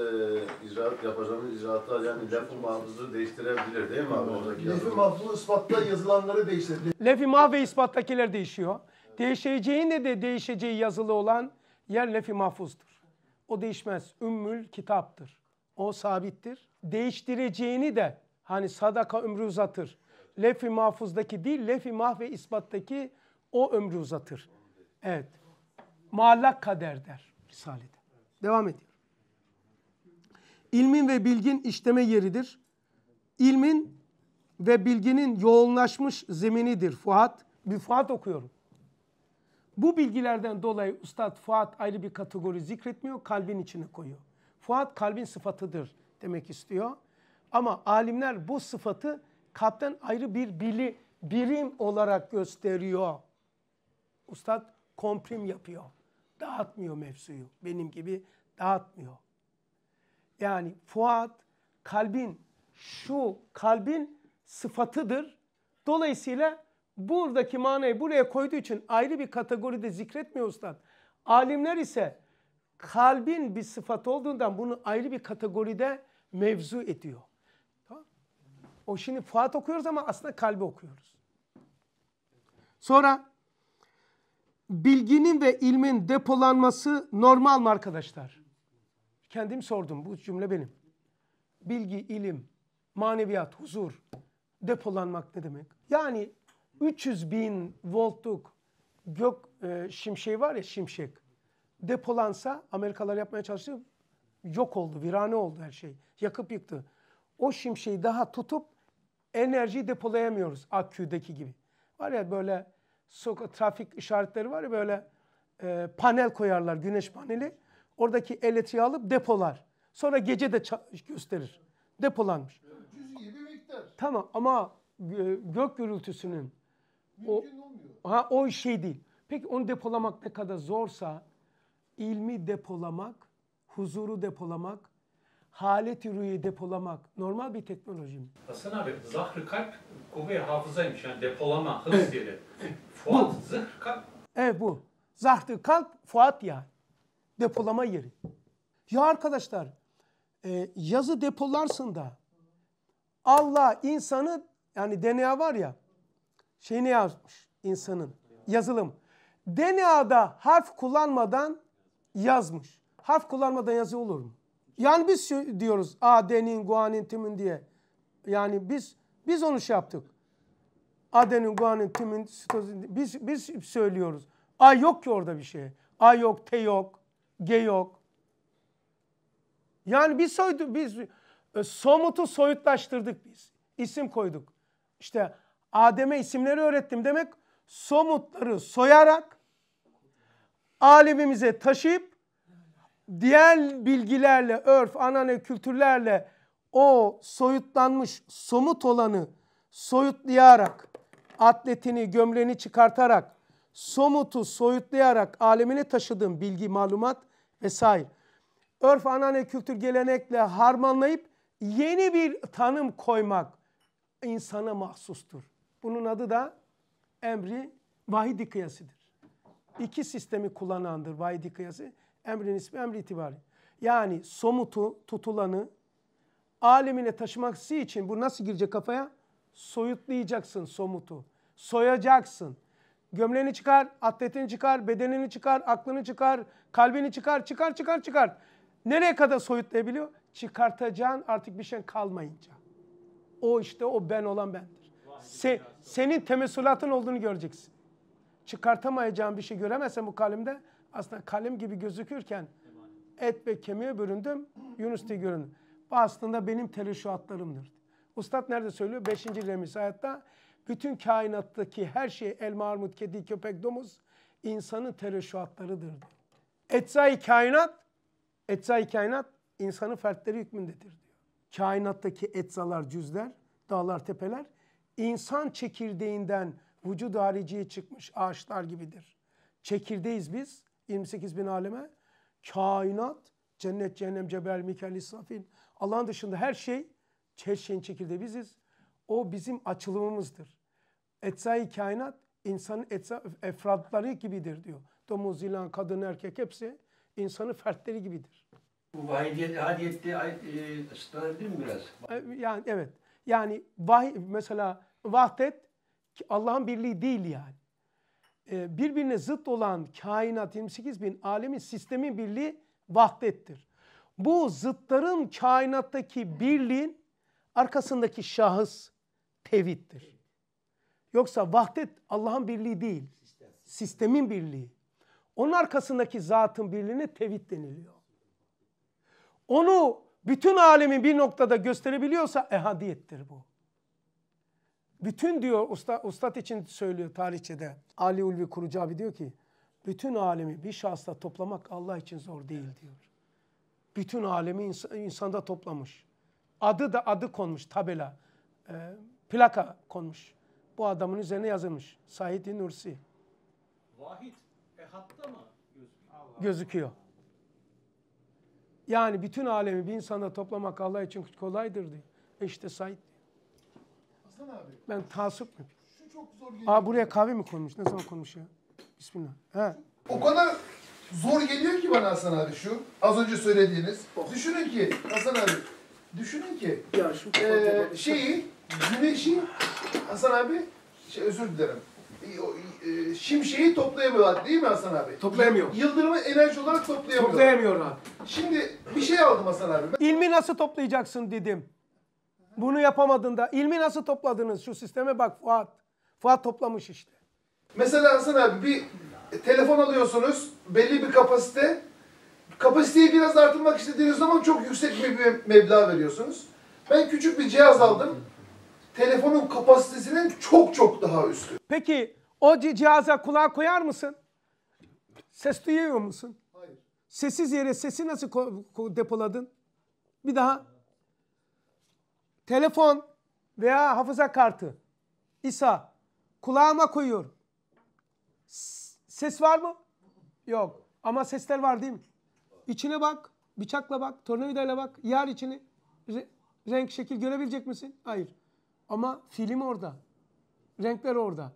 Speaker 4: icraat yapacağımız icraatlar yani Defir Mahfuz'u değiştirebilir değil mi abi oradaki
Speaker 1: Lef-i yazılı? ispatta yazılanları değiştirdi. Lef-i ve ispattakiler değişiyor. Değişeceğin de, de değişeceği yazılı olan yer lef-i mahfuzdur. O değişmez. Ümmül kitaptır. O sabittir. Değiştireceğini de Hani sadaka ömrü uzatır. Lefi mahfuzdaki değil, lefi mah ve ispattaki o ömrü uzatır. Evet. Muallak kader der Risale'de. Devam ediyor. İlmin ve bilgin işleme yeridir. İlmin ve bilginin yoğunlaşmış zeminidir Fuat. Bir Fuat okuyorum. Bu bilgilerden dolayı Üstad Fuat ayrı bir kategori zikretmiyor, kalbin içine koyuyor. Fuat kalbin sıfatıdır demek istiyor. Ama alimler bu sıfatı kalpten ayrı bir bili, birim olarak gösteriyor. Ustad komprim yapıyor. Dağıtmıyor mevzuyu. Benim gibi dağıtmıyor. Yani Fuat kalbin şu kalbin sıfatıdır. Dolayısıyla buradaki manayı buraya koyduğu için ayrı bir kategoride zikretmiyor ustad. Alimler ise kalbin bir sıfat olduğundan bunu ayrı bir kategoride mevzu ediyor. O şimdi Fuat okuyoruz ama aslında kalbi okuyoruz. Sonra bilginin ve ilmin depolanması normal mi arkadaşlar? Kendim sordum. Bu cümle benim. Bilgi, ilim, maneviyat, huzur depolanmak ne demek? Yani 300 bin voltluk gök e, şimşeği var ya şimşek. Depolansa Amerikalılar yapmaya çalıştı Yok oldu, virane oldu her şey. Yakıp yıktı. O şimşeği daha tutup enerjiyi depolayamıyoruz aküdeki gibi. Var ya böyle soka, trafik işaretleri var ya böyle e, panel koyarlar güneş paneli. Oradaki elektriği alıp depolar. Sonra gece de gösterir. Depolanmış. Cüz'i bir miktar. Tamam ama gök gürültüsünün o, Ha, o şey değil. Peki onu depolamak ne kadar zorsa ilmi depolamak, huzuru depolamak, Haleti ürüyü depolamak normal bir teknoloji mi?
Speaker 2: Hasan abi zahrı kalp kuvve hafızaymış yani depolama hız diye. Fuat zırh kalp.
Speaker 1: Evet bu. Zahrı kalp Fuat ya. Depolama yeri. Ya arkadaşlar e, yazı depolarsın da Allah insanı yani DNA var ya şeyini yazmış insanın yazılım. DNA'da harf kullanmadan yazmış. Harf kullanmadan yazı olur mu? Yani biz diyoruz adenin, guanin, timin diye. Yani biz biz onu şey yaptık. Adenin, guanin, timin, sitozin biz, biz söylüyoruz. A yok ki orada bir şey. A yok, T yok, G yok. Yani biz soydu, biz e, somutu soyutlaştırdık biz. İsim koyduk. İşte Adem'e isimleri öğrettim demek somutları soyarak alimimize taşıyıp diğer bilgilerle, örf, anane kültürlerle o soyutlanmış somut olanı soyutlayarak, atletini, gömleğini çıkartarak, somutu soyutlayarak alemine taşıdığım bilgi, malumat vesaire. Örf, anane, kültür, gelenekle harmanlayıp yeni bir tanım koymak insana mahsustur. Bunun adı da emri vahidi kıyasıdır. İki sistemi kullanandır vahidi kıyası. Emrin ismi emri itibari. Yani somutu, tutulanı alemine taşıması için bu nasıl girecek kafaya? Soyutlayacaksın somutu. Soyacaksın. Gömleğini çıkar, atletini çıkar, bedenini çıkar, aklını çıkar, kalbini çıkar, çıkar, çıkar, çıkar. Nereye kadar soyutlayabiliyor? Çıkartacağın artık bir şey kalmayınca. O işte o ben olan bendir. Se, senin temesulatın olduğunu göreceksin. Çıkartamayacağın bir şey göremezsen bu kalemde aslında kalem gibi gözükürken et ve kemiğe büründüm, Yunus diye göründüm. Bu aslında benim teleşuatlarımdır. Ustad nerede söylüyor? Beşinci remis hayatta bütün kainattaki her şey elma, armut, kedi, köpek, domuz insanın teleşuatlarıdır. diyor. kainat, eczai kainat insanın fertleri hükmündedir diyor. Kainattaki etzalar, cüzler, dağlar, tepeler insan çekirdeğinden vücut hariciye çıkmış ağaçlar gibidir. Çekirdeğiz biz. 28 bin aleme. Kainat, cennet, cehennem, cebel, Mikail, İsrafil. Allah'ın dışında her şey, her şeyin çekirdeği biziz. O bizim açılımımızdır. Etsai kainat insanın etsa, efradları gibidir diyor. Domuz, ilan, kadın, erkek hepsi insanın fertleri gibidir. Bu vahidiyet,
Speaker 2: hadiyette ısıtlanabilir mi biraz?
Speaker 1: E, yani evet. Yani vahiy, mesela vahdet Allah'ın birliği değil yani. E, birbirine zıt olan kainat 28 bin alemin sistemi birliği vahdettir. Bu zıtların kainattaki birliğin arkasındaki şahıs tevhiddir. Yoksa vahdet Allah'ın birliği değil, sistemin birliği. Onun arkasındaki zatın birliğine tevhid deniliyor. Onu bütün alemin bir noktada gösterebiliyorsa ehadiyettir bu. Bütün diyor usta, ustad için söylüyor tarihçede. Ali Ulvi Kurucu abi diyor ki bütün alemi bir şahsta toplamak Allah için zor değil diyor. Bütün alemi ins- insanda toplamış. Adı da adı konmuş tabela. E, plaka konmuş. Bu adamın üzerine yazılmış. said Nursi.
Speaker 5: Vahid Ehad'da mı gözüküyor?
Speaker 1: gözüküyor. Yani bütün alemi bir insanda toplamak Allah için kolaydır diyor. E işte Said Hasan abi. Ben taassup mu? Şu
Speaker 4: çok zor geliyor. Aa buraya
Speaker 1: kahve mi koymuş? Ne zaman koymuş ya? Bismillah. He. O kadar
Speaker 4: zor geliyor ki bana Hasan abi şu. Az önce söylediğiniz. Oh. Düşünün ki Hasan abi. Düşünün ki Ya şu eee, şeyi güneşi Hasan abi şey, özür dilerim. E, Şimşeği toplayamıyorlar
Speaker 1: değil mi Hasan abi? Toplayamıyor. Yıldırımı enerji olarak toplayamıyorlar. Toplayamıyor Şimdi bir şey aldım Hasan abi. Ben- İlmi nasıl toplayacaksın dedim. Bunu yapamadığında ilmi nasıl topladınız? Şu sisteme bak Fuat. Fuat toplamış işte. Mesela Hasan abi bir
Speaker 4: telefon alıyorsunuz belli bir kapasite. Kapasiteyi biraz artırmak istediğiniz zaman çok yüksek bir meblağ veriyorsunuz. Ben küçük bir cihaz aldım.
Speaker 1: Telefonun kapasitesinin çok çok daha üstü. Peki o cihaza kulağa koyar mısın? Ses duyuyor musun? Hayır. Sessiz yere sesi nasıl depoladın? Bir daha telefon veya hafıza kartı. İsa kulağıma koyuyor. Ses var mı? Yok. Ama sesler var değil mi? İçine bak. Bıçakla bak. Tornavidayla bak. Yer içini. renk, şekil görebilecek misin? Hayır. Ama film orada. Renkler orada.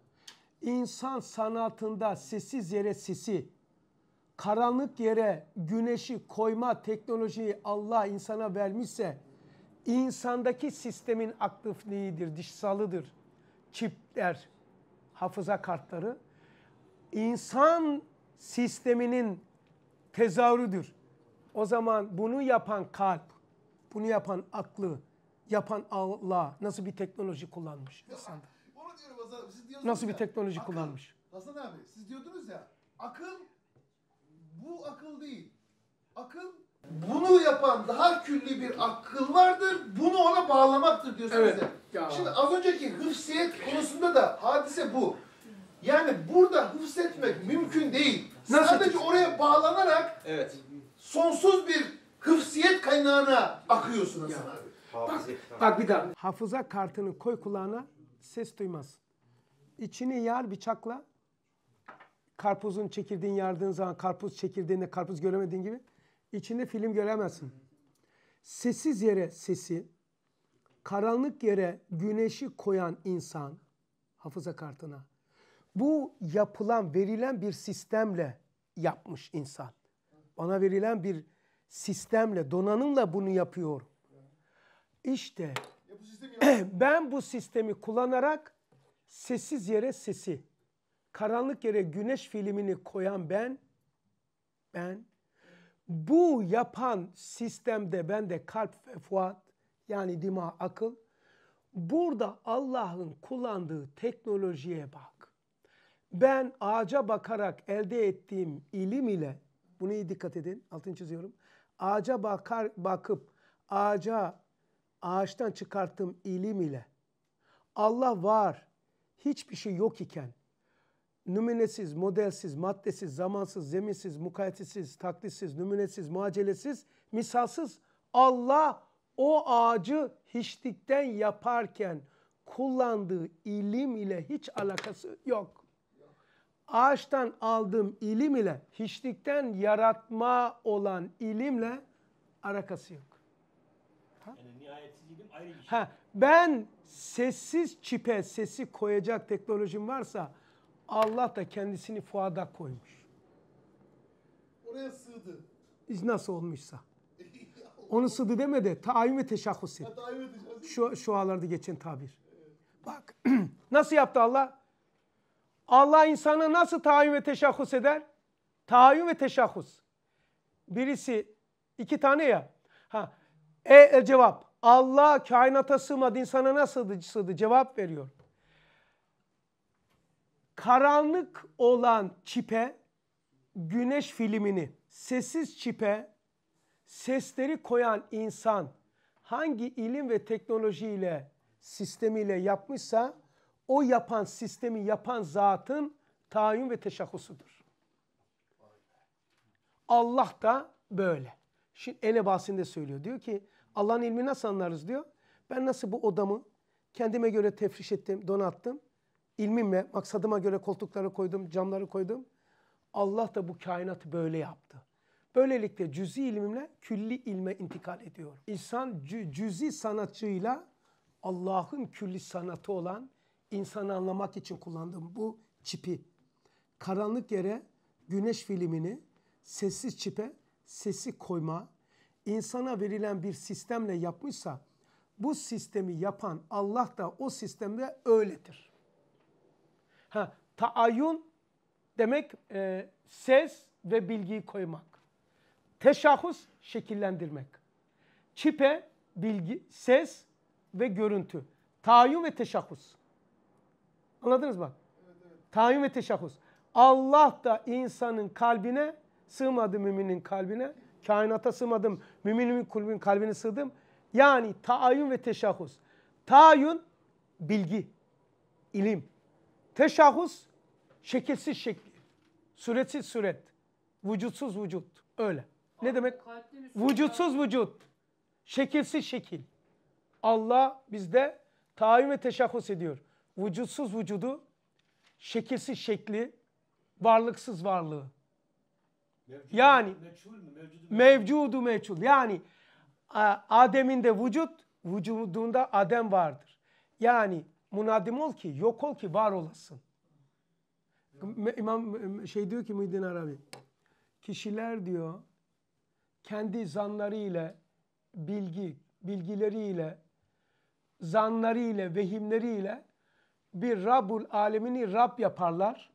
Speaker 1: İnsan sanatında sessiz yere sesi, karanlık yere güneşi koyma teknolojiyi Allah insana vermişse insandaki sistemin aktifliğidir, dişsalıdır. Çipler, hafıza kartları insan sisteminin tezahürüdür. O zaman bunu yapan kalp, bunu yapan aklı, yapan Allah nasıl bir teknoloji kullanmış insanda?
Speaker 4: Onu diyorum siz diyorsunuz Nasıl ya, bir teknoloji akıl, kullanmış? Hasan abi siz diyordunuz ya akıl bu akıl değil. Akıl bunu yapan daha külli bir akıl vardır. Bunu ona bağlamaktır diyorsun evet. Şimdi az önceki hıfsiyet konusunda da hadise bu. Yani burada hıfzetmek mümkün değil. Nasıl? Sadece oraya bağlanarak evet. sonsuz bir hıfsiyet kaynağına akıyorsun Hasan ya.
Speaker 1: Bak, bak bir daha. Hafıza kartını koy kulağına ses duymaz. İçini yar bıçakla karpuzun çekirdiğini yardığın zaman karpuz çekirdeğinde karpuz göremediğin gibi içinde film göremezsin. Sessiz yere sesi, karanlık yere güneşi koyan insan hafıza kartına. Bu yapılan, verilen bir sistemle yapmış insan. Bana verilen bir sistemle, donanımla bunu yapıyor. İşte <clears throat> ben bu sistemi kullanarak sessiz yere sesi, karanlık yere güneş filmini koyan ben, ben bu yapan sistemde bende kalp ve fuat yani dima akıl. Burada Allah'ın kullandığı teknolojiye bak. Ben ağaca bakarak elde ettiğim ilim ile bunu iyi dikkat edin altını çiziyorum. Ağaca bakar bakıp ağaca ağaçtan çıkarttığım ilim ile Allah var hiçbir şey yok iken numunesiz, modelsiz, maddesiz, zamansız, zeminsiz, mukayetsiz, taklitsiz, numunesiz, muacelesiz, misalsız Allah o ağacı hiçlikten yaparken kullandığı ilim ile hiç alakası yok. Ağaçtan aldığım ilim ile hiçlikten yaratma olan ilimle alakası yok. Ha? Şey. Ha, ben sessiz çipe sesi koyacak teknolojim varsa Allah da kendisini fuada koymuş.
Speaker 4: Oraya sığdı.
Speaker 1: Nasıl olmuşsa. Onu sığdı deme de tayin ve teşahhus et. Şu, şu ağlarda geçen tabir. Bak <clears throat> nasıl yaptı Allah? Allah insana nasıl tayin ve teşahhus eder? Tayin ve teşahhus. Birisi iki tane ya. Ha, e, e cevap. Allah kainata sığmadı insana nasıl sığdı? Cevap veriyor karanlık olan çipe güneş filmini, sessiz çipe sesleri koyan insan hangi ilim ve teknolojiyle, sistemiyle yapmışsa o yapan sistemi yapan zatın tayin ve teşahhusudur. Allah da böyle. Şimdi Enebasi'nde söylüyor. Diyor ki Allah'ın ilmi nasıl anlarız diyor. Ben nasıl bu odamı kendime göre tefriş ettim, donattım ilmimle maksadıma göre koltukları koydum, camları koydum. Allah da bu kainatı böyle yaptı. Böylelikle cüzi ilmimle külli ilme intikal ediyorum. İnsan cüzi sanatçıyla Allah'ın külli sanatı olan insanı anlamak için kullandığım bu çipi karanlık yere güneş filmini sessiz çipe sesi koyma insana verilen bir sistemle yapmışsa bu sistemi yapan Allah da o sistemde öyledir. Ha, taayyun demek e, ses ve bilgiyi koymak. Teşahhus şekillendirmek. Çipe bilgi, ses ve görüntü. Tayin ve teşahhus. Anladınız mı? Evet, ve teşahhus. Allah da insanın kalbine sığmadı müminin kalbine. Kainata sığmadım. Müminin kulübün kalbine sığdım. Yani tayin ve teşahhus. Tayin bilgi, ilim. Teşahhus şekilsiz şekli. Suretsiz suret. Vücutsuz vücut. Öyle. Ne demek? Vücutsuz ya. vücut. Şekilsiz şekil. Allah bizde tayin ve teşahhus ediyor. Vücutsuz vücudu, şekilsiz şekli, varlıksız varlığı. Mevcudu yani meçhul Mevcudu, mevcudu meçhul. Yani Adem'in de vücut, vücudunda Adem vardır. Yani Munadim ol ki, yok ol ki var olasın. İmam e, şey diyor ki Muhyiddin Arabi. Kişiler diyor kendi zanları ile bilgi, bilgileri ile zanları ile vehimleri ile bir Rabbul Alemini Rab yaparlar.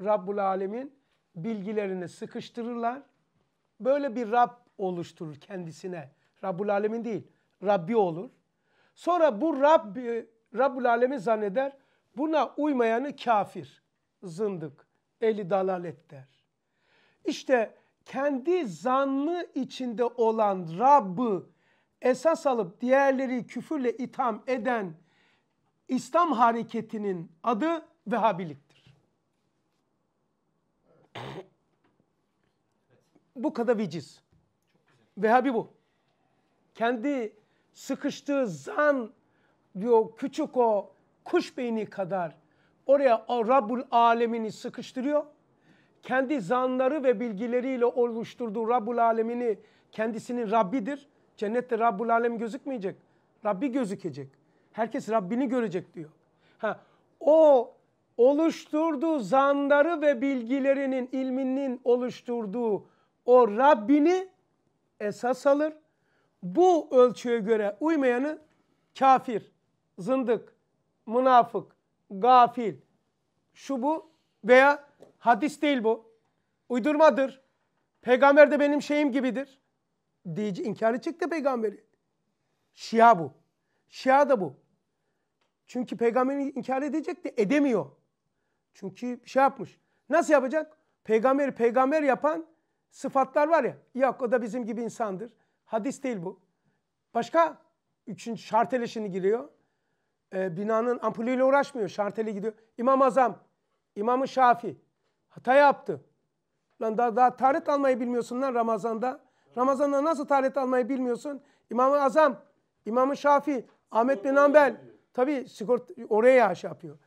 Speaker 1: Rabbul Alemin bilgilerini sıkıştırırlar. Böyle bir Rab oluşturur kendisine. Rabbul Alemin değil, Rabbi olur. Sonra bu Rabbi Rabbul Alemi zanneder. Buna uymayanı kafir, zındık, eli dalalet der. İşte kendi zanlı içinde olan Rabb'ı esas alıp diğerleri küfürle itham eden İslam hareketinin adı Vehhabiliktir. <clears throat> bu kadar viciz. Vehhabi bu. Kendi sıkıştığı zan diyor küçük o kuş beyni kadar oraya o Rabbul Alemini sıkıştırıyor. Kendi zanları ve bilgileriyle oluşturduğu Rabbul Alemini kendisinin Rabbidir. Cennette Rabbul Alem gözükmeyecek. Rabbi gözükecek. Herkes Rabbini görecek diyor. Ha, o oluşturduğu zanları ve bilgilerinin, ilminin oluşturduğu o Rabbini esas alır. Bu ölçüye göre uymayanı kafir, zındık, münafık, gafil, şu bu veya hadis değil bu. Uydurmadır. Peygamber de benim şeyim gibidir. diyece, inkarı çıktı peygamberi. Şia bu. Şia da bu. Çünkü peygamberi inkar edecek de edemiyor. Çünkü şey yapmış. Nasıl yapacak? Peygamberi peygamber yapan sıfatlar var ya. Yok o da bizim gibi insandır. Hadis değil bu. Başka? Üçüncü şarteleşini giriyor e, binanın ampulüyle uğraşmıyor. Şarteli gidiyor. İmam Azam, İmam-ı Şafi hata yaptı. Lan daha, daha taharet almayı bilmiyorsun lan Ramazan'da. Ramazan'da nasıl taharet almayı bilmiyorsun? İmam-ı Azam, İmam-ı Şafi, Ahmet bin Hanbel. Tabi sigort oraya şey yapıyor.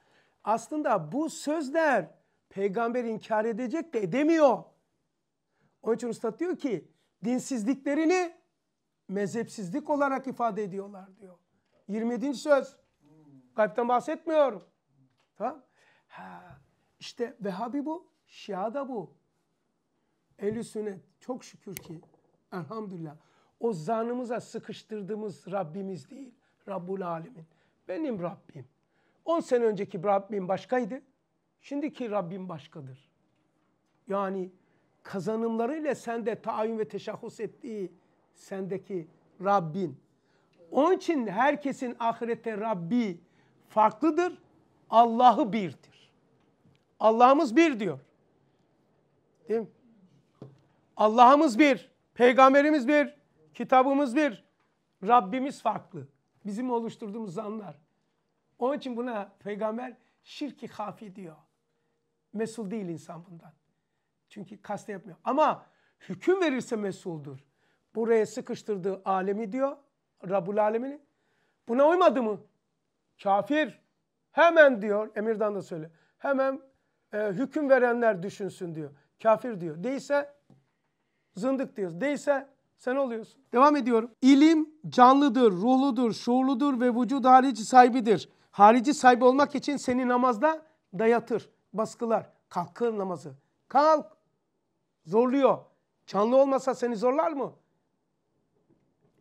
Speaker 1: Aslında bu sözler peygamber inkar edecek de edemiyor. Onun için usta diyor ki dinsizliklerini mezhepsizlik olarak ifade ediyorlar diyor. 27. söz. Gaybden bahsetmiyorum. Tamam? Ha, işte Vehhabi bu, Şia da bu. Ehl-i Sünnet çok şükür ki elhamdülillah o zanımıza sıkıştırdığımız Rabbimiz değil. Rabbul Alemin. Benim Rabbim. 10 sene önceki Rabbim başkaydı. Şimdiki Rabbim başkadır. Yani kazanımlarıyla sende tayin ve teşahhus ettiği sendeki Rabbin. Onun için herkesin ahirete Rabbi farklıdır. Allah'ı birdir. Allah'ımız bir diyor. Değil mi? Allah'ımız bir, peygamberimiz bir, kitabımız bir, Rabbimiz farklı. Bizim oluşturduğumuz zanlar. Onun için buna peygamber şirki hafi diyor. Mesul değil insan bundan. Çünkü kaste yapmıyor. Ama hüküm verirse mesuldur. Buraya sıkıştırdığı alemi diyor. Rabbul alemini. Buna uymadı mı? Kafir hemen diyor emirdan da söyle. Hemen e, hüküm verenler düşünsün diyor. Kafir diyor. Değilse zındık diyor Değilse sen oluyorsun. Devam ediyorum. İlim canlıdır, ruhludur, şuurludur ve vücud harici sahibidir. Harici sahibi olmak için seni namazda dayatır, baskılar. Kalkın namazı. Kalk. Zorluyor. Canlı olmasa seni zorlar mı?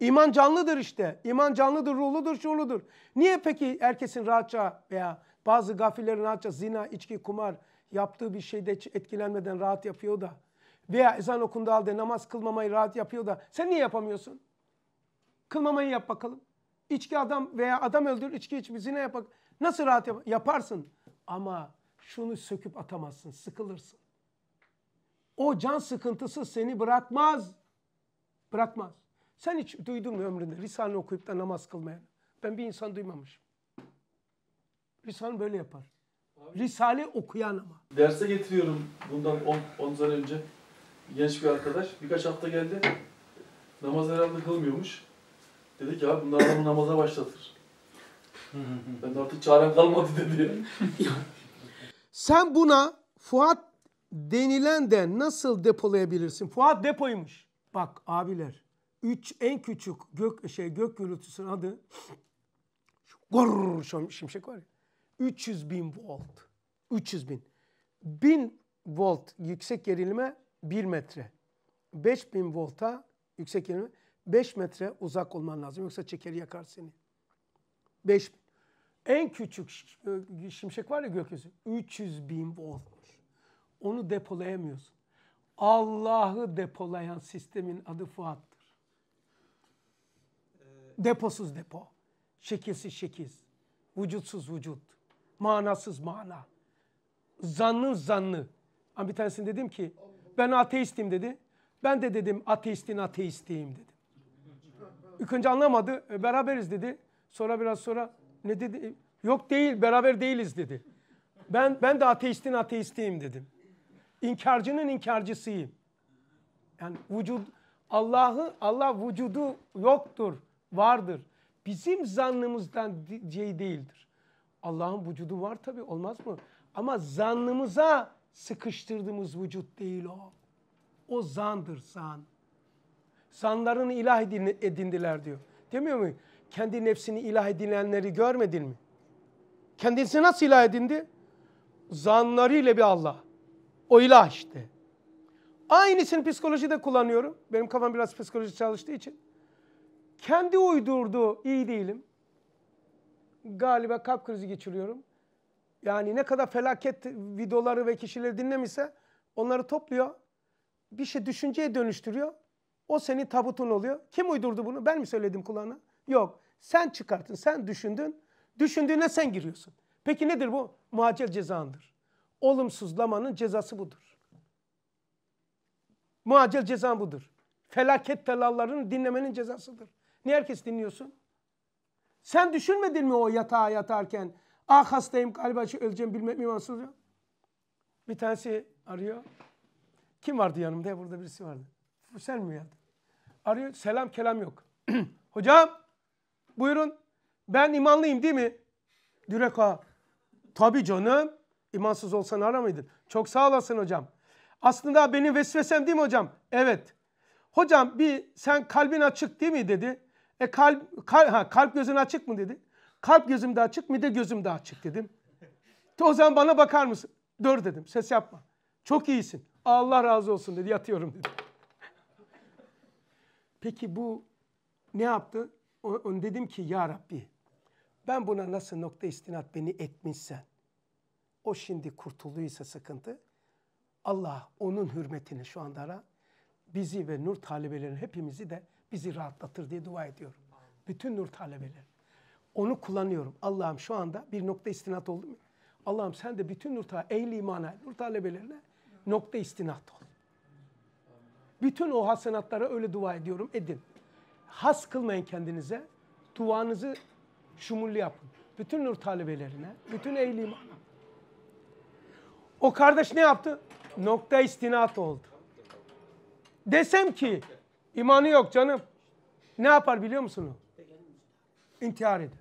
Speaker 1: İman canlıdır işte. İman canlıdır, ruhludur, şuurludur. Niye peki herkesin rahatça veya bazı gafillerin rahatça zina, içki, kumar yaptığı bir şeyde etkilenmeden rahat yapıyor da veya ezan okunduğu halde namaz kılmamayı rahat yapıyor da sen niye yapamıyorsun? Kılmamayı yap bakalım. İçki adam veya adam öldür, içki iç, zina yap. Nasıl rahat yap yaparsın? Ama şunu söküp atamazsın, sıkılırsın. O can sıkıntısı seni bırakmaz. Bırakmaz. Sen hiç duydun mu ömründe Risale okuyup da namaz kılmayan? Ben bir insan duymamışım. Risale böyle yapar. Abi, Risale okuyan ama.
Speaker 2: Derse getiriyorum bundan 10 sene önce. Genç bir arkadaş birkaç hafta geldi. Namaz herhalde kılmıyormuş. Dedi ki abi bunlar adamı namaza başlatır. <laughs> ben de artık çarem kalmadı dedi. <laughs>
Speaker 1: Sen buna Fuat denilen de nasıl depolayabilirsin? Fuat depoymuş. Bak abiler üç en küçük gök şey gök gürültüsünün adı şu gurur şimşek var ya. 300 bin volt. 300 bin. 1000 volt yüksek gerilime 1 metre. 5000 volta yüksek gerilime 5 metre uzak olman lazım. Yoksa çeker yakar seni. 5 en küçük e, şimşek var ya gökyüzü 300 bin voltmuş. Onu depolayamıyorsun. Allah'ı depolayan sistemin adı Fuat. Deposuz depo. Şekilsiz şekil. Vücutsuz vücut. Manasız mana. Zannın zannı. Ama bir tanesini dedim ki ben ateistim dedi. Ben de dedim ateistin ateistiyim dedi. İlk önce anlamadı. E, beraberiz dedi. Sonra biraz sonra ne dedi? Yok değil beraber değiliz dedi. Ben ben de ateistin ateistiyim dedim. İnkarcının inkarcısıyım. Yani vücut Allah'ı Allah vücudu yoktur vardır. Bizim zannımızdan şey değildir. Allah'ın vücudu var tabii olmaz mı? Ama zannımıza sıkıştırdığımız vücut değil o. O zandır zan. Zanlarını ilah edindiler diyor. Demiyor mu? Kendi nefsini ilah edinenleri görmedin mi? Kendisi nasıl ilah edindi? Zanlarıyla bir Allah. O ilah işte. Aynısını psikolojide kullanıyorum. Benim kafam biraz psikoloji çalıştığı için kendi uydurdu iyi değilim. Galiba kalp krizi geçiriyorum. Yani ne kadar felaket videoları ve kişileri dinlemişse onları topluyor. Bir şey düşünceye dönüştürüyor. O senin tabutun oluyor. Kim uydurdu bunu? Ben mi söyledim kulağına? Yok. Sen çıkarttın, sen düşündün. Düşündüğüne sen giriyorsun. Peki nedir bu? Muacel cezandır. Olumsuzlamanın cezası budur. Muacel cezan budur. Felaket telallarını dinlemenin cezasıdır. Niye herkes dinliyorsun? Sen düşünmedin mi o yatağa yatarken? Ah hastayım galiba şey öleceğim bilmem imansız ya. Bir tanesi arıyor. Kim vardı yanımda? Ya burada birisi vardı. Sen mi geldin? Arıyor. Selam kelam yok. <clears throat> Hocam buyurun. Ben imanlıyım değil mi? Direk ha. Tabii canım. İmansız olsan aramaydın. Çok sağ olasın hocam. Aslında benim vesvesem değil mi hocam? Evet. Hocam bir sen kalbin açık değil mi dedi. E kalp, kal ha, kalp gözün açık mı dedi. Kalp gözüm gözümde açık, mide gözümde açık dedim. o zaman bana bakar mısın? Dur dedim, ses yapma. Çok iyisin. Allah razı olsun dedi, yatıyorum dedi. Peki bu ne yaptı? O, dedim ki ya Rabbi ben buna nasıl nokta istinat beni etmişsen o şimdi kurtuluysa sıkıntı Allah onun hürmetini şu anda ara bizi ve nur talebelerini hepimizi de bizi rahatlatır diye dua ediyorum. Bütün nur talebeleri. Onu kullanıyorum. Allah'ım şu anda bir nokta istinat oldu mu? Allah'ım sen de bütün nur talebelerine, ehli imana, nur talebelerine nokta istinat ol. Bütün o hasenatlara öyle dua ediyorum. Edin. Has kılmayın kendinize. Duanızı şumullu yapın. Bütün nur talebelerine, bütün ehli imana. O kardeş ne yaptı? Nokta istinat oldu. Desem ki İmanı yok canım. Ne yapar biliyor musun? İntihar eder.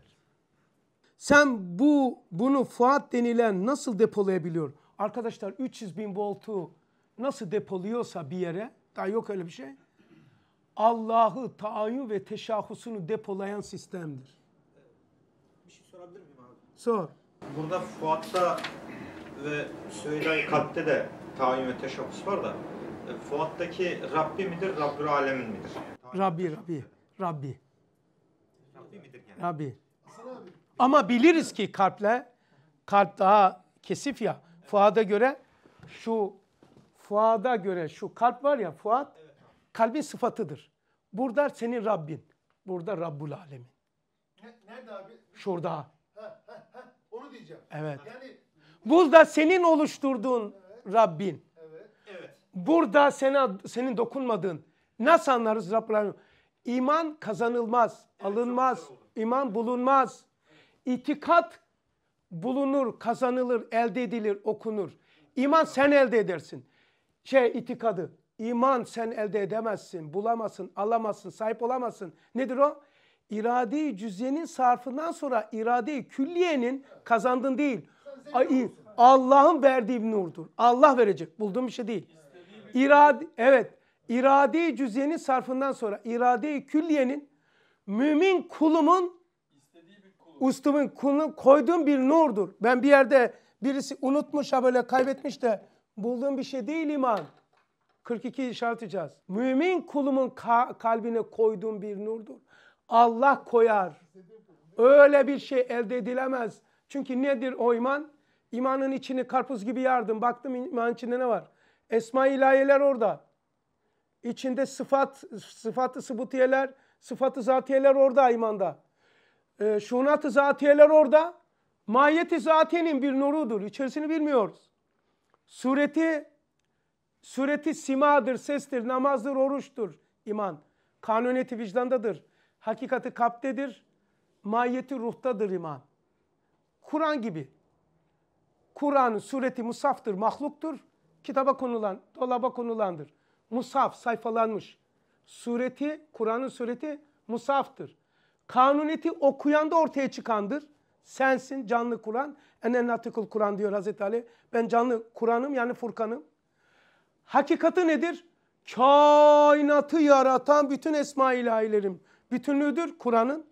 Speaker 1: Sen bu bunu Fuat denilen nasıl depolayabiliyor? Arkadaşlar 300 bin voltu nasıl depoluyorsa bir yere, daha yok öyle bir şey. Allah'ı taayyün ve teşahhusunu depolayan sistemdir. Bir şey sorabilir miyim abi? Sor.
Speaker 5: Burada Fuat'ta ve Söylay katte de tayin ve teşahhus var da Fuat'taki Rabbi midir, Rabbül Alemin midir?
Speaker 1: Rabbi, Rabbi, Rabbi. Rabbi midir yani? Rabbi. Ama biliriz ki kalple, kalp daha kesif ya. Fuat'a göre şu, Fuat'a göre şu kalp var ya Fuat, kalbin sıfatıdır. Burada senin Rabbin, burada Rabbul Alemin. Nerede abi? Şurada. Ha,
Speaker 4: ha, ha. Onu diyeceğim. Evet.
Speaker 1: Yani... Burada senin oluşturduğun evet. Rabbin. Burada sena, senin dokunmadığın nasıl anlarız Rabbim? İman kazanılmaz, alınmaz, iman bulunmaz. İtikat bulunur, kazanılır, elde edilir, okunur. İman sen elde edersin. Şey itikadı. İman sen elde edemezsin, bulamazsın, alamazsın, sahip olamazsın. Nedir o? İrade-i cüzyenin sarfından sonra irade-i külliyenin kazandığın değil. Allah'ın verdiği bir nurdur. Allah verecek. Bulduğum bir şey değil iradi evet iradi cüzyenin sarfından sonra iradi külliyenin mümin kulumun ustumun kulunu koyduğum bir nurdur. Ben bir yerde birisi unutmuş ha böyle kaybetmiş de bulduğum bir şey değil iman. 42 işareteceğiz. Mümin kulumun ka kalbine koyduğum bir nurdur. Allah koyar. Öyle bir şey elde edilemez. Çünkü nedir o iman? İmanın içini karpuz gibi yardım. Baktım iman içinde ne var? Esma-i ilahiyeler orada. İçinde sıfat, sıfatı sıbutiyeler, sıfatı zatiyeler orada imanda. E, şunat-ı zatiyeler orada. Mahiyeti zatiyenin bir nurudur. İçerisini bilmiyoruz. Sureti, sureti simadır, sestir, namazdır, oruçtur iman. Kanuniyeti vicdandadır. Hakikati kalptedir. Mahiyeti ruhtadır iman. Kur'an gibi. Kur'an sureti musaftır, mahluktur kitaba konulan, dolaba konulandır. Musaf sayfalanmış. Sureti, Kur'an'ın sureti musaftır. Kanuneti okuyan da ortaya çıkandır. Sensin canlı Kur'an. Enen natıkul Kur'an diyor Hazreti Ali. Ben canlı Kur'an'ım yani Furkan'ım. Hakikati nedir? Kainatı yaratan bütün esma ilahilerim. Bütünlüğüdür Kur'an'ın.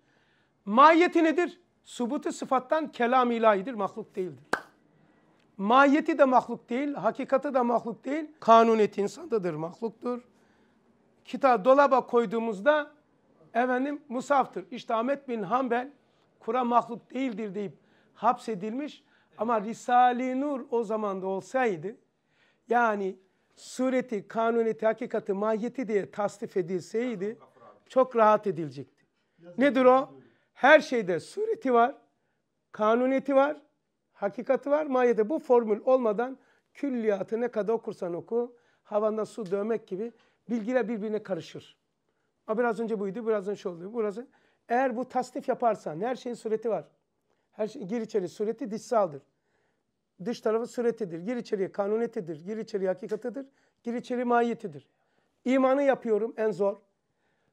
Speaker 1: Mahiyeti nedir? Subutu sıfattan kelam ilahidir, mahluk değildir. Mahiyeti de mahluk değil, hakikati de mahluk değil. Kanuniyet insandadır, mahluktur. Kitap dolaba koyduğumuzda efendim musaftır. İşte Ahmet bin Hanbel kura mahluk değildir deyip hapsedilmiş. Ama Risale-i Nur o zaman da olsaydı yani sureti, kanuniyeti, hakikati, mahiyeti diye tasdif edilseydi çok rahat edilecekti. Nedir o? Her şeyde sureti var, kanuniyeti var, hakikati var. Mayede bu formül olmadan külliyatı ne kadar okursan oku, havanda su dövmek gibi bilgiler birbirine karışır. Ama biraz önce buydu, biraz önce şu şey oldu, biraz önce. Eğer bu tasnif yaparsan, her şeyin sureti var. Her şey, gir içeri, sureti dışsaldır. Dış tarafı suretidir. Gir içeriye kanunetidir. Gir içeriye hakikatidir. Gir içeri mahiyetidir. İmanı yapıyorum en zor.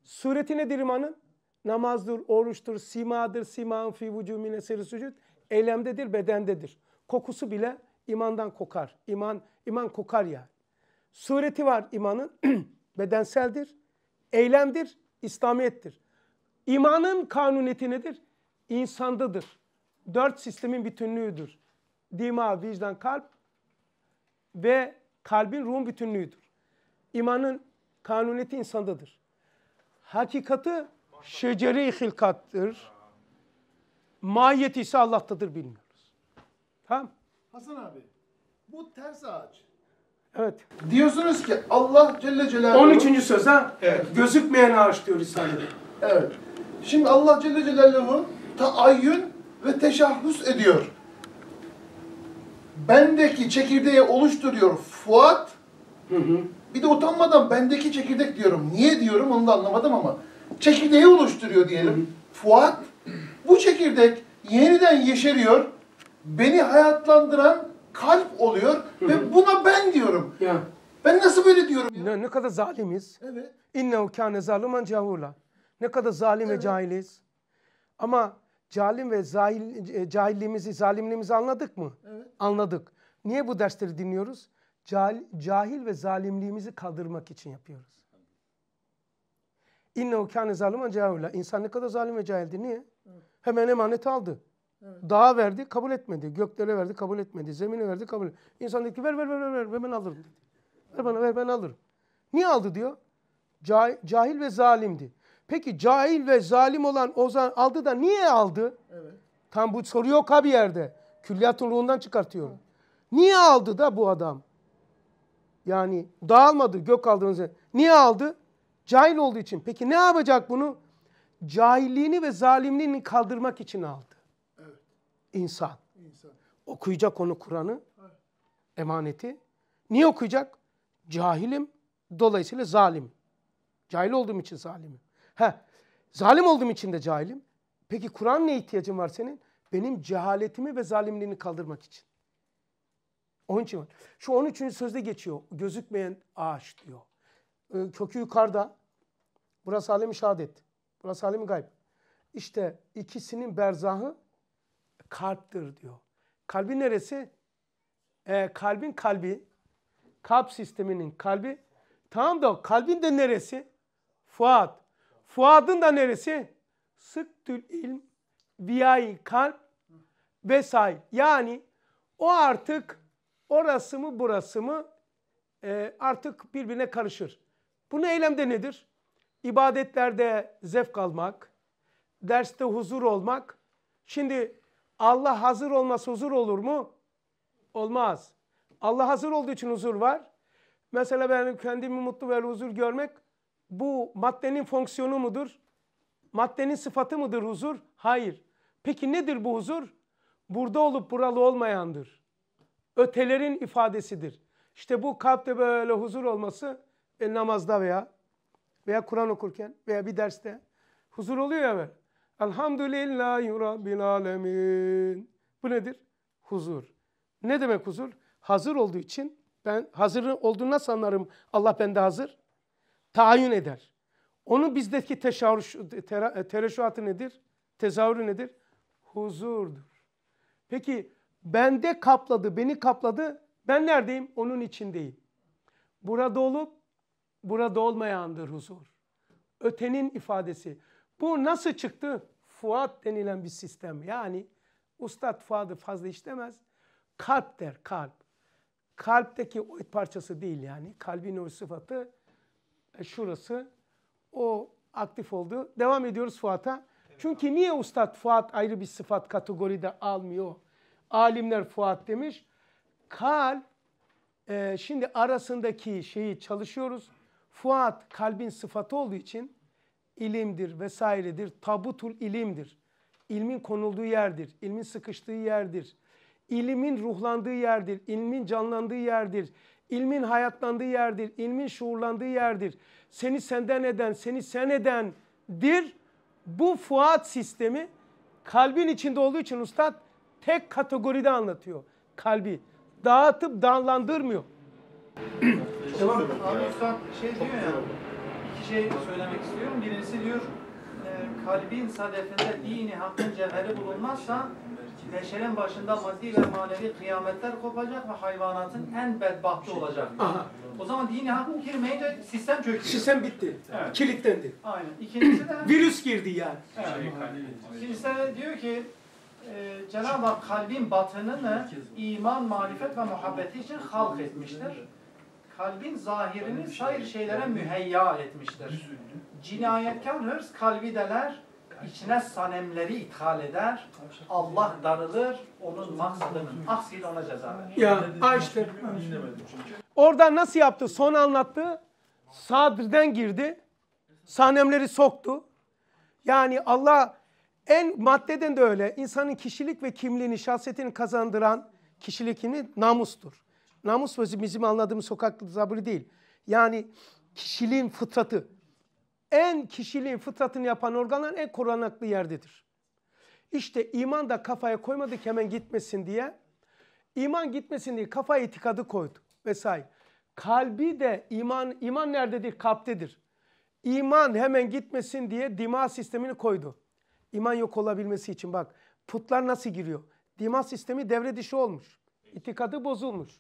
Speaker 1: Sureti nedir imanın? Namazdır, oruçtur, simadır, siman fi vücumine seri sucud eylemdedir, bedendedir. Kokusu bile imandan kokar. İman, iman kokar yani. Sureti var imanın, <clears throat> bedenseldir, eylemdir, İslamiyettir. İmanın kanuniyeti nedir? İnsandadır. Dört sistemin bütünlüğüdür. Dima, vicdan, kalp ve kalbin ruhun bütünlüğüdür. İmanın kanuniyeti insandadır. Hakikati şeceri hilkattır mahiyeti ise Allah'tadır bilmiyoruz. Tamam
Speaker 4: Hasan abi bu ters ağaç.
Speaker 1: Evet. Diyorsunuz ki Allah Celle Celaluhu... 13. söz ha? Evet. Gözükmeyen ağaç diyor Risale'de.
Speaker 4: Evet. Şimdi Allah Celle Celaluhu taayyün ve teşahhüs ediyor. Bendeki çekirdeği oluşturuyor Fuat. Hı hı. Bir de utanmadan bendeki çekirdek diyorum. Niye diyorum onu da anlamadım ama. Çekirdeği oluşturuyor diyelim. Hı hı. Fuat bu çekirdek yeniden yeşeriyor,
Speaker 1: beni hayatlandıran kalp oluyor ve buna ben diyorum. Ya. Ben nasıl böyle diyorum? Ya? Ne, ne kadar zalimiz. Evet. İnnehu kâne zaluman cahula. Ne kadar zalim evet. ve cahiliz. Ama calim ve zahil, e, cahilliğimizi, zalimliğimizi anladık mı? Evet. Anladık. Niye bu dersleri dinliyoruz? Cahil, cahil ve zalimliğimizi kaldırmak için yapıyoruz. İnnehu kâne zaluman cahula. İnsan ne kadar zalim ve cahildi. Niye? Evet. Hemen emaneti aldı. Evet. Dağa verdi, kabul etmedi. Göklere verdi, kabul etmedi. Zemine verdi, kabul etmedi. İnsan dedi ki ver ver ver ver, ver ben alırım dedi. Ver bana ver ben alırım. Niye aldı diyor? Cahil, cahil ve zalimdi. Peki cahil ve zalim olan Ozan aldı da niye aldı? Evet. Tam bu soru yok ha bir yerde. Külliyatın ruhundan çıkartıyorum. Evet. Niye aldı da bu adam? Yani dağılmadı gök aldığınızı. Niye aldı? Cahil olduğu için. Peki ne yapacak bunu? cahilliğini ve zalimliğini kaldırmak için aldı. Evet. İnsan. İnsan. Okuyacak onu Kur'an'ı, evet. emaneti. Niye okuyacak? Cahilim, dolayısıyla zalim. Cahil olduğum için zalimim. Heh, zalim olduğum için de cahilim. Peki Kur'an ne ihtiyacın var senin? Benim cehaletimi ve zalimliğini kaldırmak için. Onun için var. Şu 13. sözde geçiyor. Gözükmeyen ağaç diyor. Ee, kökü yukarıda. Burası alemi şehadet. Burası alim gayb. İşte ikisinin berzahı kalptir diyor. Kalbin neresi? Ee, kalbin kalbi, kalp sisteminin kalbi. Tamam da kalbin de neresi? Fuat. Fuat'ın da neresi? Sıktül ilm, viyayı kalp vesaire. Yani o artık orası mı burası mı e, artık birbirine karışır. Bu Bunun eylemde nedir? ibadetlerde zevk almak, derste huzur olmak. Şimdi Allah hazır olmasa huzur olur mu? Olmaz. Allah hazır olduğu için huzur var. Mesela ben kendimi mutlu ve huzur görmek bu maddenin fonksiyonu mudur? Maddenin sıfatı mıdır huzur? Hayır. Peki nedir bu huzur? Burada olup buralı olmayandır. Ötelerin ifadesidir. İşte bu kalpte böyle huzur olması e, namazda veya veya Kur'an okurken veya bir derste huzur oluyor ya böyle. Elhamdülillahi Rabbil Alemin. Bu nedir? Huzur. Ne demek huzur? Hazır olduğu için ben hazır olduğunu nasıl anlarım Allah bende hazır? Tayin eder. Onun bizdeki teşavruş, tereşuatı nedir? Tezahürü nedir? Huzurdur. Peki bende kapladı, beni kapladı. Ben neredeyim? Onun içindeyim. Burada olup burada olmayandır huzur. Ötenin ifadesi. Bu nasıl çıktı? Fuat denilen bir sistem. Yani Ustad Fuad'ı fazla işlemez. Kalp der, kalp. Kalpteki o parçası değil yani. Kalbin o sıfatı e, şurası. O aktif oldu. Devam ediyoruz Fuat'a. Çünkü niye Ustad Fuat ayrı bir sıfat kategoride almıyor? Alimler Fuat demiş. Kalp, e, şimdi arasındaki şeyi çalışıyoruz Fuat kalbin sıfatı olduğu için ilimdir vesairedir. Tabutul ilimdir. İlmin konulduğu yerdir. İlmin sıkıştığı yerdir. İlimin ruhlandığı yerdir. İlmin canlandığı yerdir. İlmin hayatlandığı yerdir. İlmin şuurlandığı yerdir. Seni senden eden, seni sen edendir. Bu Fuat sistemi kalbin içinde olduğu için ustad tek kategoride anlatıyor kalbi. Dağıtıp dallandırmıyor tamam abi Üstad
Speaker 5: şey diyor ya, iki şey söylemek istiyorum. Birincisi diyor, e, kalbin sadefinde dini hakkın cevheri bulunmazsa beşerin başında maddi ve manevi kıyametler kopacak ve hayvanatın en bedbahtı olacak. O zaman dini hak girmeyince
Speaker 1: sistem çöküyor. Sistem bitti. Evet. Kilitlendi.
Speaker 5: Aynen. İkincisi de... <clears throat>
Speaker 1: Virüs girdi yani. Evet.
Speaker 2: İkincisi
Speaker 5: de diyor ki e, Cenab-ı Hak kalbin batınını iman, marifet ve muhabbeti için halk etmiştir kalbin zahirini şey sair şeylere müheyya etmiştir. Cinayetkar hırs kalbi deler, içine sanemleri ithal eder, Allah darılır, onun maksadının aksiyle ona ceza verir. Ya
Speaker 1: açtı. Oradan nasıl yaptı? Son anlattı. Sadr'den girdi. Sanemleri soktu. Yani Allah en maddeden de öyle. İnsanın kişilik ve kimliğini, şahsiyetini kazandıran kişilikini namustur. Namus sözü bizim anladığımız sokak zabırı değil. Yani kişiliğin fıtratı. En kişiliğin fıtratını yapan organlar en korunaklı yerdedir. İşte iman da kafaya koymadık hemen gitmesin diye. İman gitmesin diye kafaya itikadı koydu vesaire. Kalbi de iman, iman nerededir? Kalptedir. İman hemen gitmesin diye dima sistemini koydu. İman yok olabilmesi için bak putlar nasıl giriyor? Dima sistemi devre dışı olmuş. İtikadı bozulmuş.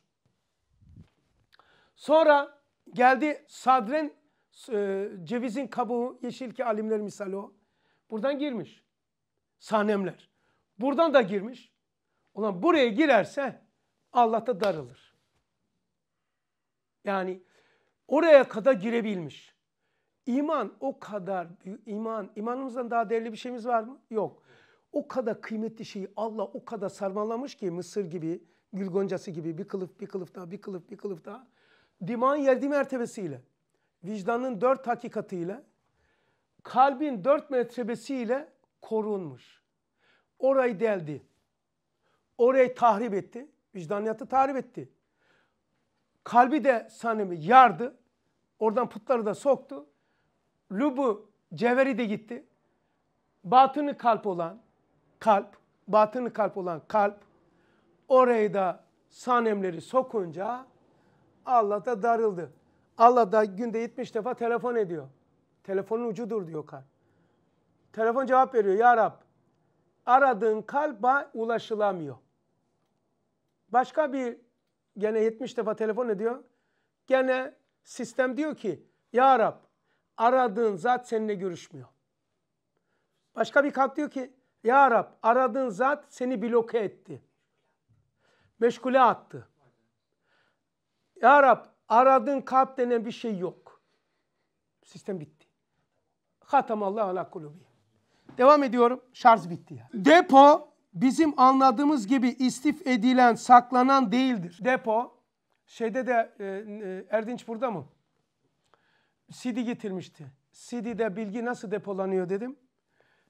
Speaker 1: Sonra geldi sadren e, cevizin kabuğu yeşil ki alimler misali o. Buradan girmiş. sanemler, Buradan da girmiş. Ulan buraya girerse Allah'ta darılır. Yani oraya kadar girebilmiş. İman o kadar iman. imanımızdan daha değerli bir şeyimiz var mı? Yok. O kadar kıymetli şeyi Allah o kadar sarmalamış ki Mısır gibi, Gül Goncası gibi bir kılıf bir kılıf daha bir kılıf bir kılıf daha dimağın yedi mertebesiyle, vicdanın dört hakikatiyle, kalbin dört mertebesiyle korunmuş. Orayı deldi. Orayı tahrip etti. Vicdaniyatı tahrip etti. Kalbi de sanimi yardı. Oradan putları da soktu. Lubu ceveri de gitti. Batını kalp olan kalp, batını kalp olan kalp orayı da sanemleri sokunca Allah da darıldı. Allah da günde 70 defa telefon ediyor. Telefonun ucudur diyor kalp. Telefon cevap veriyor. Ya Rab aradığın kalba ulaşılamıyor. Başka bir gene 70 defa telefon ediyor. Gene sistem diyor ki Ya Rab aradığın zat seninle görüşmüyor. Başka bir kalp diyor ki Ya Rab aradığın zat seni bloke etti. Meşgule attı. Ya Rab aradığın kalp denen bir şey yok. Sistem bitti. Allah ala kulubi. Devam ediyorum. Şarj bitti yani. Depo bizim anladığımız gibi istif edilen, saklanan değildir. Depo şeyde de e, e Erdinç burada mı? CD getirmişti. CD'de bilgi nasıl depolanıyor dedim.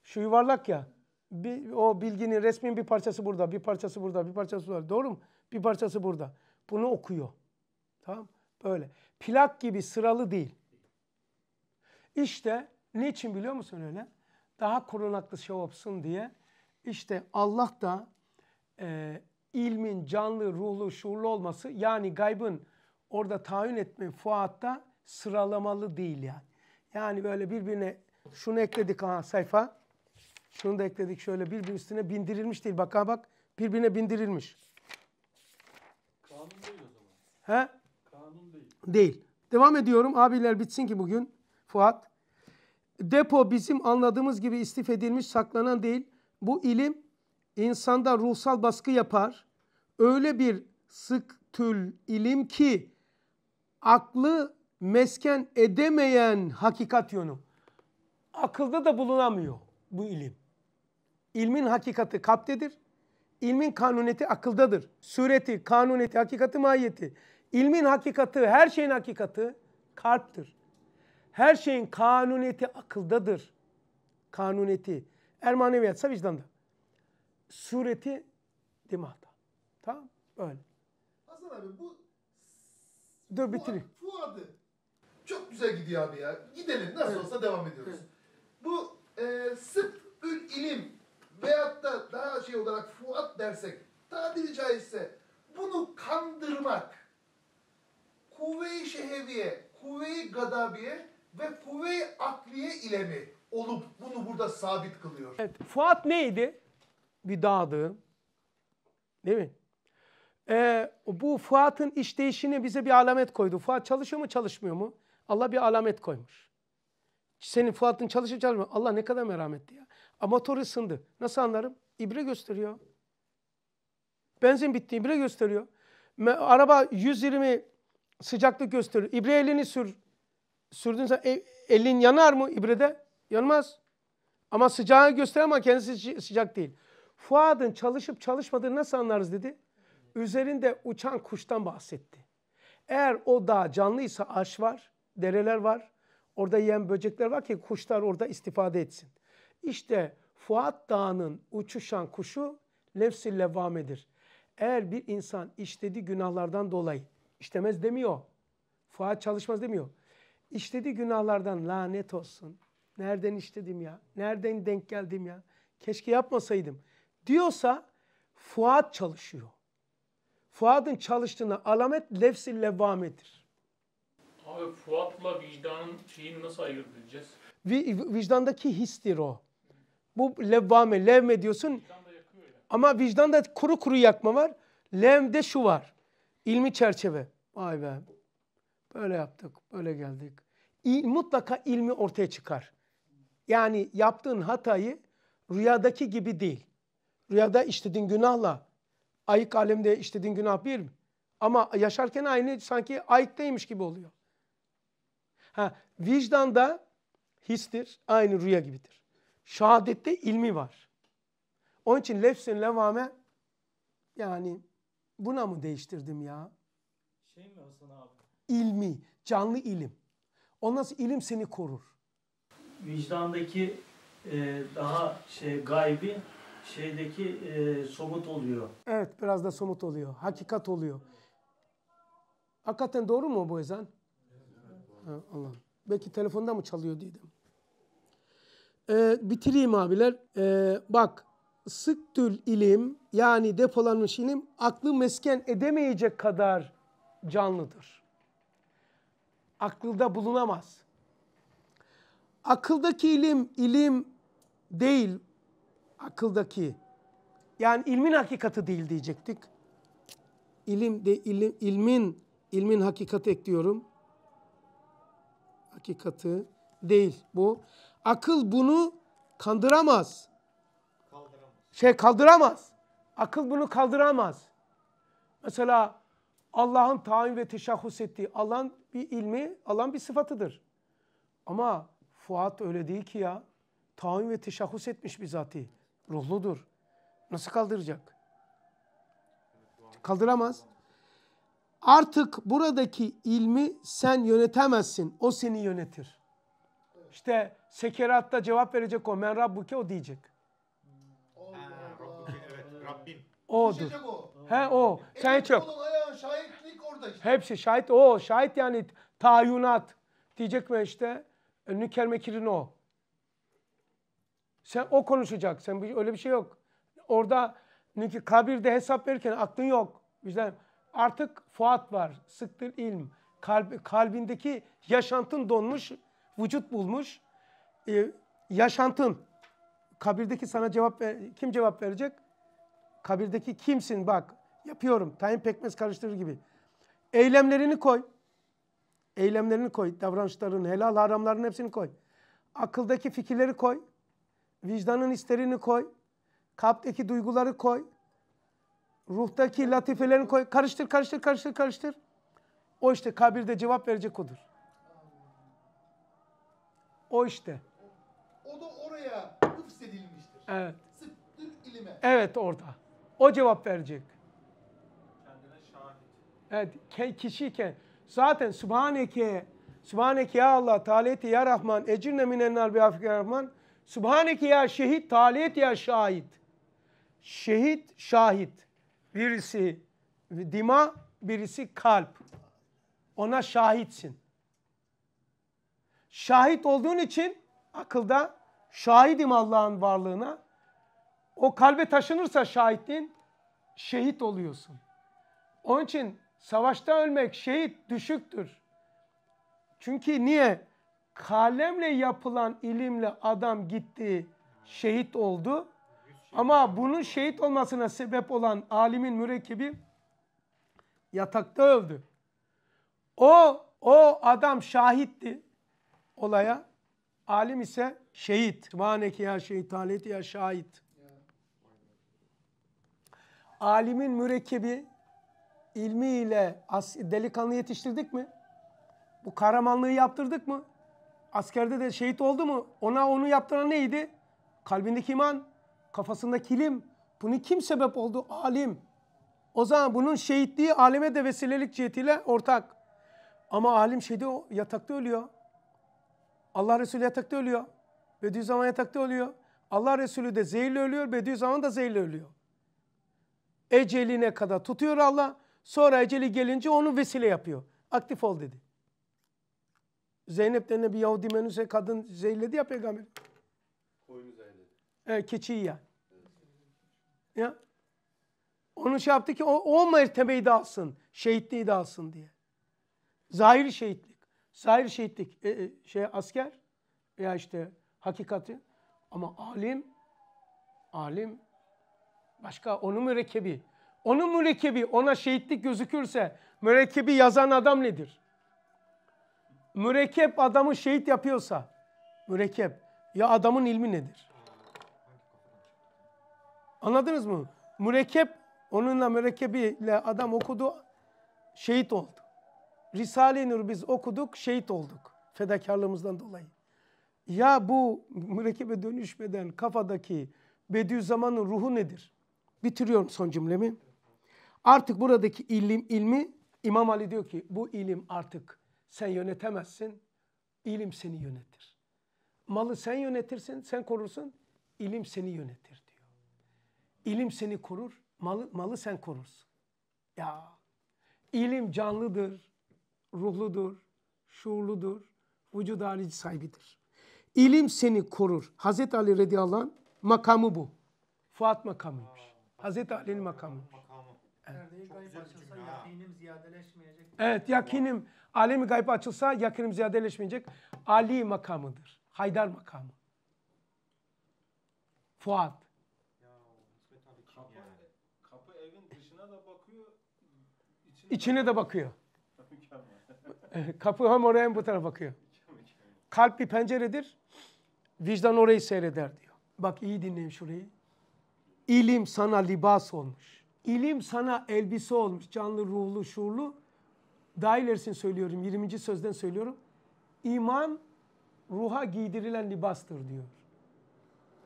Speaker 1: Şu yuvarlak ya. Bir, o bilginin resmin bir parçası burada, bir parçası burada, bir parçası var. Doğru mu? Bir parçası burada. Bunu okuyor. Tamam Böyle. Plak gibi sıralı değil. İşte niçin biliyor musun öyle? Daha korunaklı şey olsun diye. İşte Allah da e, ilmin canlı, ruhlu, şuurlu olması yani gaybın orada tayin etme fuatta sıralamalı değil yani. Yani böyle birbirine şunu ekledik ha sayfa. Şunu da ekledik şöyle birbirinin üstüne bindirilmiş değil. Bak bak birbirine bindirilmiş. Kanun değil o zaman. He? değil. Devam ediyorum. Abiler bitsin ki bugün. Fuat. Depo bizim anladığımız gibi istif edilmiş, saklanan değil. Bu ilim insanda ruhsal baskı yapar. Öyle bir sık tül ilim ki aklı mesken edemeyen hakikat yönü. Akılda da bulunamıyor bu ilim. İlmin hakikati kaptedir. İlmin kanuneti akıldadır. Sureti, kanuneti, hakikati, mahiyeti. İlmin hakikati, her şeyin hakikati kalptir. Her şeyin kanuniyeti akıldadır. Kanuniyeti. Er maneviyatsa vicdanda. Sureti dimahta. Tamam Öyle.
Speaker 4: Hasan abi bu... Dur bitireyim. Fuadı. Çok güzel gidiyor abi ya. Gidelim nasıl evet. olsa devam ediyoruz. Bu e, sırt ül ilim veyahut da daha şey olarak fuat dersek tabiri caizse bunu kandırmak kuvve-i şeheviye, kuvve-i gadabiye ve kuvve-i akliye ile mi olup bunu
Speaker 1: burada sabit kılıyor? Evet. Fuat neydi? Bir dağdı. Değil mi? Ee, bu Fuat'ın işleyişine bize bir alamet koydu. Fuat çalışıyor mu çalışmıyor mu? Allah bir alamet koymuş. Senin Fuat'ın çalışıp çalışmıyor. Allah ne kadar merhametli ya. Amatör ısındı. Nasıl anlarım? İbre gösteriyor. Benzin bitti ibre gösteriyor. Araba 120 sıcaklık gösterir. İbre elini sür. Sürdüğün zaman e, elin yanar mı ibrede? Yanmaz. Ama sıcağı gösterir ama kendisi sıcak değil. Fuad'ın çalışıp çalışmadığını nasıl anlarız dedi. Üzerinde uçan kuştan bahsetti. Eğer o dağ canlıysa ağaç var, dereler var. Orada yiyen böcekler var ki kuşlar orada istifade etsin. İşte Fuat Dağı'nın uçuşan kuşu nefsil levvamedir. Eğer bir insan işlediği günahlardan dolayı işlemez demiyor. Fuat çalışmaz demiyor. İşlediği günahlardan lanet olsun. Nereden işledim ya? Nereden denk geldim ya? Keşke yapmasaydım. Diyorsa Fuat çalışıyor. Fuat'ın çalıştığına alamet lefsil levvamedir.
Speaker 2: Abi Fuat'la vicdanın şeyini nasıl ayırt edeceğiz?
Speaker 1: vicdandaki histir o. Bu levvame, levme diyorsun. Vicdan ama vicdanda kuru kuru yakma var. Levde şu var. İlmi çerçeve. Vay be. Böyle yaptık, böyle geldik. İl, mutlaka ilmi ortaya çıkar. Yani yaptığın hatayı rüyadaki gibi değil. Rüyada işlediğin günahla ayık alemde işlediğin günah bir mi? Ama yaşarken aynı sanki ayıktaymış gibi oluyor. Ha, vicdan da histir, aynı rüya gibidir. Şahadette ilmi var. Onun için lefsin levame yani Buna mı değiştirdim ya?
Speaker 2: Şey mi Hasan abi?
Speaker 1: İlmi, canlı ilim. O nasıl ilim seni korur?
Speaker 2: Vicdandaki e, daha şey gaybi şeydeki e, somut oluyor.
Speaker 1: Evet biraz da somut oluyor. Hakikat oluyor. Hakikaten doğru mu bu ezan? Evet, Allah. Belki telefonda mı çalıyor dedim. Ee, bitireyim abiler. Ee, bak sıktül ilim yani depolanmış ilim aklı mesken edemeyecek kadar canlıdır. Aklda bulunamaz. Akıldaki ilim, ilim değil akıldaki. Yani ilmin hakikati değil diyecektik. İlim de ilim, ilmin ilmin hakikati ekliyorum. Hakikati değil bu. Akıl bunu kandıramaz şey kaldıramaz. Akıl bunu kaldıramaz. Mesela Allah'ın tayin ve teşahhus ettiği alan bir ilmi, alan bir sıfatıdır. Ama Fuat öyle değil ki ya. Tayin ve teşahhus etmiş bizatihi. Ruhludur. Nasıl kaldıracak? Kaldıramaz. Artık buradaki ilmi sen yönetemezsin. O seni yönetir. İşte sekeratta cevap verecek o. Men Rabbuke o diyecek. O'dur. He o. E, Sen hiç yok.
Speaker 4: Şahitlik
Speaker 1: orada işte. Hepsi şahit. O şahit yani tayyunat. Diyecek mi işte? E, Nüker mekirin o. Sen o konuşacak. Sen öyle bir şey yok. Orada çünkü kabirde hesap verirken aklın yok. Vicdan. Artık Fuat var. Sıktır ilm. Kalb, kalbindeki yaşantın donmuş, vücut bulmuş. Ee, yaşantın. Kabirdeki sana cevap ver, kim cevap verecek? kabirdeki kimsin bak yapıyorum. Tayin pekmez karıştırır gibi. Eylemlerini koy. Eylemlerini koy. davranışların, helal haramların hepsini koy. Akıldaki fikirleri koy. Vicdanın isterini koy. Kalpteki duyguları koy. Ruhtaki latifelerini koy. Karıştır, karıştır, karıştır, karıştır. O işte kabirde cevap verecek odur. O işte.
Speaker 4: O da oraya hıfzedilmiştir.
Speaker 1: Evet. Sırf ilime. Evet orada. O cevap verecek. Evet, kişiyken zaten Subhaneke Subhaneke ya Allah, taliyeti ya Rahman, ecirne minennar bi afike Rahman. Subhaneke ya şehit, taliyet ya şahit. Şehit, şahit. Birisi dima, birisi kalp. Ona şahitsin. Şahit olduğun için akılda şahidim Allah'ın varlığına o kalbe taşınırsa şahitliğin şehit oluyorsun. Onun için savaşta ölmek şehit düşüktür. Çünkü niye? Kalemle yapılan ilimle adam gitti, şehit oldu. Ama bunun şehit olmasına sebep olan alimin mürekkebi yatakta öldü. O o adam şahitti olaya. Alim ise şehit. Vaneki ya şehit, aleti ya şahit alimin mürekkebi ilmiyle delikanlı yetiştirdik mi? Bu kahramanlığı yaptırdık mı? Askerde de şehit oldu mu? Ona onu yaptıran neydi? Kalbindeki iman, kafasındaki kilim. Bunu kim sebep oldu? Alim. O zaman bunun şehitliği alime de vesilelik cihetiyle ortak. Ama alim şeyde yatakta ölüyor. Allah Resulü yatakta ölüyor. Bediüzzaman yatakta ölüyor. Allah Resulü de zehirle ölüyor. Bediüzzaman da zehirle ölüyor. Eceline kadar tutuyor Allah. Sonra eceli gelince onu vesile yapıyor. Aktif ol dedi. Zeynep denen bir Yahudi menüse kadın zehirledi ya peygamber. Koyunu zehirledi. Evet keçiyi ya. Evet. Ya. Onu şey yaptı ki o, o mertebeyi de alsın. Şehitliği de alsın diye. Zahir şehitlik. Zahiri şehitlik. E, e, şey asker ya işte hakikati. Ama alim alim Başka onun mürekkebi. Onun mürekkebi ona şehitlik gözükürse mürekkebi yazan adam nedir? Mürekkep adamı şehit yapıyorsa mürekkep ya adamın ilmi nedir? Anladınız mı? Mürekkep onunla mürekkebiyle adam okudu şehit oldu. Risale-i Nur biz okuduk şehit olduk fedakarlığımızdan dolayı. Ya bu mürekkebe dönüşmeden kafadaki Bediüzzaman'ın ruhu nedir? Bitiriyorum son cümlemi. Artık buradaki ilim ilmi İmam Ali diyor ki bu ilim artık sen yönetemezsin. İlim seni yönetir. Malı sen yönetirsin, sen korursun. İlim seni yönetir diyor. İlim seni korur, malı, malı sen korursun. Ya ilim canlıdır, ruhludur, şuurludur, vücud harici sahibidir. İlim seni korur. Hazreti Ali radıyallahu anh makamı bu. Fuat makamıymış. Hazreti Ali'nin makamı.
Speaker 5: Evet. yakinim ziyadeleşmeyecek.
Speaker 1: Evet gayb açılsa yakinim ziyadeleşmeyecek. Ali makamıdır. Haydar makamı. Fuat. İçine, de bakıyor. <laughs> kapı hem oraya hem bu tarafa bakıyor. Kalp bir penceredir. Vicdan orayı seyreder diyor. Bak iyi dinleyin şurayı. İlim sana libas olmuş. İlim sana elbise olmuş. Canlı, ruhlu, şuurlu. Daha ilerisini söylüyorum. 20. sözden söylüyorum. İman ruha giydirilen libastır diyor.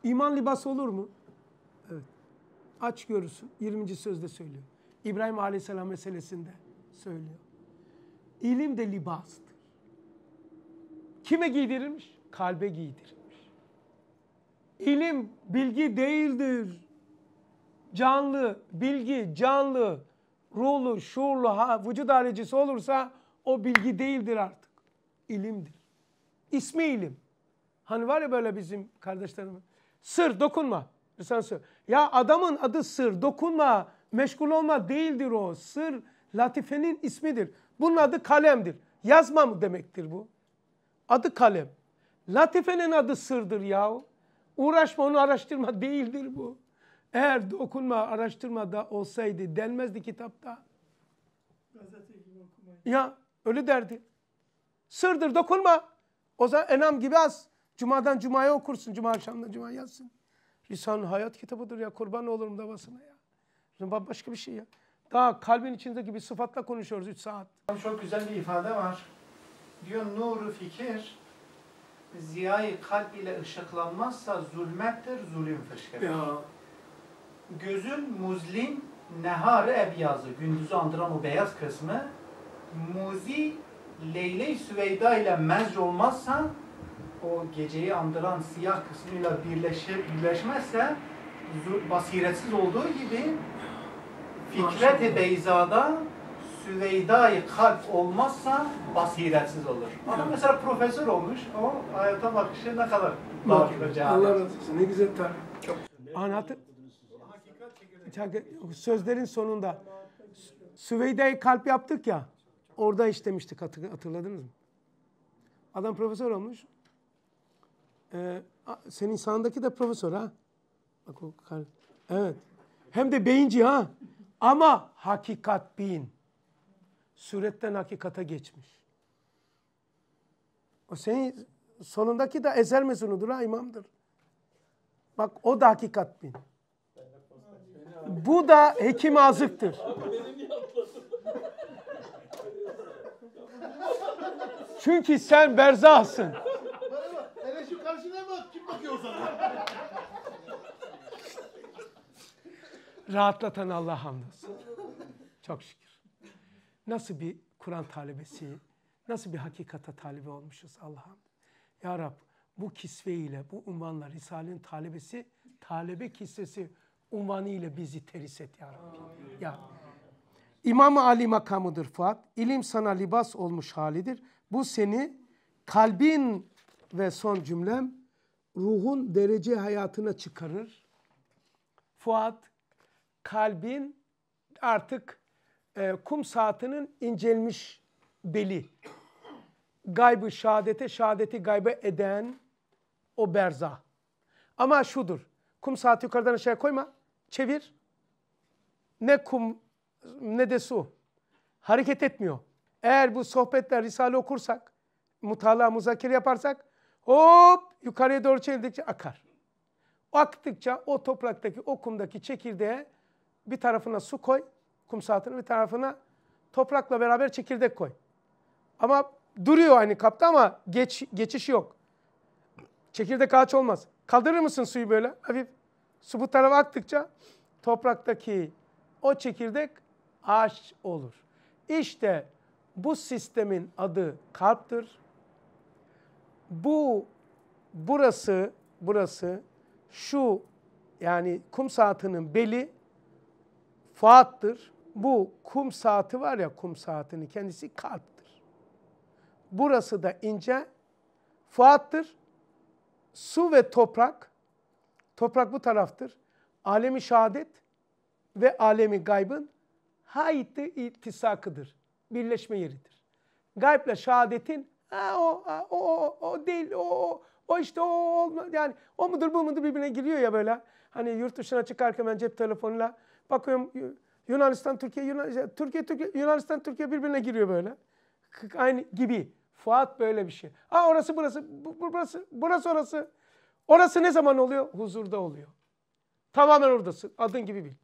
Speaker 1: İman libas olur mu? Evet. Aç görürsün. 20. sözde söylüyor. İbrahim Aleyhisselam meselesinde söylüyor. İlim de libastır. Kime giydirilmiş? Kalbe giydirilmiş. İlim bilgi değildir canlı, bilgi, canlı, ruhlu, şuurlu, ha, vücut halecisi olursa o bilgi değildir artık. İlimdir. İsmi ilim. Hani var ya böyle bizim kardeşlerimiz. Sır dokunma. Sen Ya adamın adı sır dokunma. Meşgul olma değildir o. Sır latifenin ismidir. Bunun adı kalemdir. Yazma mı demektir bu? Adı kalem. Latifenin adı sırdır yahu. Uğraşma onu araştırma değildir bu. Eğer dokunma, araştırmada olsaydı denmezdi kitapta.
Speaker 5: okumayın.
Speaker 1: Ya öyle derdi. Sırdır dokunma. O zaman enam gibi az. Cuma'dan cumaya okursun. Cuma akşamdan cuma yazsın. risale Hayat kitabıdır ya. Kurban olurum davasına ya. Başka bir şey ya. Daha kalbin içindeki bir sıfatla konuşuyoruz 3 saat. Çok güzel bir ifade var. Diyor nuru fikir ziyayı kalp ile ışıklanmazsa
Speaker 5: zulmettir, zulüm fışkırır. Ya gözün muzlim neharı ebyazı, gündüzü andıran o beyaz kısmı, muzi leyle Süveyda ile mezc olmazsa, o geceyi andıran siyah kısmıyla birleşir, birleşmezse, basiretsiz olduğu gibi Fikret-i Beyza'da Süveyda-i kalp olmazsa basiretsiz olur.
Speaker 1: Ama mesela profesör olmuş o hayata bakışı ne kadar dar. Allah razı olsun. Ne güzel tarif. Anlatır, sözlerin sonunda Süveyde'yi kalp yaptık ya. Orada işlemiştik hatırladınız mı? Adam profesör olmuş. Ee, senin sağındaki de profesör ha. Bak o kalp. Evet. Hem de beyinci ha. Ama hakikat bin. Suretten hakikata geçmiş. O senin solundaki de ezel mezunudur ha imamdır. Bak o da hakikat bin. Bu da hekim azıktır. Çünkü sen berzahsın.
Speaker 4: Hele şu karşına bak. Kim bakıyor sana?
Speaker 1: Rahatlatan Allah hamdolsun. Çok şükür. Nasıl bir Kur'an talebesi, nasıl bir hakikata talebe olmuşuz Allah'ım. Ya Rab bu kisve ile, bu unvanla Risale'nin talebesi, talebe kisvesi unvanı ile bizi teris et ya Rabbi. Ya. imam Ali makamıdır Fuat. İlim sana libas olmuş halidir. Bu seni kalbin ve son cümlem ruhun derece hayatına çıkarır. Fuat kalbin artık e, kum saatinin incelmiş beli. Gaybı şehadete, şehadeti gaybe eden o berza. Ama şudur. Kum saati yukarıdan aşağıya koyma çevir. Ne kum ne de su. Hareket etmiyor. Eğer bu sohbetler risale okursak, mutala muzakir yaparsak hop yukarıya doğru çevirdikçe akar. Aktıkça o topraktaki, o kumdaki çekirdeğe bir tarafına su koy, kum saatini bir tarafına toprakla beraber çekirdek koy. Ama duruyor aynı kapta ama geç, geçiş yok. Çekirdek ağaç olmaz. Kaldırır mısın suyu böyle hafif? Subutlara baktıkça topraktaki o çekirdek ağaç olur. İşte bu sistemin adı kalptir. Bu burası burası şu yani kum saatinin beli Fuat'tır. Bu kum saati var ya kum saatini kendisi kalptir. Burası da ince Fuat'tır. Su ve toprak Toprak bu taraftır. Alemi şehadet ve alemi gaybın haydi itisakıdır. Birleşme yeridir. Gaybla şehadetin ha, o, ha, o, o, o değil, o, o, o işte o, o, yani o mudur bu mudur birbirine giriyor ya böyle. Hani yurt dışına çıkarken ben cep telefonuyla bakıyorum Yunanistan, Türkiye, Yunanistan, Türkiye, Türkiye, Yunanistan, Türkiye birbirine giriyor böyle. Aynı gibi. Fuat böyle bir şey. Ha orası burası, bu, burası, burası orası. Orası ne zaman oluyor? Huzurda oluyor. Tamamen oradasın. Adın gibi bil.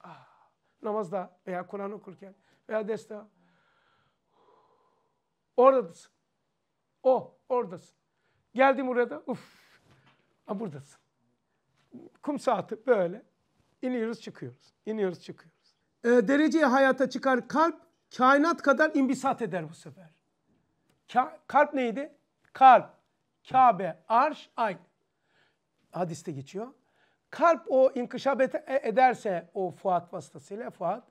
Speaker 1: Ah, namazda veya Kur'an okurken veya deste. Oradasın. O, oradasın. Geldim da, uf, ha, buradasın. Kum saati böyle. İniyoruz çıkıyoruz. İniyoruz çıkıyoruz. E, dereceye hayata çıkar kalp, kainat kadar imbisat eder bu sefer. Ka kalp neydi? Kalp, Kabe, arş, aynı hadiste geçiyor. Kalp o inkişaf e- ederse o Fuat vasıtasıyla Fuat.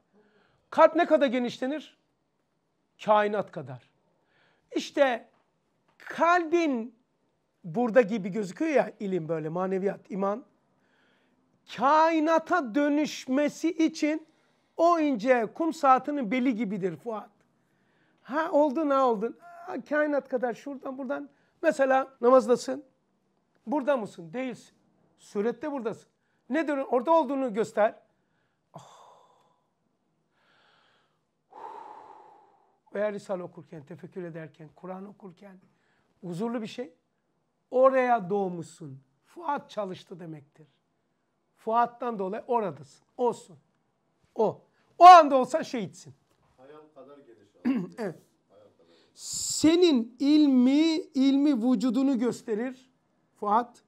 Speaker 1: Kalp ne kadar genişlenir? Kainat kadar. İşte kalbin burada gibi gözüküyor ya ilim böyle maneviyat, iman. Kainata dönüşmesi için o ince kum saatinin beli gibidir Fuat. Ha oldu ne oldun. kainat kadar şuradan buradan. Mesela namazdasın. Burada mısın? Değilsin. Surette buradasın. Nedir? Orada olduğunu göster. Oh. Ah. Veya Risale okurken, tefekkür ederken, Kur'an okurken huzurlu bir şey. Oraya doğmuşsun. Fuat çalıştı demektir. Fuat'tan dolayı oradasın. Olsun. O. O anda olsa şehitsin.
Speaker 4: Hayal kadar
Speaker 1: geniş. <clears throat> evet. Senin ilmi, ilmi vücudunu gösterir Fuat,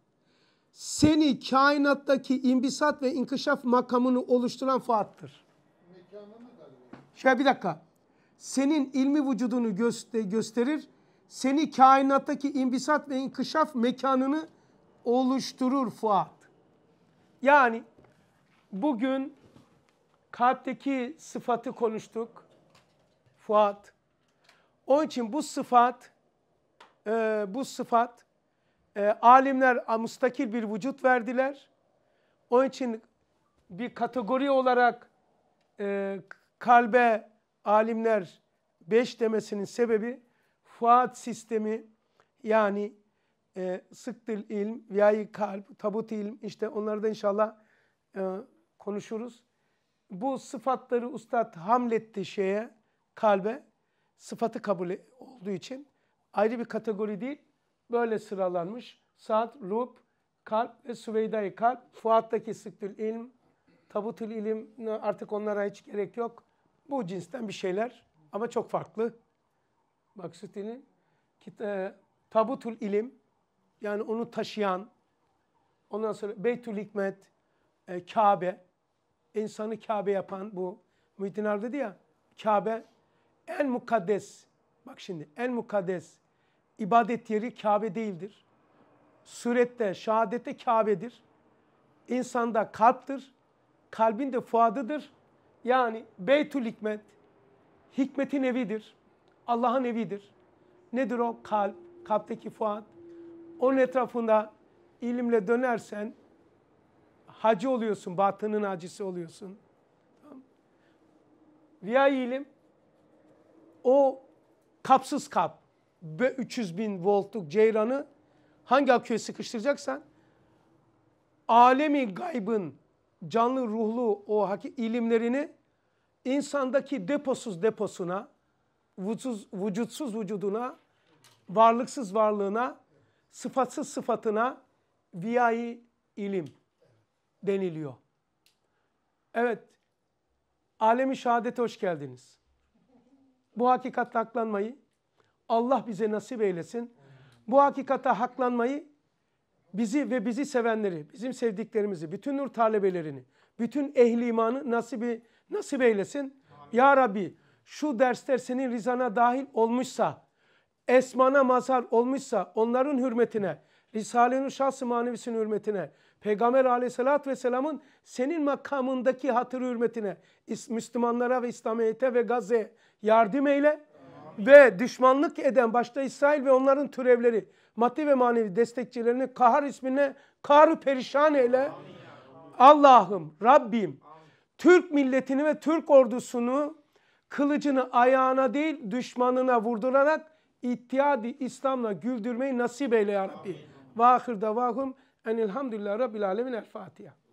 Speaker 1: seni kainattaki imbisat ve inkışaf makamını oluşturan Fuat'tır. Şöyle bir dakika. Senin ilmi vücudunu göster gösterir. Seni kainattaki imbisat ve inkışaf mekanını oluşturur Fuat. Yani bugün kalpteki sıfatı konuştuk. Fuat. Onun için bu sıfat e, bu sıfat e, alimler müstakil bir vücut verdiler. Onun için bir kategori olarak e, kalbe alimler beş demesinin sebebi fuat sistemi yani e, sıktıl ilm, viyayi kalp, tabut ilm işte onları da inşallah e, konuşuruz. Bu sıfatları ustad hamletti şeye, kalbe sıfatı kabul e, olduğu için ayrı bir kategori değil böyle sıralanmış. saat, Rup, Kalp ve Süveyda-i Kalp. Fuat'taki Sıktül İlm, Tabutül İlim artık onlara hiç gerek yok. Bu cinsten bir şeyler ama çok farklı. Bak Maksudini e, Tabutul İlim yani onu taşıyan ondan sonra Beytül Hikmet, e, Kabe insanı Kabe yapan bu Muhittin Ar dedi ya Kabe en mukaddes bak şimdi en mukaddes ibadet yeri Kabe değildir. Surette, şehadette Kabe'dir. İnsanda kalptir. Kalbin de fuadıdır. Yani Beytül Hikmet, hikmetin evidir. Allah'ın evidir. Nedir o? Kalp, kalpteki fuat. Onun etrafında ilimle dönersen hacı oluyorsun, batının hacısı oluyorsun. Riya ilim o kapsız kalp. 300 bin voltluk ceyranı hangi aküye sıkıştıracaksan alemi gaybın canlı ruhlu o haki ilimlerini insandaki deposuz deposuna, vücutsuz, vücutsuz vücuduna, varlıksız varlığına, sıfatsız sıfatına viyai ilim deniliyor. Evet, alemi şehadete hoş geldiniz. Bu hakikatle aklanmayı Allah bize nasip eylesin. Bu hakikate haklanmayı bizi ve bizi sevenleri, bizim sevdiklerimizi, bütün nur talebelerini, bütün ehli imanı nasibi, nasip eylesin. Amin. Ya Rabbi şu dersler senin rizana dahil olmuşsa, esmana mazhar olmuşsa onların hürmetine, Risale-i Şahsı Manevisi'nin hürmetine, Peygamber aleyhissalatü vesselamın senin makamındaki hatır hürmetine, Müslümanlara ve İslamiyet'e ve Gazze'ye yardım eyle ve düşmanlık eden başta İsrail ve onların türevleri maddi ve manevi destekçilerini kahar ismine kahru perişan eyle. Allah'ım, Rabbim Türk milletini ve Türk ordusunu kılıcını ayağına değil düşmanına vurdurarak ittihadi İslam'la güldürmeyi nasip eyle ya Rabbi. Ve ahir davahum enilhamdülillah Rabbil alemin el Fatiha.